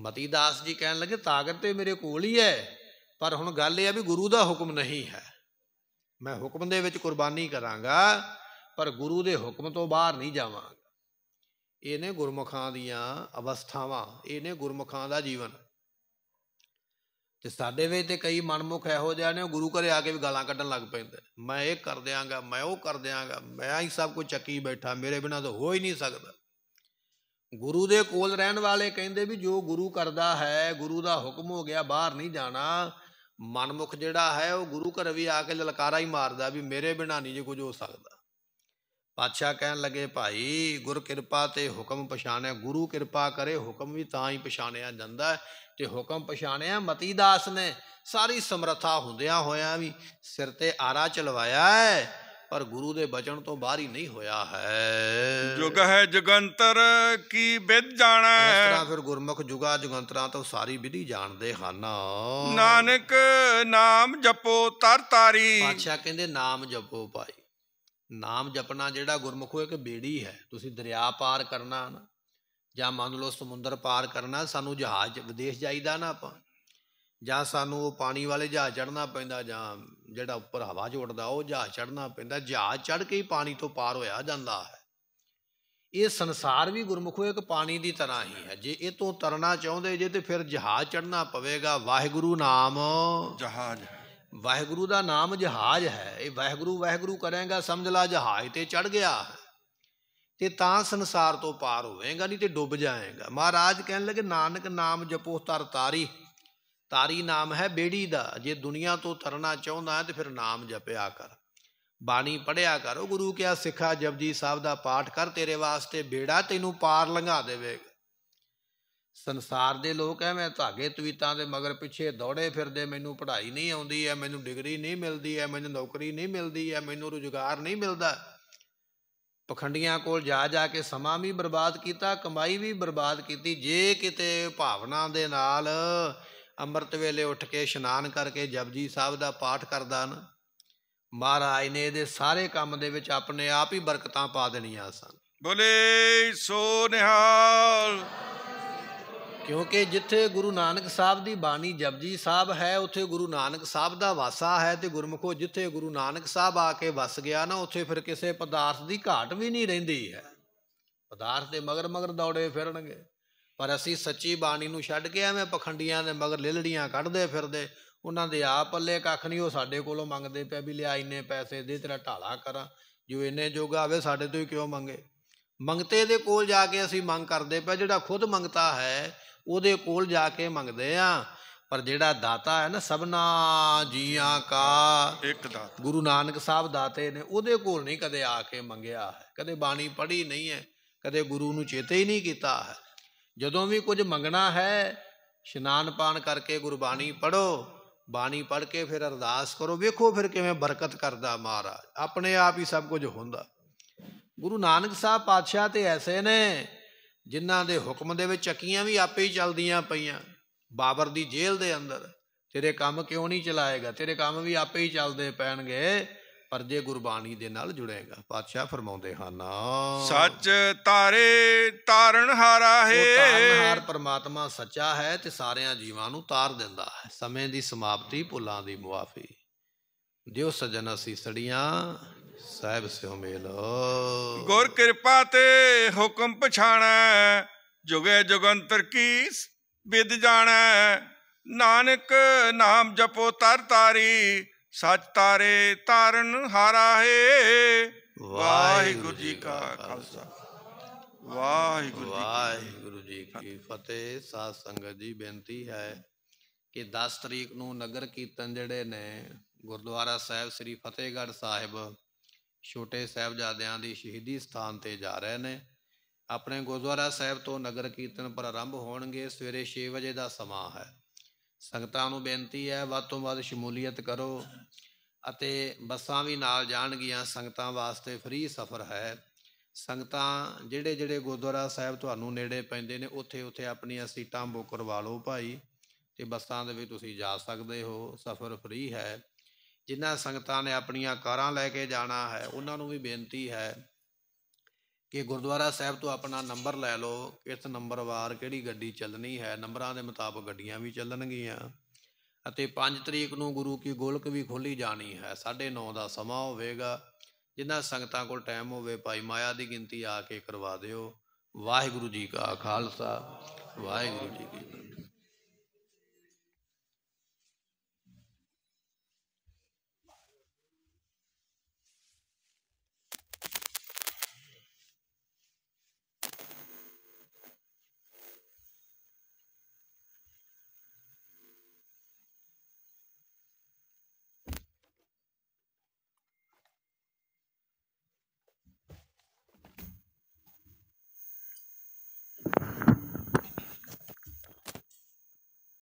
ਮਤੀ ਦਾਸ ਜੀ ਕਹਿਣ ਲੱਗੇ ਤਾਕਤ ਤੇ ਮੇਰੇ ਕੋਲ ਹੀ ਹੈ ਪਰ ਹੁਣ ਗੱਲ ਇਹ ਆ ਵੀ ਗੁਰੂ ਦਾ ਹੁਕਮ ਨਹੀਂ ਹੈ ਮੈਂ ਹੁਕਮ ਦੇ ਵਿੱਚ ਕੁਰਬਾਨੀ ਕਰਾਂਗਾ ਪਰ ਗੁਰੂ ਦੇ ਹੁਕਮ ਤੋਂ ਬਾਹਰ ਨਹੀਂ ਜਾਵਾਂਗਾ ਇਹ ਨੇ ਗੁਰਮੁਖਾਂ ਦੀਆਂ ਅਵਸਥਾਵਾਂ ਇਹ ਨੇ ਗੁਰਮੁਖਾਂ ਦਾ ਜੀਵਨ ਤੇ ਸਾਡੇ ਵਿੱਚ ਤੇ ਕਈ ਮਨਮੁਖ ਇਹੋ ਜਿਹੇ ਨੇ ਗੁਰੂ ਘਰੇ ਆ ਕੇ ਵੀ ਗਾਲਾਂ ਕੱਢਣ ਲੱਗ ਪੈਂਦੇ ਮੈਂ ਇਹ ਕਰ ਦਿਆਂਗਾ ਮੈਂ ਉਹ ਕਰ ਦਿਆਂਗਾ ਮੈਂ ਹੀ ਸਭ ਕੁਝ ਚੱਕੀ ਬੈਠਾ ਮੇਰੇ ਬਿਨਾਂ ਤਾਂ ਹੋ ਹੀ ਨਹੀਂ ਸਕਦਾ ਗੁਰੂ ਦੇ ਕੋਲ ਰਹਿਣ ਵਾਲੇ ਕਹਿੰਦੇ ਵੀ ਜੋ ਗੁਰੂ ਕਰਦਾ ਹੈ ਗੁਰੂ ਦਾ ਹੁਕਮ ਹੋ ਗਿਆ ਬਾਹਰ ਨਹੀਂ ਜਾਣਾ ਮਨਮੁਖ ਜਿਹੜਾ ਹੈ ਉਹ ਗੁਰੂ ਘਰ ਵੀ ਆ ਕੇ ਲਲਕਾਰਾ ਹੀ ਮਾਰਦਾ ਵੀ ਮੇਰੇ ਬਿਨਾ ਨਹੀਂ ਜੇ ਕੁਝ ਹੋ ਸਕਦਾ ਪਾਤਸ਼ਾਹ ਕਹਿਣ ਲੱਗੇ ਭਾਈ ਗੁਰ ਕਿਰਪਾ ਤੇ ਹੁਕਮ ਪਛਾਣਿਆ ਗੁਰੂ ਕਿਰਪਾ ਕਰੇ ਹੁਕਮ ਵੀ ਤਾਂ ਹੀ ਪਛਾਣਿਆ ਜਾਂਦਾ ਤੇ ਹੁਕਮ ਪਛਾਣਿਆ ਮਤੀ ਦਾਸ ਨੇ ਸਾਰੀ ਸਮਰੱਥਾ ਹੁੰਦਿਆਂ ਹੋਇਆਂ ਵੀ ਸਿਰ ਤੇ ਆਰਾ ਚਲਵਾਇਆ ਹੈ ਪਰ ਗੁਰੂ ਦੇ ਬਚਨ ਤੋਂ ਬਾਹਰ ਹੀ ਨਹੀਂ ਹੋਇਆ ਹੈ ਜੁਗ ਹੈ ਜਗੰਤਰ ਕੀ ਵਿਦ ਜਾਣਾ ਇਸ ਤਰ੍ਹਾਂ ਫਿਰ ਗੁਰਮੁਖ ਜੁਗਾ ਜਗੰਤਰਾਂ ਤੋਂ ਸਾਰੀ ਵਿਧੀ ਜਾਣਦੇ ਹਨ ਨਾਨਕ ਨਾਮ ਜਪੋ ਤਰ ਤਾਰੀ ਪਾਤਸ਼ਾਹ ਕਹਿੰਦੇ ਨਾਮ ਜਪੋ ਭਾਈ ਨਾਮ ਜਪਣਾ ਜਿਹੜਾ ਗੁਰਮੁਖੋ ਕਿ ਬੇੜੀ ਹੈ ਤੁਸੀਂ ਦਰਿਆ ਪਾਰ ਕਰਨਾ ਨਾ ਜਾਂ ਮੰਨ ਲਓ ਸਮੁੰਦਰ ਪਾਰ ਕਰਨਾ ਸਾਨੂੰ ਜਹਾਜ਼ ਵਿਦੇਸ਼ ਜਾਈਦਾ ਨਾ ਆਪਾਂ ਜਾਂ ਸਾਨੂੰ ਉਹ ਪਾਣੀ ਵਾਲੇ ਜਹਾਜ਼ ਚੜਨਾ ਪੈਂਦਾ ਜਾਂ ਜਿਹੜਾ ਉੱਪਰ ਹਵਾ 'ਚ ਉੱਡਦਾ ਉਹ ਜਹਾਜ਼ ਚੜਨਾ ਪੈਂਦਾ ਜਹਾਜ਼ ਚੜ ਕੇ ਹੀ ਪਾਣੀ ਤੋਂ ਪਾਰ ਹੋਇਆ ਜਾਂਦਾ ਹੈ ਇਹ ਸੰਸਾਰ ਵੀ ਗੁਰਮੁਖੋ ਇੱਕ ਪਾਣੀ ਦੀ ਤਰ੍ਹਾਂ ਹੀ ਹੈ ਜੇ ਇਹ ਤੋਂ ਤਰਨਾ ਚਾਹੁੰਦੇ ਜੇ ਤੇ ਫਿਰ ਜਹਾਜ਼ ਚੜਨਾ ਪਵੇਗਾ ਵਾਹਿਗੁਰੂ ਨਾਮ ਜਹਾਜ਼ ਵਾਹਿਗੁਰੂ ਦਾ ਨਾਮ ਜਹਾਜ਼ ਹੈ ਇਹ ਵਾਹਿਗੁਰੂ ਵਾਹਿਗੁਰੂ ਕਰੇਗਾ ਸਮਝ ਲਾ ਜਹਾਜ਼ ਤੇ ਚੜ ਗਿਆ ਤੇ ਤਾਂ ਸੰਸਾਰ ਤੋਂ ਪਾਰ ਹੋਵੇਗਾ ਨਹੀਂ ਤੇ ਡੁੱਬ ਜਾਏਗਾ ਮਹਾਰਾਜ ਕਹਿਣ ਲੱਗੇ ਨਾਨਕ ਨਾਮ ਜਪੋ ਤਰ ਤਾਰੀ ਤਾਰੀ ਨਾਮ ਹੈ ਬੇੜੀ ਦਾ ਜੇ ਦੁਨੀਆ ਤੋਂ ਤਰਨਾ ਚਾਹੁੰਦਾ ਹੈ ਤੇ ਫਿਰ ਨਾਮ ਜਪਿਆ ਕਰ ਬਾਣੀ ਪੜਿਆ ਕਰ ਉਹ ਗੁਰੂ ਕਿਆ ਸਿੱਖਾ ਜਪਜੀ ਸਾਹਿਬ ਦਾ ਪਾਠ ਕਰ ਤੇਰੇ ਵਾਸਤੇ ਬੇੜਾ ਤੈਨੂੰ ਪਾਰ ਲੰਘਾ ਦੇਵੇਗਾ ਸੰਸਾਰ ਦੇ ਲੋਕ ਐਵੇਂ ਧਾਗੇ ਤਵੀਤਾਂ ਦੇ ਮਗਰ ਪਿੱਛੇ ਦੌੜੇ ਫਿਰਦੇ ਮੈਨੂੰ ਪੜ੍ਹਾਈ ਨਹੀਂ ਆਉਂਦੀ ਐ ਮੈਨੂੰ ਡਿਗਰੀ ਨਹੀਂ ਮਿਲਦੀ ਐ ਮੈਨੂੰ ਨੌਕਰੀ ਨਹੀਂ ਮਿਲਦੀ ਐ ਮੈਨੂੰ ਰੁਜ਼ਗਾਰ ਨਹੀਂ ਮਿਲਦਾ ਪਖੰਡੀਆਂ ਕੋਲ ਜਾ ਜਾ ਕੇ ਸਮਾਂ ਵੀ ਬਰਬਾਦ ਕੀਤਾ ਕਮਾਈ ਵੀ ਬਰਬਾਦ ਕੀਤੀ ਜੇ ਕਿਤੇ ਭਾਵਨਾ ਦੇ ਨਾਲ ਅੰਮ੍ਰਿਤ ਵੇਲੇ ਉੱਠ ਕੇ ਇਸ਼ਨਾਨ ਕਰਕੇ ਜਪਜੀ ਸਾਹਿਬ ਦਾ ਪਾਠ ਕਰਦਾ ਨਾ ਮਹਾਰਾਜ ਨੇ ਇਹਦੇ ਸਾਰੇ ਕੰਮ ਦੇ ਵਿੱਚ ਆਪਣੇ ਆਪ ਹੀ ਬਰਕਤਾਂ ਪਾ ਦੇਣੀਆਂ ਸਨ ਬੋਲੇ ਸੋ ਨਿਹਾਲ ਕਿਉਂਕਿ ਜਿੱਥੇ ਗੁਰੂ ਨਾਨਕ ਸਾਹਿਬ ਦੀ ਬਾਣੀ ਜਪਜੀ ਸਾਹਿਬ ਹੈ ਉੱਥੇ ਗੁਰੂ ਨਾਨਕ ਸਾਹਿਬ ਦਾ ਵਾਸਾ ਹੈ ਤੇ ਗੁਰਮਖੋ ਜਿੱਥੇ ਗੁਰੂ ਨਾਨਕ ਸਾਹਿਬ ਆ ਕੇ ਵਸ ਗਿਆ ਨਾ ਉੱਥੇ ਫਿਰ ਕਿਸੇ ਪਦਾਰਥ ਦੀ ਘਾਟ ਵੀ ਨਹੀਂ ਰਹਿੰਦੀ ਹੈ ਪਦਾਰਥ ਦੇ ਮਗਰ ਮਗਰ ਦੌੜੇ ਫਿਰਨਗੇ ਪਰ ਅਸੀਂ ਸੱਚੀ ਬਾਣੀ ਨੂੰ ਛੱਡ ਕੇ ਐਵੇਂ ਪਖੰਡੀਆਂ ਦੇ ਮਗਰ ਲਿਲੜੀਆਂ ਕੱਢਦੇ ਫਿਰਦੇ ਉਹਨਾਂ ਦੇ ਆਪ ਪੱਲੇ ਕੱਖ ਨਹੀਂ ਉਹ ਸਾਡੇ ਕੋਲੋਂ ਮੰਗਦੇ ਪਿਆ ਵੀ ਲਿਆ ਇੰਨੇ ਪੈਸੇ ਦੇ ਤੇਰਾ ਢਾਲਾ ਕਰਾਂ ਜੋ ਇੰਨੇ ਜੋਗਾ ਆਵੇ ਸਾਡੇ ਤੋਂ ਹੀ ਕਿਉਂ ਮੰਗੇ ਮੰਗਤੇ ਦੇ ਕੋਲ ਜਾ ਕੇ ਅਸੀਂ ਮੰਗ ਕਰਦੇ ਪਿਆ ਜਿਹੜਾ ਖੁਦ ਮੰਗਤਾ ਹੈ ਉਹਦੇ ਕੋਲ ਜਾ ਕੇ ਮੰਗਦੇ ਆ ਪਰ ਜਿਹੜਾ ਦਾਤਾ ਹੈ ਨਾ ਸਭਨਾ ਜੀਆਂ ਕਾ ਇੱਕ ਦਾਤਾ ਗੁਰੂ ਨਾਨਕ ਸਾਹਿਬ ਦਾਤੇ ਨੇ ਉਹਦੇ ਕੋਲ ਨਹੀਂ ਕਦੇ ਆ ਕੇ ਮੰਗਿਆ ਕਦੇ ਬਾਣੀ ਪੜ੍ਹੀ ਨਹੀਂ ਹੈ ਕਦੇ ਗੁਰੂ ਨੂੰ ਚੇਤੇ ਹੀ ਨਹੀਂ ਕੀਤਾ ਹੈ ਜਦੋਂ ਵੀ ਕੁਝ ਮੰਗਣਾ ਹੈ ਇਸ਼ਨਾਨ ਪਾਣ ਕਰਕੇ ਗੁਰਬਾਣੀ ਪੜੋ ਬਾਣੀ ਪੜ ਕੇ ਫਿਰ ਅਰਦਾਸ ਕਰੋ ਵੇਖੋ ਫਿਰ ਕਿਵੇਂ ਬਰਕਤ ਕਰਦਾ ਮਹਾਰਾਜ ਆਪਣੇ ਆਪ ਹੀ ਸਭ ਕੁਝ ਹੁੰਦਾ ਗੁਰੂ ਨਾਨਕ ਸਾਹਿਬ ਪਾਤਸ਼ਾਹ ਤੇ ਐਸੇ ਨੇ ਜਿਨ੍ਹਾਂ ਦੇ ਹੁਕਮ ਦੇ ਵਿੱਚ ਚੱਕੀਆਂ ਵੀ ਆਪੇ ਹੀ ਚੱਲਦੀਆਂ ਪਈਆਂ ਬਾਬਰ ਦੀ ਜੇਲ੍ਹ ਦੇ ਅੰਦਰ ਤੇਰੇ ਕੰਮ ਕਿਉਂ ਨਹੀਂ ਚਲਾਏਗਾ ਤੇਰੇ ਕੰਮ ਵੀ ਆਪੇ ਹੀ ਚੱਲਦੇ ਪੈਣਗੇ ਪਰ ਜੇ ਗੁਰਬਾਣੀ ਦੇ ਨਾਲ ਜੁੜੇਗਾ ਪਾਤਸ਼ਾਹ ਫਰਮਾਉਂਦੇ ਹਨ ਸੱਚ ਤਾਰੇ ਤਾਰਨ ਹਾਰਾ ਹੈ ਉਹ ਹਾਰ ਪਰਮਾਤਮਾ ਸੱਚਾ ਹੈ ਤੇ ਸਾਰਿਆਂ ਜੀਵਾਂ ਨੂੰ ਤਾਰ ਦਿੰਦਾ ਹੈ ਸਮੇਂ ਦੀ ਸਮਾਪਤੀ ਭੁੱਲਾਂ ਦੀ ਮੁਆਫੀ ਦਿਓ ਸਜਨ ਅਸੀਂ ਸੜੀਆਂ ਸਾਹਿਬ ਸਿਉ ਮੇਲੋ ਗੁਰ ਕਿਰਪਾ ਤੇ ਹੁਕਮ ਪਛਾਣਾ ਜੁਗੇ ਜੁਗੰਤਰ ਕੀ ਵਿਦ ਜਾਣਾ ਨਾਨਕ ਨਾਮ ਜਪੋ ਤਰ ਤਾਰੀ ਸਚ ਤਾਰੇ ਤਾਰਨ ਹਾਰਾ ਹੈ ਵਾਹਿਗੁਰੂ ਜੀ ਕਾ ਖਾਲਸਾ ਵਾਹਿਗੁਰੂ ਵਾਹਿਗੁਰੂ ਜੀ ਕੀ ਫਤਿਹ ਸਾਧ ਸੰਗਤ ਜੀ ਬੇਨਤੀ ਹੈ ਕਿ 10 ਤਰੀਕ ਨੂੰ ਨਗਰ ਕੀਰਤਨ ਜਿਹੜੇ ਨੇ ਗੁਰਦੁਆਰਾ ਸਾਹਿਬ ਸ੍ਰੀ ਫਤਿਹਗੜ੍ਹ ਸਾਹਿਬ ਛੋਟੇ ਸਾਹਿਬਜ਼ਾਦਿਆਂ ਦੀ ਸ਼ਹੀਦੀ ਸਥਾਨ ਤੇ ਜਾ ਰਹੇ ਨੇ ਆਪਣੇ ਗੁਰਦੁਆਰਾ ਸਾਹਿਬ ਤੋਂ ਨਗਰ ਕੀਰਤਨ ਪ੍ਰਾਰੰਭ ਹੋਣਗੇ ਸਵੇਰੇ 6 ਵਜੇ ਦਾ ਸਮਾਂ ਹੈ ਸੰਗਤਾਂ ਨੂੰ ਬੇਨਤੀ ਹੈ ਵੱਧ ਤੋਂ ਵੱਧ ਸ਼ਮੂਲੀਅਤ ਕਰੋ ਅਤੇ ਬੱਸਾਂ ਵੀ ਨਾਲ ਜਾਣਗੀਆਂ ਸੰਗਤਾਂ ਵਾਸਤੇ ਫ੍ਰੀ ਸਫ਼ਰ ਹੈ ਸੰਗਤਾਂ ਜਿਹੜੇ ਜਿਹੜੇ ਗੁਰਦੁਆਰਾ ਸਾਹਿਬ ਤੁਹਾਨੂੰ ਨੇੜੇ ਪੈਂਦੇ ਨੇ ਉੱਥੇ ਉੱਥੇ ਆਪਣੀਆਂ ਸੀਟਾਂ ਬੁੱਕ ਕਰਵਾ ਲਓ ਭਾਈ ਤੇ ਬੱਸਾਂ ਦੇ ਵਿੱਚ ਤੁਸੀਂ ਜਾ ਸਕਦੇ ਹੋ ਸਫ਼ਰ ਫ੍ਰੀ ਹੈ ਜਿਨ੍ਹਾਂ ਸੰਗਤਾਂ ਨੇ ਆਪਣੀਆਂ ਕਾਰਾਂ ਲੈ ਕੇ ਜਾਣਾ ਹੈ ਉਹਨਾਂ ਨੂੰ ਵੀ ਬੇਨਤੀ ਹੈ ਕਿ ਗੁਰਦੁਆਰਾ ਸਾਹਿਬ ਤੋਂ ਆਪਣਾ ਨੰਬਰ ਲੈ ਲਓ ਕਿਸ ਨੰਬਰ ਵਾਰ ਕਿਹੜੀ ਗੱਡੀ ਚੱਲਣੀ ਹੈ ਨੰਬਰਾਂ ਦੇ ਮੁਤਾਬਕ ਗੱਡੀਆਂ ਵੀ ਚੱਲਣਗੀਆਂ ਅਤੇ 5 ਤਰੀਕ ਨੂੰ ਗੁਰੂ ਕੀ ਗੋਲਕ ਵੀ ਖੋਲੀ ਜਾਣੀ ਹੈ 9:30 ਦਾ ਸਮਾਂ ਹੋਵੇਗਾ ਜਿੰਨਾ ਸੰਗਤਾਂ ਕੋਲ ਟਾਈਮ ਹੋਵੇ ਭਾਈ ਮਾਇਆ ਦੀ ਗਿਣਤੀ ਆ ਕੇ ਕਰਵਾ ਦਿਓ ਵਾਹਿਗੁਰੂ ਜੀ ਕਾ ਖਾਲਸਾ ਵਾਹਿਗੁਰੂ ਜੀ ਕੀ ਫਤਿਹ